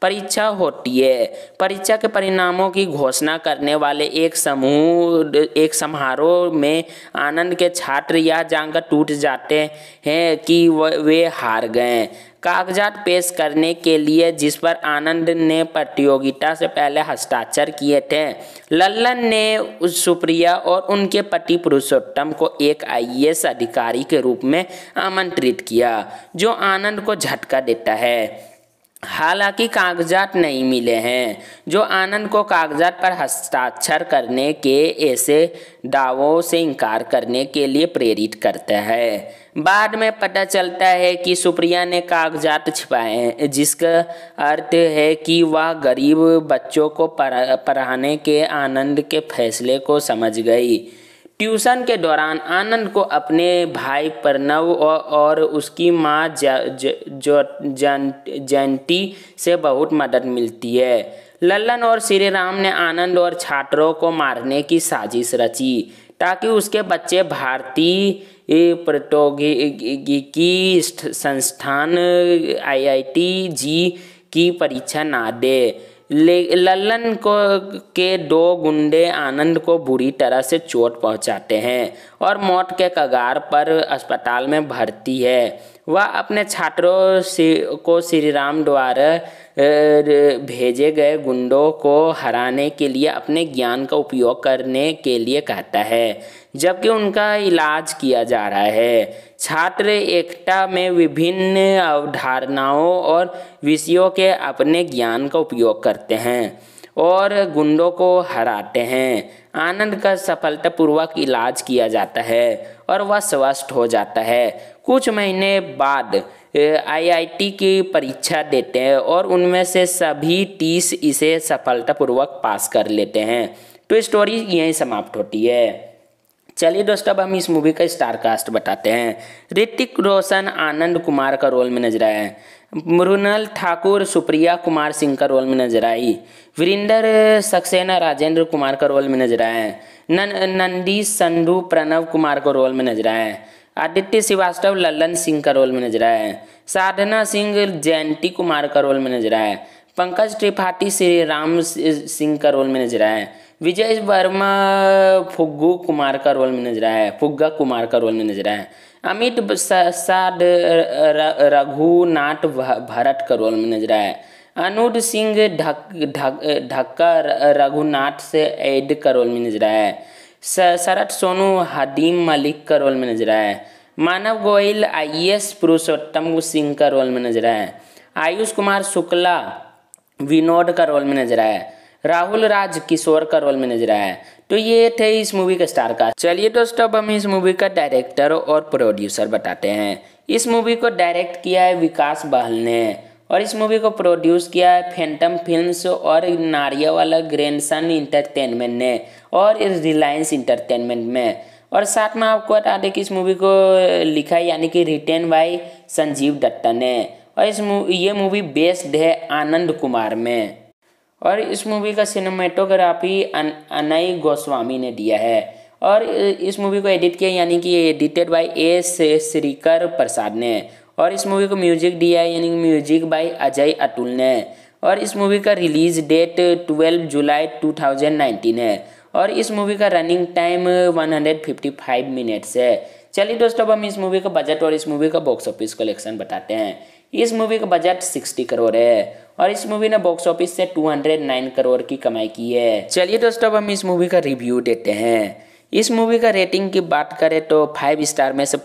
परीक्षा होती है परीक्षा के परिणामों की घोषणा करने वाले एक समूह एक समारोह में आनंद के छात्र यह जानकर टूट जाते हैं कि वे हार गए कागजात पेश करने के लिए जिस पर आनंद ने प्रतियोगिता से पहले हस्ताक्षर किए थे लल्लन ने सुप्रिया और उनके पति पुरुषोत्तम को एक आईएएस अधिकारी के रूप में आमंत्रित किया जो आनंद को झटका देता है हालांकि कागजात नहीं मिले हैं जो आनंद को कागजात पर हस्ताक्षर करने के ऐसे दावों से इनकार करने के लिए प्रेरित करता है बाद में पता चलता है कि सुप्रिया ने कागजात छिपाए हैं जिसका अर्थ है कि वह गरीब बच्चों को पढ़ाने के आनंद के फैसले को समझ गई ट्यूशन के दौरान आनंद को अपने भाई प्रणव और उसकी माँ जयंती से बहुत मदद मिलती है लल्लन और श्री राम ने आनंद और छात्रों को मारने की साजिश रची ताकि उसके बच्चे भारतीय प्रौद्योगिकी संस्थान आईआईटी जी की परीक्षा ना दे ले लल्लन को के दो गुंडे आनंद को बुरी तरह से चोट पहुंचाते हैं और मौत के कगार पर अस्पताल में भर्ती है वह अपने छात्रों को श्री राम द्वारा भेजे गए गुंडों को हराने के लिए अपने ज्ञान का उपयोग करने के लिए कहता है जबकि उनका इलाज किया जा रहा है छात्र एकता में विभिन्न अवधारणाओं और विषयों के अपने ज्ञान का उपयोग करते हैं और गुंडों को हराते हैं आनंद का सफलतापूर्वक इलाज किया जाता है और वह स्वस्थ हो जाता है कुछ महीने बाद आईआईटी की परीक्षा देते हैं और उनमें से सभी तीस इसे सफलतापूर्वक पास कर लेते हैं तो स्टोरी यहीं समाप्त होती है चलिए दोस्तों अब हम इस मूवी का स्टार कास्ट बताते हैं ऋतिक रोशन आनंद कुमार का रोल में नजर आए है ठाकुर सुप्रिया कुमार सिंह का रोल में नजर आई वीरेंद्र सक्सेना राजेंद्र कुमार का रोल में नजर आए नंदी संधू प्रणव कुमार का रोल में नजर आए आदित्य श्रीवास्तव लल्लन सिंह का रोल में नजर आया है साधना सिंह जयंती कुमार का रोल में नजर आया है पंकज त्रिपाठी श्री राम सिंह का रोल में नजर आया है विजय वर्मा फुग्गू कुमार का रोल में नजर आया है फुग्गा कुमार का रोल में नजर आया है अमित प्रसाद रघुनाथ भरत का रोल में नजर आया है अनुज सिंह ढक ढक ढक्का रघुनाथ से एड का रोल में नजर आया है शरद सोनू हदीम मलिक का रोल में नजर आया है मानव गोयल एस पुरुषोत्तम सिंह का रोल में नजर आया है आयुष कुमार शुक्ला विनोद का रोल में नजर आया है राहुल राज किशोर का रोल में नजर आया है तो ये थे इस मूवी के स्टार कास्ट चलिए दोस्तों अब हम इस मूवी का डायरेक्टर और प्रोड्यूसर बताते हैं इस मूवी को डायरेक्ट किया है विकास बहल ने और इस मूवी को प्रोड्यूस किया है फैंटम फिल्म्स और नारिया वाला ग्रैंडसन इंटरटेनमेंट ने और रिलायंस इंटरटेनमेंट में और साथ में आपको बता दें कि इस मूवी को लिखा यानी कि रिटेन बाय संजीव दत्ता ने और इस मूवी ये मूवी बेस्ड है आनंद कुमार में और इस मूवी का सिनेमेटोग्राफी अन, अनय गोस्वामी ने दिया है और इस मूवी को एडिट किया यानी कि edited by A Sreekar Prasad ने और इस मूवी को म्यूजिक डी आई यानी म्यूजिक बाई अजय अतुल ने और इस मूवी का रिलीज डेट 12 जुलाई 2019 है और इस मूवी का रनिंग टाइम 155 मिनट्स है चलिए दोस्तों अब हम इस मूवी का बजट और इस मूवी का बॉक्स ऑफिस कलेक्शन बताते हैं इस मूवी का बजट 60 करोड़ है और इस मूवी ने बॉक्स ऑफिस से 209 करोड़ की कमाई की है चलिए दोस्तों अब हम इस मूवी का रिव्यू देते हैं इस मूवी का रेटिंग की बात करें तो फाइव स्टार में से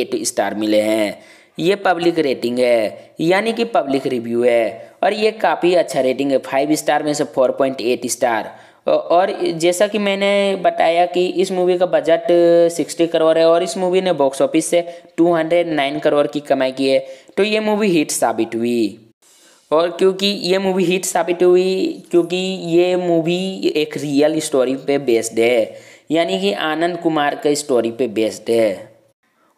एट स्टार मिले हैं ये पब्लिक रेटिंग है यानी कि पब्लिक रिव्यू है और ये काफ़ी अच्छा रेटिंग है फाइव स्टार में से फोर पॉइंट एट स्टार और जैसा कि मैंने बताया कि इस मूवी का बजट सिक्सटी करोड़ है और इस मूवी ने बॉक्स ऑफिस से टू हंड्रेड नाइन करोड़ की कमाई की है तो ये मूवी हिट साबित हुई और क्योंकि ये मूवी हिट साबित हुई क्योंकि ये मूवी एक रियल स्टोरी पे बेस्ड है यानी कि आनंद कुमार का स्टोरी पे बेस्ड है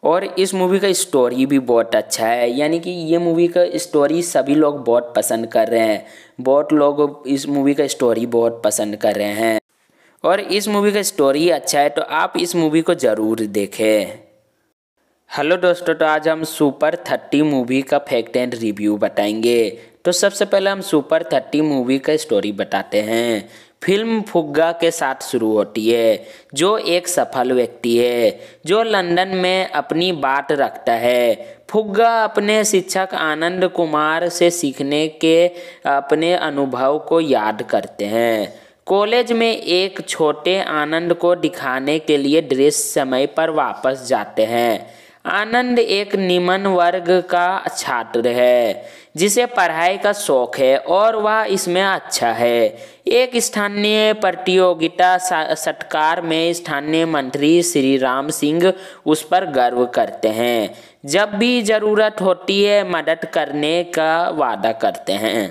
और इस मूवी का स्टोरी भी बहुत अच्छा है यानी कि ये मूवी का स्टोरी सभी लोग बहुत पसंद कर रहे हैं बहुत लोग इस मूवी का स्टोरी बहुत पसंद कर रहे हैं और इस मूवी का स्टोरी अच्छा है तो आप इस मूवी को ज़रूर देखें हेलो दोस्तों तो आज हम सुपर थर्टी मूवी का फैक्ट एंड रिव्यू बताएंगे तो सबसे पहले हम सुपर थर्टी मूवी का स्टोरी बताते हैं फिल्म फुग्गा के साथ शुरू होती है जो एक सफल व्यक्ति है जो लंदन में अपनी बात रखता है फुग्गा अपने शिक्षक आनंद कुमार से सीखने के अपने अनुभव को याद करते हैं कॉलेज में एक छोटे आनंद को दिखाने के लिए ड्रेस समय पर वापस जाते हैं आनंद एक निम्न वर्ग का छात्र है जिसे पढ़ाई का शौक है और वह इसमें अच्छा है एक स्थानीय प्रतियोगिता सत्कार में स्थानीय मंत्री श्री राम सिंह उस पर गर्व करते हैं जब भी जरूरत होती है मदद करने का वादा करते हैं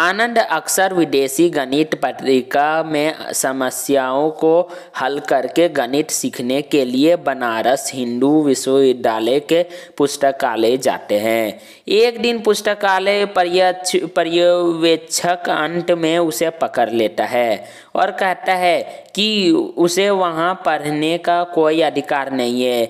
आनंद अक्सर विदेशी गणित पत्रिका में समस्याओं को हल करके गणित सीखने के लिए बनारस हिंदू विश्वविद्यालय के पुस्तकालय जाते हैं एक दिन पुस्तकालय पर्यवेक्षक अंत में उसे पकड़ लेता है और कहता है कि उसे वहाँ पढ़ने का कोई अधिकार नहीं है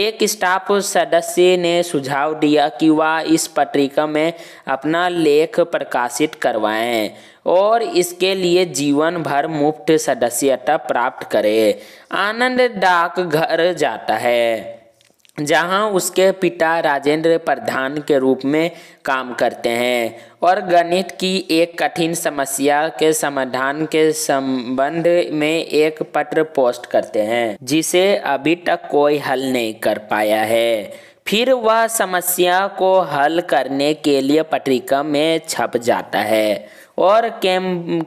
एक स्टाफ सदस्य ने सुझाव दिया कि वह इस पत्रिका में अपना लेख प्रकाशित करवाएं और इसके लिए जीवन भर मुफ्त सदस्यता प्राप्त करे आनंद डाक घर जाता है जहां उसके पिता राजेंद्र प्रधान के रूप में काम करते हैं और गणित की एक कठिन समस्या के समाधान के संबंध में एक पत्र पोस्ट करते हैं जिसे अभी तक कोई हल नहीं कर पाया है फिर वह समस्या को हल करने के लिए पत्रिका में छप जाता है और कैम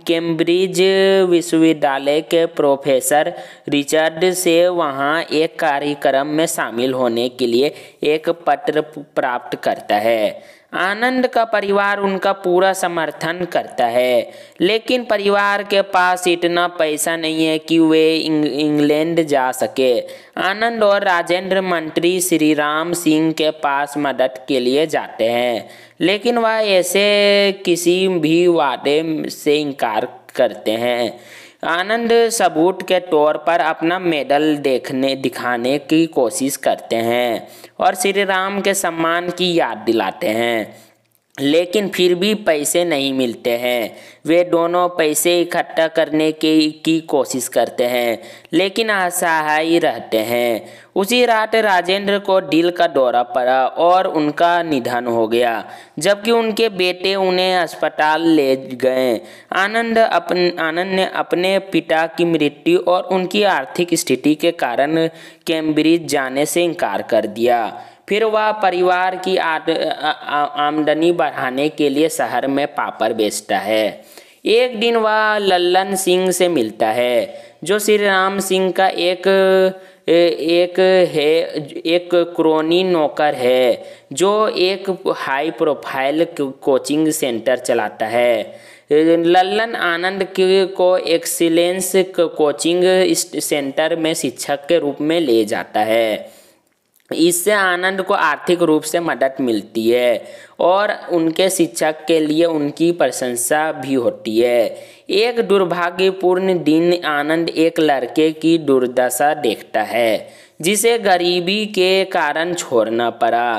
कैम्ब्रिज विश्वविद्यालय के प्रोफेसर रिचर्ड से वहाँ एक कार्यक्रम में शामिल होने के लिए एक पत्र प्राप्त करता है आनंद का परिवार उनका पूरा समर्थन करता है लेकिन परिवार के पास इतना पैसा नहीं है कि वे इंग्लैंड जा सके आनंद और राजेंद्र मंत्री श्री राम सिंह के पास मदद के लिए जाते हैं लेकिन वह ऐसे किसी भी वादे से इनकार करते हैं आनंद सबूत के तौर पर अपना मेडल देखने दिखाने की कोशिश करते हैं और श्री राम के सम्मान की याद दिलाते हैं लेकिन फिर भी पैसे नहीं मिलते हैं वे दोनों पैसे इकट्ठा करने के की कोशिश करते हैं लेकिन असहाय रहते हैं उसी रात राजेंद्र को दिल का दौरा पड़ा और उनका निधन हो गया जबकि उनके बेटे उन्हें अस्पताल ले गए आनंद अपन आनंद ने अपने पिता की मृत्यु और उनकी आर्थिक स्थिति के कारण कैम्ब्रिज जाने से इनकार कर दिया फिर वह परिवार की आमदनी बढ़ाने के लिए शहर में पापड़ बेचता है एक दिन वह लल्लन सिंह से मिलता है जो श्री राम सिंह का एक एक है एक क्रोनी नौकर है जो एक हाई प्रोफाइल कोचिंग सेंटर चलाता है लल्लन आनंद को एक्सीलेंस कोचिंग सेंटर में शिक्षक के रूप में ले जाता है इससे आनंद को आर्थिक रूप से मदद मिलती है और उनके शिक्षक के लिए उनकी प्रशंसा भी होती है एक दुर्भाग्यपूर्ण दिन आनंद एक लड़के की दुर्दशा देखता है जिसे गरीबी के कारण छोड़ना पड़ा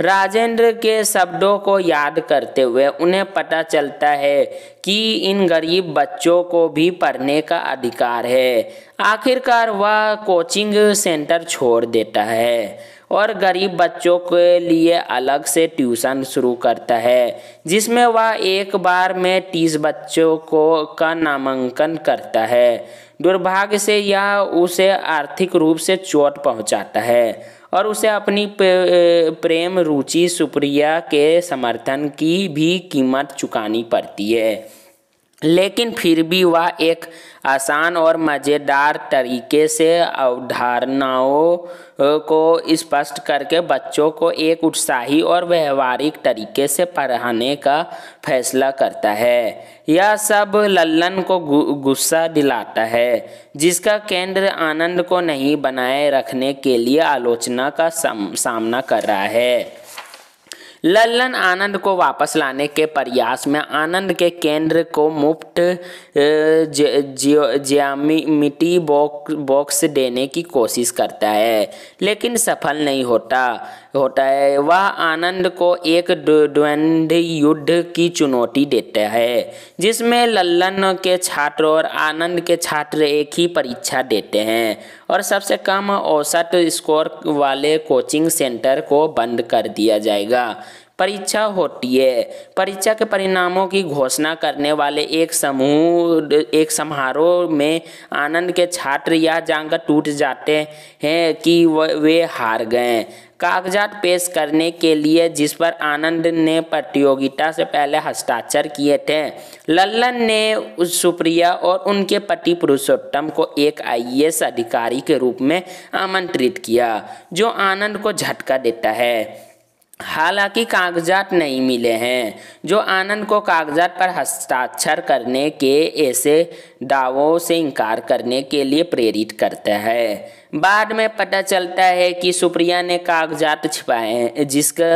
राजेंद्र के शब्दों को याद करते हुए उन्हें पता चलता है कि इन गरीब बच्चों को भी पढ़ने का अधिकार है आखिरकार वह कोचिंग सेंटर छोड़ देता है और गरीब बच्चों के लिए अलग से ट्यूशन शुरू करता है जिसमें वह एक बार में तीस बच्चों को का नामांकन करता है दुर्भाग्य से यह उसे आर्थिक रूप से चोट पहुंचाता है और उसे अपनी प्रेम रुचि सुप्रिया के समर्थन की भी कीमत चुकानी पड़ती है लेकिन फिर भी वह एक आसान और मज़ेदार तरीके से अवधारणाओं को स्पष्ट करके बच्चों को एक उत्साही और व्यवहारिक तरीके से पढ़ाने का फैसला करता है यह सब लल्लन को गुस्सा दिलाता है जिसका केंद्र आनंद को नहीं बनाए रखने के लिए आलोचना का सामना कर रहा है लल्लन आनंद को वापस लाने के प्रयास में आनंद के केंद्र को मुफ्त जियामिटी बॉक्स देने की कोशिश करता है लेकिन सफल नहीं होता होता है वह आनंद को एक द्वंद्व युद्ध की चुनौती देता है जिसमें लल्लन के छात्र और आनंद के छात्र एक ही परीक्षा देते हैं और सबसे कम औसत स्कोर वाले कोचिंग सेंटर को बंद कर दिया जाएगा परीक्षा होती है परीक्षा के परिणामों की घोषणा करने वाले एक समूह एक समारोह में आनंद के छात्र यह जानकर टूट जाते हैं कि वे हार गए कागजात पेश करने के लिए जिस पर आनंद ने प्रतियोगिता से पहले हस्ताक्षर किए थे लल्लन ने सुप्रिया और उनके पति पुरुषोत्तम को एक आईएएस अधिकारी के रूप में आमंत्रित किया जो आनंद को झटका देता है हालांकि कागजात नहीं मिले हैं जो आनंद को कागजात पर हस्ताक्षर करने के ऐसे दावों से इनकार करने के लिए प्रेरित करता है बाद में पता चलता है कि सुप्रिया ने कागजात छिपाए हैं जिसका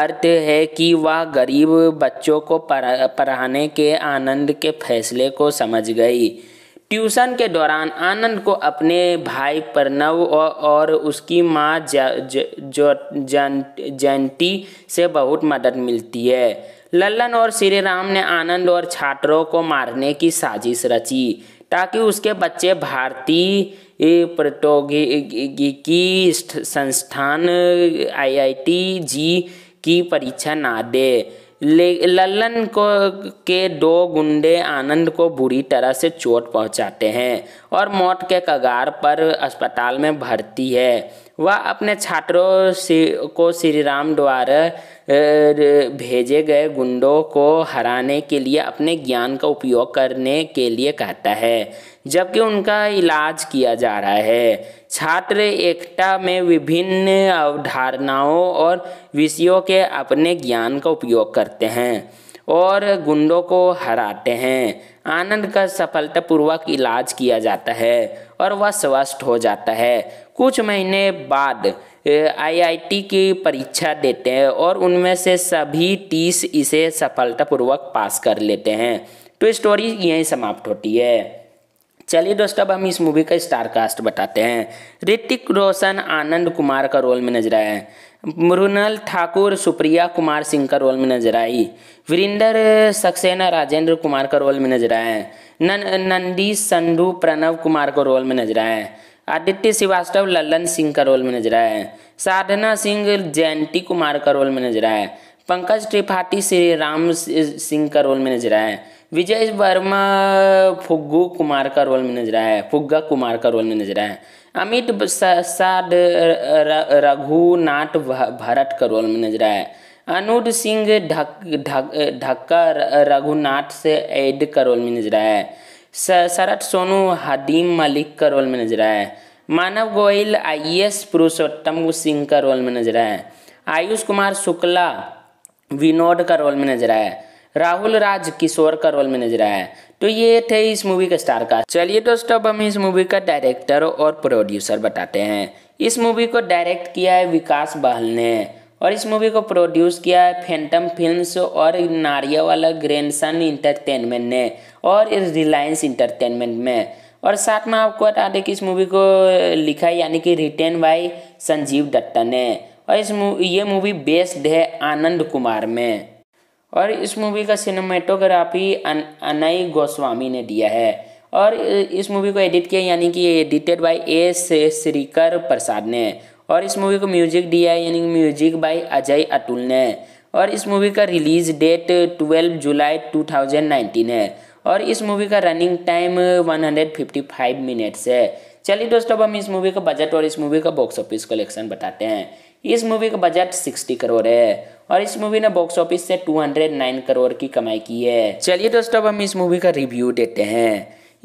अर्थ है कि वह गरीब बच्चों को पढ़ाने के आनंद के फैसले को समझ गई ट्यूशन के दौरान आनंद को अपने भाई प्रणव और उसकी माँ जयंती से बहुत मदद मिलती है लल्लन और श्री राम ने आनंद और छात्रों को मारने की साजिश रची ताकि उसके बच्चे भारतीय प्रौद्योगिकी संस्थान आईआईटी जी की परीक्षा ना दे ले लल्लन को के दो गुंडे आनंद को बुरी तरह से चोट पहुंचाते हैं और मौत के कगार पर अस्पताल में भर्ती है वह अपने छात्रों को श्री राम द्वारा भेजे गए गुंडों को हराने के लिए अपने ज्ञान का उपयोग करने के लिए कहता है जबकि उनका इलाज किया जा रहा है छात्र एकता में विभिन्न अवधारणाओं और विषयों के अपने ज्ञान का उपयोग करते हैं और गुंडों को हराते हैं आनंद का सफलतापूर्वक इलाज किया जाता है और वह स्वस्थ हो जाता है कुछ महीने बाद आईआईटी की परीक्षा देते हैं और उनमें से सभी तीस इसे सफलतापूर्वक पास कर लेते हैं तो स्टोरी यहीं समाप्त होती है चलिए दोस्तों अब हम इस मूवी का स्टार कास्ट बताते हैं ऋतिक रोशन आनंद कुमार का रोल में नजर आए हैं ठाकुर सुप्रिया कुमार सिंह का रोल में नजर आई वीरेंद्र सक्सेना राजेंद्र कुमार का रोल में नजर आए हैं नंदी संधू प्रणव कुमार का रोल में नजर आए आदित्य श्रीवास्तव लल्लन सिंह का रोल में नजर आए साधना सिंह जयंती कुमार का रोल में नजर आए पंकज त्रिपाठी श्री राम सिंह का रोल में नजर आए विजय वर्मा फुग्गू कुमार का रोल में नजर आया है फुग्गा कुमार का रोल में नजर आया है अमित साड रघुनाथ भरत का रोल में नजर आया है अनुज सिंह ढक्का रघुनाथ से एड का रोल में नजर आया है शरत सोनू हदीम मलिक का रोल में नजर आया है मानव गोयल एस पुरुषोत्तम सिंह का रोल में नजर आया है आयुष कुमार शुक्ला विनोद का रोल में नजर आया है राहुल राज किशोर का रोल में नजर आया है तो ये थे इस मूवी के स्टार कास्ट चलिए दोस्तों अब हम इस मूवी का डायरेक्टर और प्रोड्यूसर बताते हैं इस मूवी को डायरेक्ट किया है विकास बहल ने और इस मूवी को प्रोड्यूस किया है फैंटम फिल्म्स और नारिया वाला ग्रैंडसन इंटरटेनमेंट ने और रिलायंस इंटरटेनमेंट में और साथ में आपको बता दें कि इस मूवी को लिखा यानी कि रिटेन बाय संजीव दत्ता ने और इस मूवी ये मूवी बेस्ड है आनंद कुमार में और इस मूवी का सिनेमाटोग्राफी अन, अनय गोस्वामी ने दिया है और इस मूवी को एडिट किया यानी कि edited by A Sreekar Prasad ने और इस मूवी को म्यूजिक दिया है यानी म्यूजिक बाय अजय अतुल ने और इस मूवी का रिलीज डेट 12 जुलाई 2019 है और इस मूवी का रनिंग टाइम 155 मिनट्स है चलिए दोस्तों अब हम इस मूवी का बजट और इस मूवी का बॉक्स ऑफिस कलेक्शन बताते हैं इस मूवी का बजट सिक्सटी करोड़ है और इस मूवी ने बॉक्स ऑफिस से 209 करोड़ की कमाई की है चलिए दोस्तों अब हम इस मूवी का रिव्यू देते हैं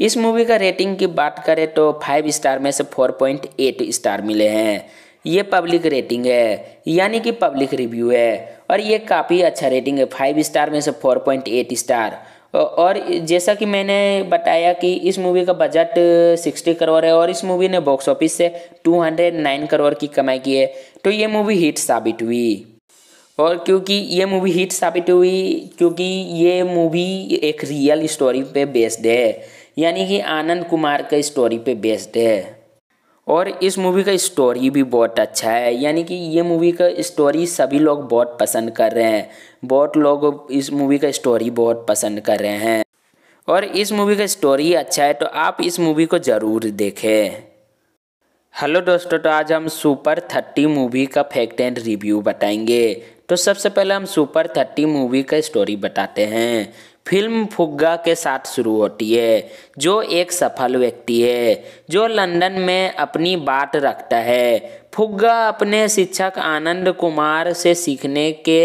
इस मूवी का रेटिंग की बात करें तो फाइव स्टार में से 4.8 स्टार मिले हैं ये पब्लिक रेटिंग है यानी कि पब्लिक रिव्यू है और ये काफ़ी अच्छा रेटिंग है फाइव स्टार में से एट स्टार और जैसा कि मैंने बताया कि इस मूवी का बजट 60 करोड़ है और इस मूवी ने बॉक्स ऑफिस से 209 करोड़ की कमाई की है तो ये मूवी हिट साबित हुई और क्योंकि ये मूवी हिट साबित हुई क्योंकि ये मूवी एक रियल स्टोरी पे बेस्ड है यानी कि आनंद कुमार का स्टोरी पे बेस्ड है और इस मूवी का स्टोरी भी बहुत अच्छा है यानी कि ये मूवी का स्टोरी सभी लोग बहुत पसंद कर रहे हैं बहुत लोग इस मूवी का स्टोरी बहुत पसंद कर रहे हैं और इस मूवी का स्टोरी अच्छा है तो आप इस मूवी को ज़रूर देखें हेलो दोस्तों तो आज हम सुपर थर्टी मूवी का फैक्ट एंड रिव्यू बताएंगे तो सबसे पहले हम सुपर थर्टी मूवी का स्टोरी बताते हैं फिल्म फुग्गा के साथ शुरू होती है जो एक सफल व्यक्ति है जो लंदन में अपनी बात रखता है फुग्गा अपने शिक्षक आनंद कुमार से सीखने के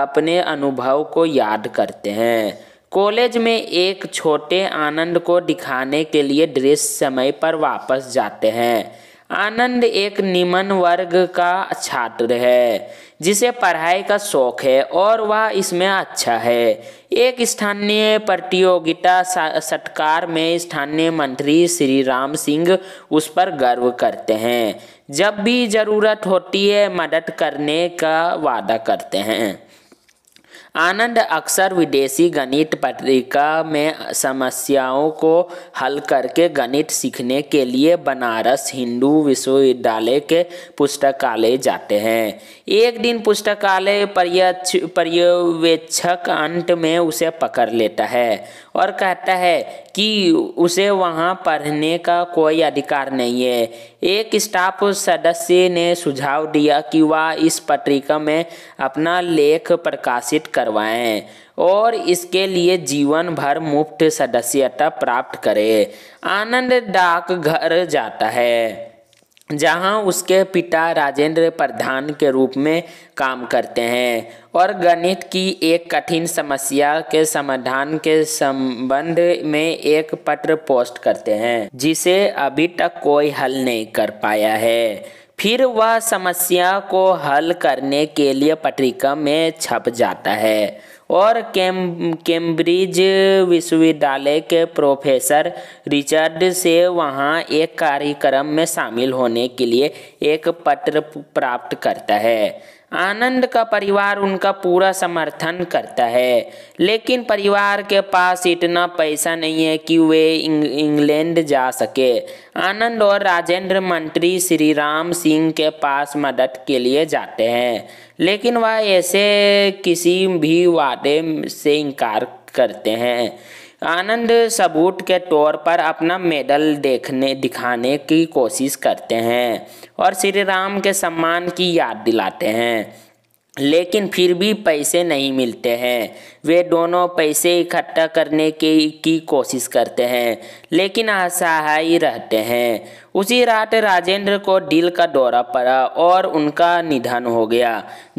अपने अनुभव को याद करते हैं कॉलेज में एक छोटे आनंद को दिखाने के लिए ड्रेस समय पर वापस जाते हैं आनंद एक निम्न वर्ग का छात्र है जिसे पढ़ाई का शौक है और वह इसमें अच्छा है एक स्थानीय प्रतियोगिता सटकार में स्थानीय मंत्री श्री राम सिंह उस पर गर्व करते हैं जब भी ज़रूरत होती है मदद करने का वादा करते हैं आनंद अक्सर विदेशी गणित पत्रिका में समस्याओं को हल करके गणित सीखने के लिए बनारस हिंदू विश्वविद्यालय के पुस्तकालय जाते हैं एक दिन पुस्तकालय पर्यवेक्षक अंत में उसे पकड़ लेता है और कहता है कि उसे वहाँ पढ़ने का कोई अधिकार नहीं है एक स्टाफ सदस्य ने सुझाव दिया कि वह इस पत्रिका में अपना लेख प्रकाशित करवाएं और इसके लिए जीवन भर मुफ्त सदस्यता प्राप्त करें आनंद डाक घर जाता है जहां उसके पिता राजेंद्र प्रधान के रूप में काम करते हैं और गणित की एक कठिन समस्या के समाधान के संबंध में एक पत्र पोस्ट करते हैं जिसे अभी तक कोई हल नहीं कर पाया है फिर वह समस्या को हल करने के लिए पत्रिका में छप जाता है और कैम कैम्ब्रिज विश्वविद्यालय के प्रोफेसर रिचर्ड से वहाँ एक कार्यक्रम में शामिल होने के लिए एक पत्र प्राप्त करता है आनंद का परिवार उनका पूरा समर्थन करता है लेकिन परिवार के पास इतना पैसा नहीं है कि वे इंग, इंग्लैंड जा सके आनंद और राजेंद्र मंत्री श्री राम सिंह के पास मदद के लिए जाते हैं लेकिन वह ऐसे किसी भी वादे से इनकार करते हैं आनंद सबूत के तौर पर अपना मेडल देखने दिखाने की कोशिश करते हैं और श्री राम के सम्मान की याद दिलाते हैं लेकिन फिर भी पैसे नहीं मिलते हैं वे दोनों पैसे इकट्ठा करने के की कोशिश करते हैं लेकिन असहाय रहते हैं उसी रात राजेंद्र को दिल का दौरा पड़ा और उनका निधन हो गया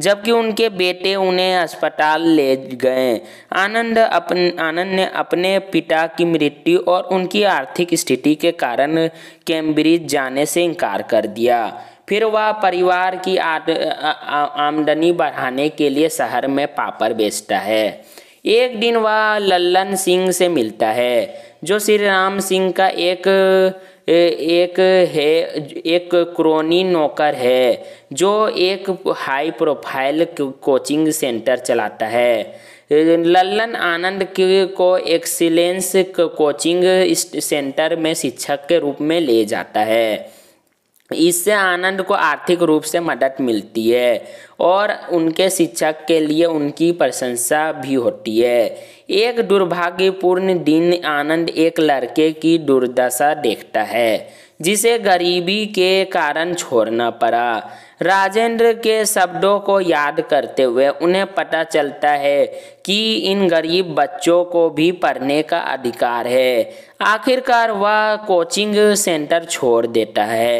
जबकि उनके बेटे उन्हें अस्पताल ले गए आनंद अपन आनंद ने अपने पिता की मृत्यु और उनकी आर्थिक स्थिति के कारण कैम्ब्रिज जाने से इनकार कर दिया फिर वह परिवार की आमदनी बढ़ाने के लिए शहर में पापड़ बेचता है एक दिन वह लल्लन सिंह से मिलता है जो श्री राम सिंह का एक एक है एक क्रोनी नौकर है जो एक हाई प्रोफाइल कोचिंग सेंटर चलाता है लल्लन आनंद को एक्सीलेंस कोचिंग सेंटर में शिक्षक के रूप में ले जाता है इससे आनंद को आर्थिक रूप से मदद मिलती है और उनके शिक्षक के लिए उनकी प्रशंसा भी होती है एक दुर्भाग्यपूर्ण दिन आनंद एक लड़के की दुर्दशा देखता है जिसे गरीबी के कारण छोड़ना पड़ा राजेंद्र के शब्दों को याद करते हुए उन्हें पता चलता है कि इन गरीब बच्चों को भी पढ़ने का अधिकार है आखिरकार वह कोचिंग सेंटर छोड़ देता है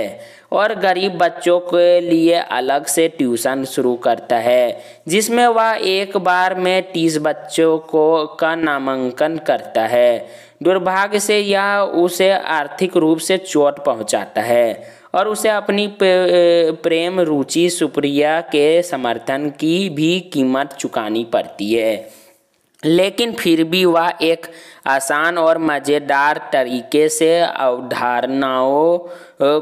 और गरीब बच्चों के लिए अलग से ट्यूशन शुरू करता है जिसमें वह एक बार में तीस बच्चों को का नामांकन करता है दुर्भाग्य से यह उसे आर्थिक रूप से चोट पहुंचाता है और उसे अपनी प्रेम रुचि सुप्रिया के समर्थन की भी कीमत चुकानी पड़ती है लेकिन फिर भी वह एक आसान और मज़ेदार तरीके से अवधारणाओं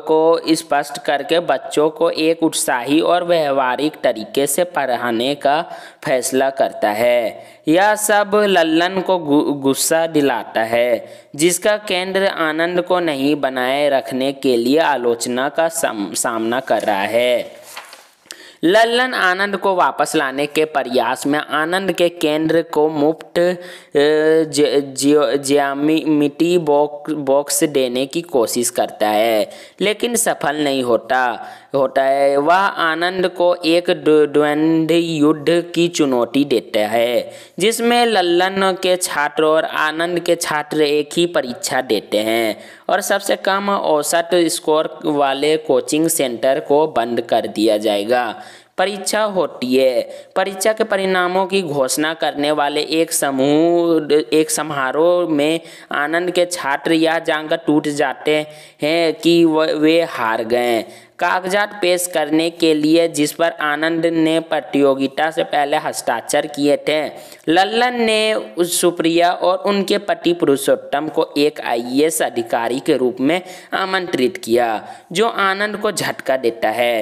को स्पष्ट करके बच्चों को एक उत्साही और व्यवहारिक तरीके से पढ़ाने का फैसला करता है यह सब लल्लन को गुस्सा दिलाता है जिसका केंद्र आनंद को नहीं बनाए रखने के लिए आलोचना का सामना कर रहा है लल्लन आनंद को वापस लाने के प्रयास में आनंद के केंद्र को मुफ्त मिट्टी बॉक्स बॉक्स देने की कोशिश करता है लेकिन सफल नहीं होता होता है वह आनंद को एक द्वंद्व युद्ध की चुनौती देता है जिसमें लल्लन के छात्र और आनंद के छात्र एक ही परीक्षा देते हैं और सबसे कम औसत स्कोर वाले कोचिंग सेंटर को बंद कर दिया जाएगा परीक्षा होती है परीक्षा के परिणामों की घोषणा करने वाले एक समूह एक समारोह में आनंद के छात्र यह जानकर टूट जाते हैं कि वे हार गए कागजात पेश करने के लिए जिस पर आनंद ने प्रतियोगिता से पहले हस्ताक्षर किए थे लल्लन ने सुप्रिया और उनके पति पुरुषोत्तम को एक आईएएस अधिकारी के रूप में आमंत्रित किया जो आनंद को झटका देता है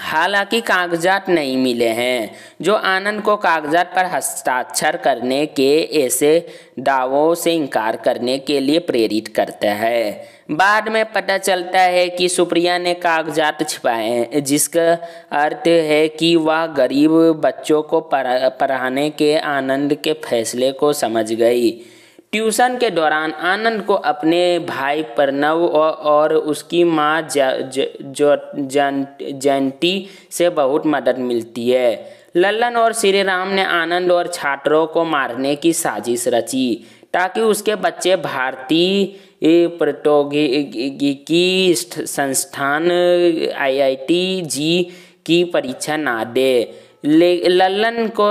हालांकि कागजात नहीं मिले हैं जो आनंद को कागजात पर हस्ताक्षर करने के ऐसे दावों से इनकार करने के लिए प्रेरित करता है बाद में पता चलता है कि सुप्रिया ने कागजात छिपाए जिसका अर्थ है कि वह गरीब बच्चों को पढ़ाने के आनंद के फैसले को समझ गई ट्यूशन के दौरान आनंद को अपने भाई प्रणव और उसकी माँ जयंती से बहुत मदद मिलती है लल्लन और श्री राम ने आनंद और छात्रों को मारने की साजिश रची ताकि उसके बच्चे भारतीय प्रौद्योगिकी संस्थान आईआईटी जी की परीक्षा ना दे ले लल्लन को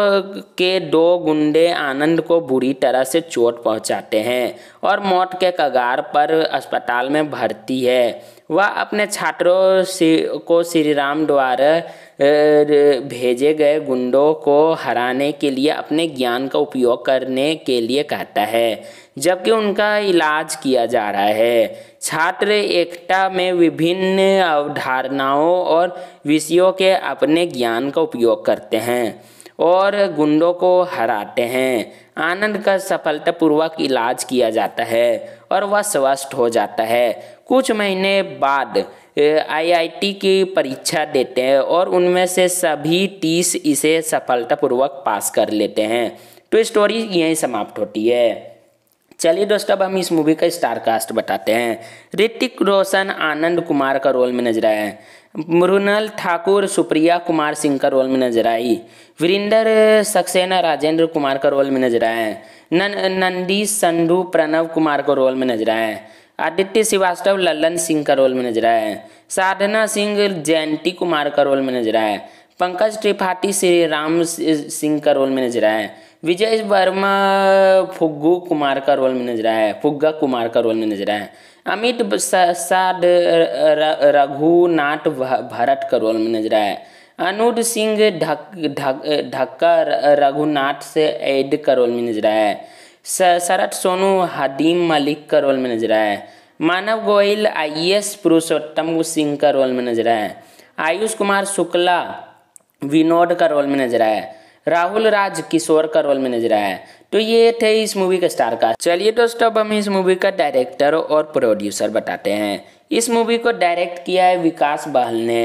के दो गुंडे आनंद को बुरी तरह से चोट पहुंचाते हैं और मौत के कगार पर अस्पताल में भर्ती है वह अपने छात्रों को श्री राम द्वारा भेजे गए गुंडों को हराने के लिए अपने ज्ञान का उपयोग करने के लिए कहता है जबकि उनका इलाज किया जा रहा है छात्र एकता में विभिन्न अवधारणाओं और विषयों के अपने ज्ञान का उपयोग करते हैं और गुंडों को हराते हैं आनंद का सफलतापूर्वक इलाज किया जाता है और वह स्वस्थ हो जाता है कुछ महीने बाद आईआईटी की परीक्षा देते हैं और उनमें से सभी तीस इसे सफलतापूर्वक पास कर लेते हैं तो स्टोरी यहीं समाप्त होती है चलिए दोस्तों अब हम इस मूवी का स्टार कास्ट बताते हैं ऋतिक रोशन आनंद कुमार का रोल में नजर आए हैं ठाकुर सुप्रिया कुमार सिंह का रोल में नजर आई वीरेंद्र सक्सेना राजेंद्र कुमार का रोल में नजर आए हैं नंदी संधू प्रणव कुमार का रोल में नजर आए आदित्य श्रीवास्तव लल्लन सिंह का रोल में नजर आए हैं साधना सिंह जयंती कुमार का रोल में नजर आए पंकज त्रिपाठी श्री राम सिंह का रोल में नजर आए हैं विजय वर्मा फुग्गू कुमार का रोल में नजर आया है फुग्गा कुमार का रोल में नजर आया है अमित साड रघुनाथ भरत का रोल में नजर आया है अनुज सिंह ढक्का रघुनाथ से एड का रोल में नजर आया है शरत सोनू हदीम मलिक का रोल में नजर आया है मानव गोयल एस पुरुषोत्तम सिंह का रोल में नजर आया है आयुष कुमार शुक्ला विनोद का रोल में नजर आया है राहुल राज किशोर का रोल में नजर आया है तो ये थे इस मूवी के स्टार कास्ट चलिए दोस्तों अब हम इस मूवी का डायरेक्टर और प्रोड्यूसर बताते हैं इस मूवी को डायरेक्ट किया है विकास बहल ने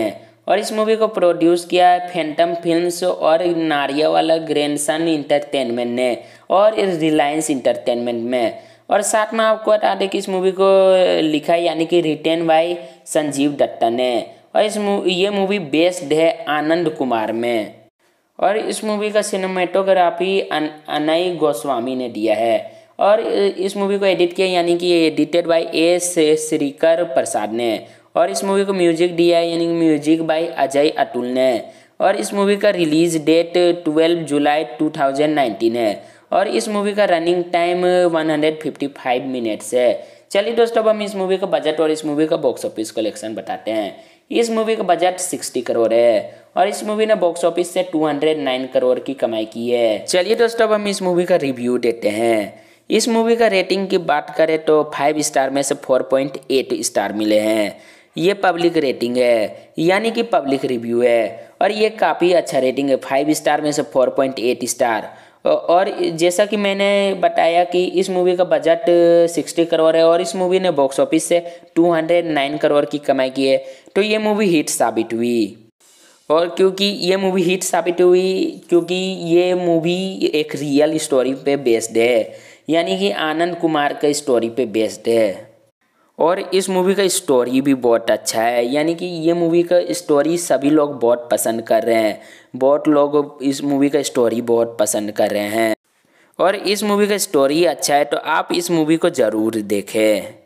और इस मूवी को प्रोड्यूस किया है फैंटम फिल्म्स और नारिया वाला ग्रैंडसन इंटरटेनमेंट ने और रिलायंस इंटरटेनमेंट में और साथ में आपको बता दें कि इस मूवी को लिखा यानी कि रिटेन बाय संजीव दत्ता ने और इस मूवी ये मूवी बेस्ड है आनंद कुमार में और इस मूवी का सिनेमाटोग्राफी अन, अनय गोस्वामी ने दिया है और इस मूवी को एडिट किया यानी कि edited by A Sreekar Prasad ने और इस मूवी को म्यूजिक दिया है यानी कि म्यूजिक बाय अजय अतुल ने और इस मूवी का रिलीज डेट 12 जुलाई 2019 है और इस मूवी का रनिंग टाइम 155 मिनट्स है चलिए दोस्तों अब हम इस मूवी का बजट और इस मूवी का बॉक्स ऑफिस कलेक्शन बताते हैं इस मूवी का बजट सिक्सटी करोड़ है और इस मूवी ने बॉक्स ऑफिस से 209 करोड़ की कमाई की है चलिए दोस्तों अब हम इस मूवी का रिव्यू देते हैं इस मूवी का रेटिंग की बात करें तो फाइव स्टार में से 4.8 स्टार मिले हैं ये पब्लिक रेटिंग है यानी कि पब्लिक रिव्यू है और ये काफ़ी अच्छा रेटिंग है फाइव स्टार में से एट स्टार और जैसा कि मैंने बताया कि इस मूवी का बजट 60 करोड़ है और इस मूवी ने बॉक्स ऑफिस से 209 करोड़ की कमाई की है तो ये मूवी हिट साबित हुई और क्योंकि ये मूवी हिट साबित हुई क्योंकि ये मूवी एक रियल स्टोरी पे बेस्ड है यानी कि आनंद कुमार के स्टोरी पे बेस्ड है और इस मूवी का स्टोरी भी बहुत अच्छा है यानी कि ये मूवी का स्टोरी सभी लोग बहुत पसंद कर रहे हैं बहुत लोग इस मूवी का स्टोरी बहुत पसंद कर रहे हैं और इस मूवी का स्टोरी अच्छा है तो आप इस मूवी को ज़रूर देखें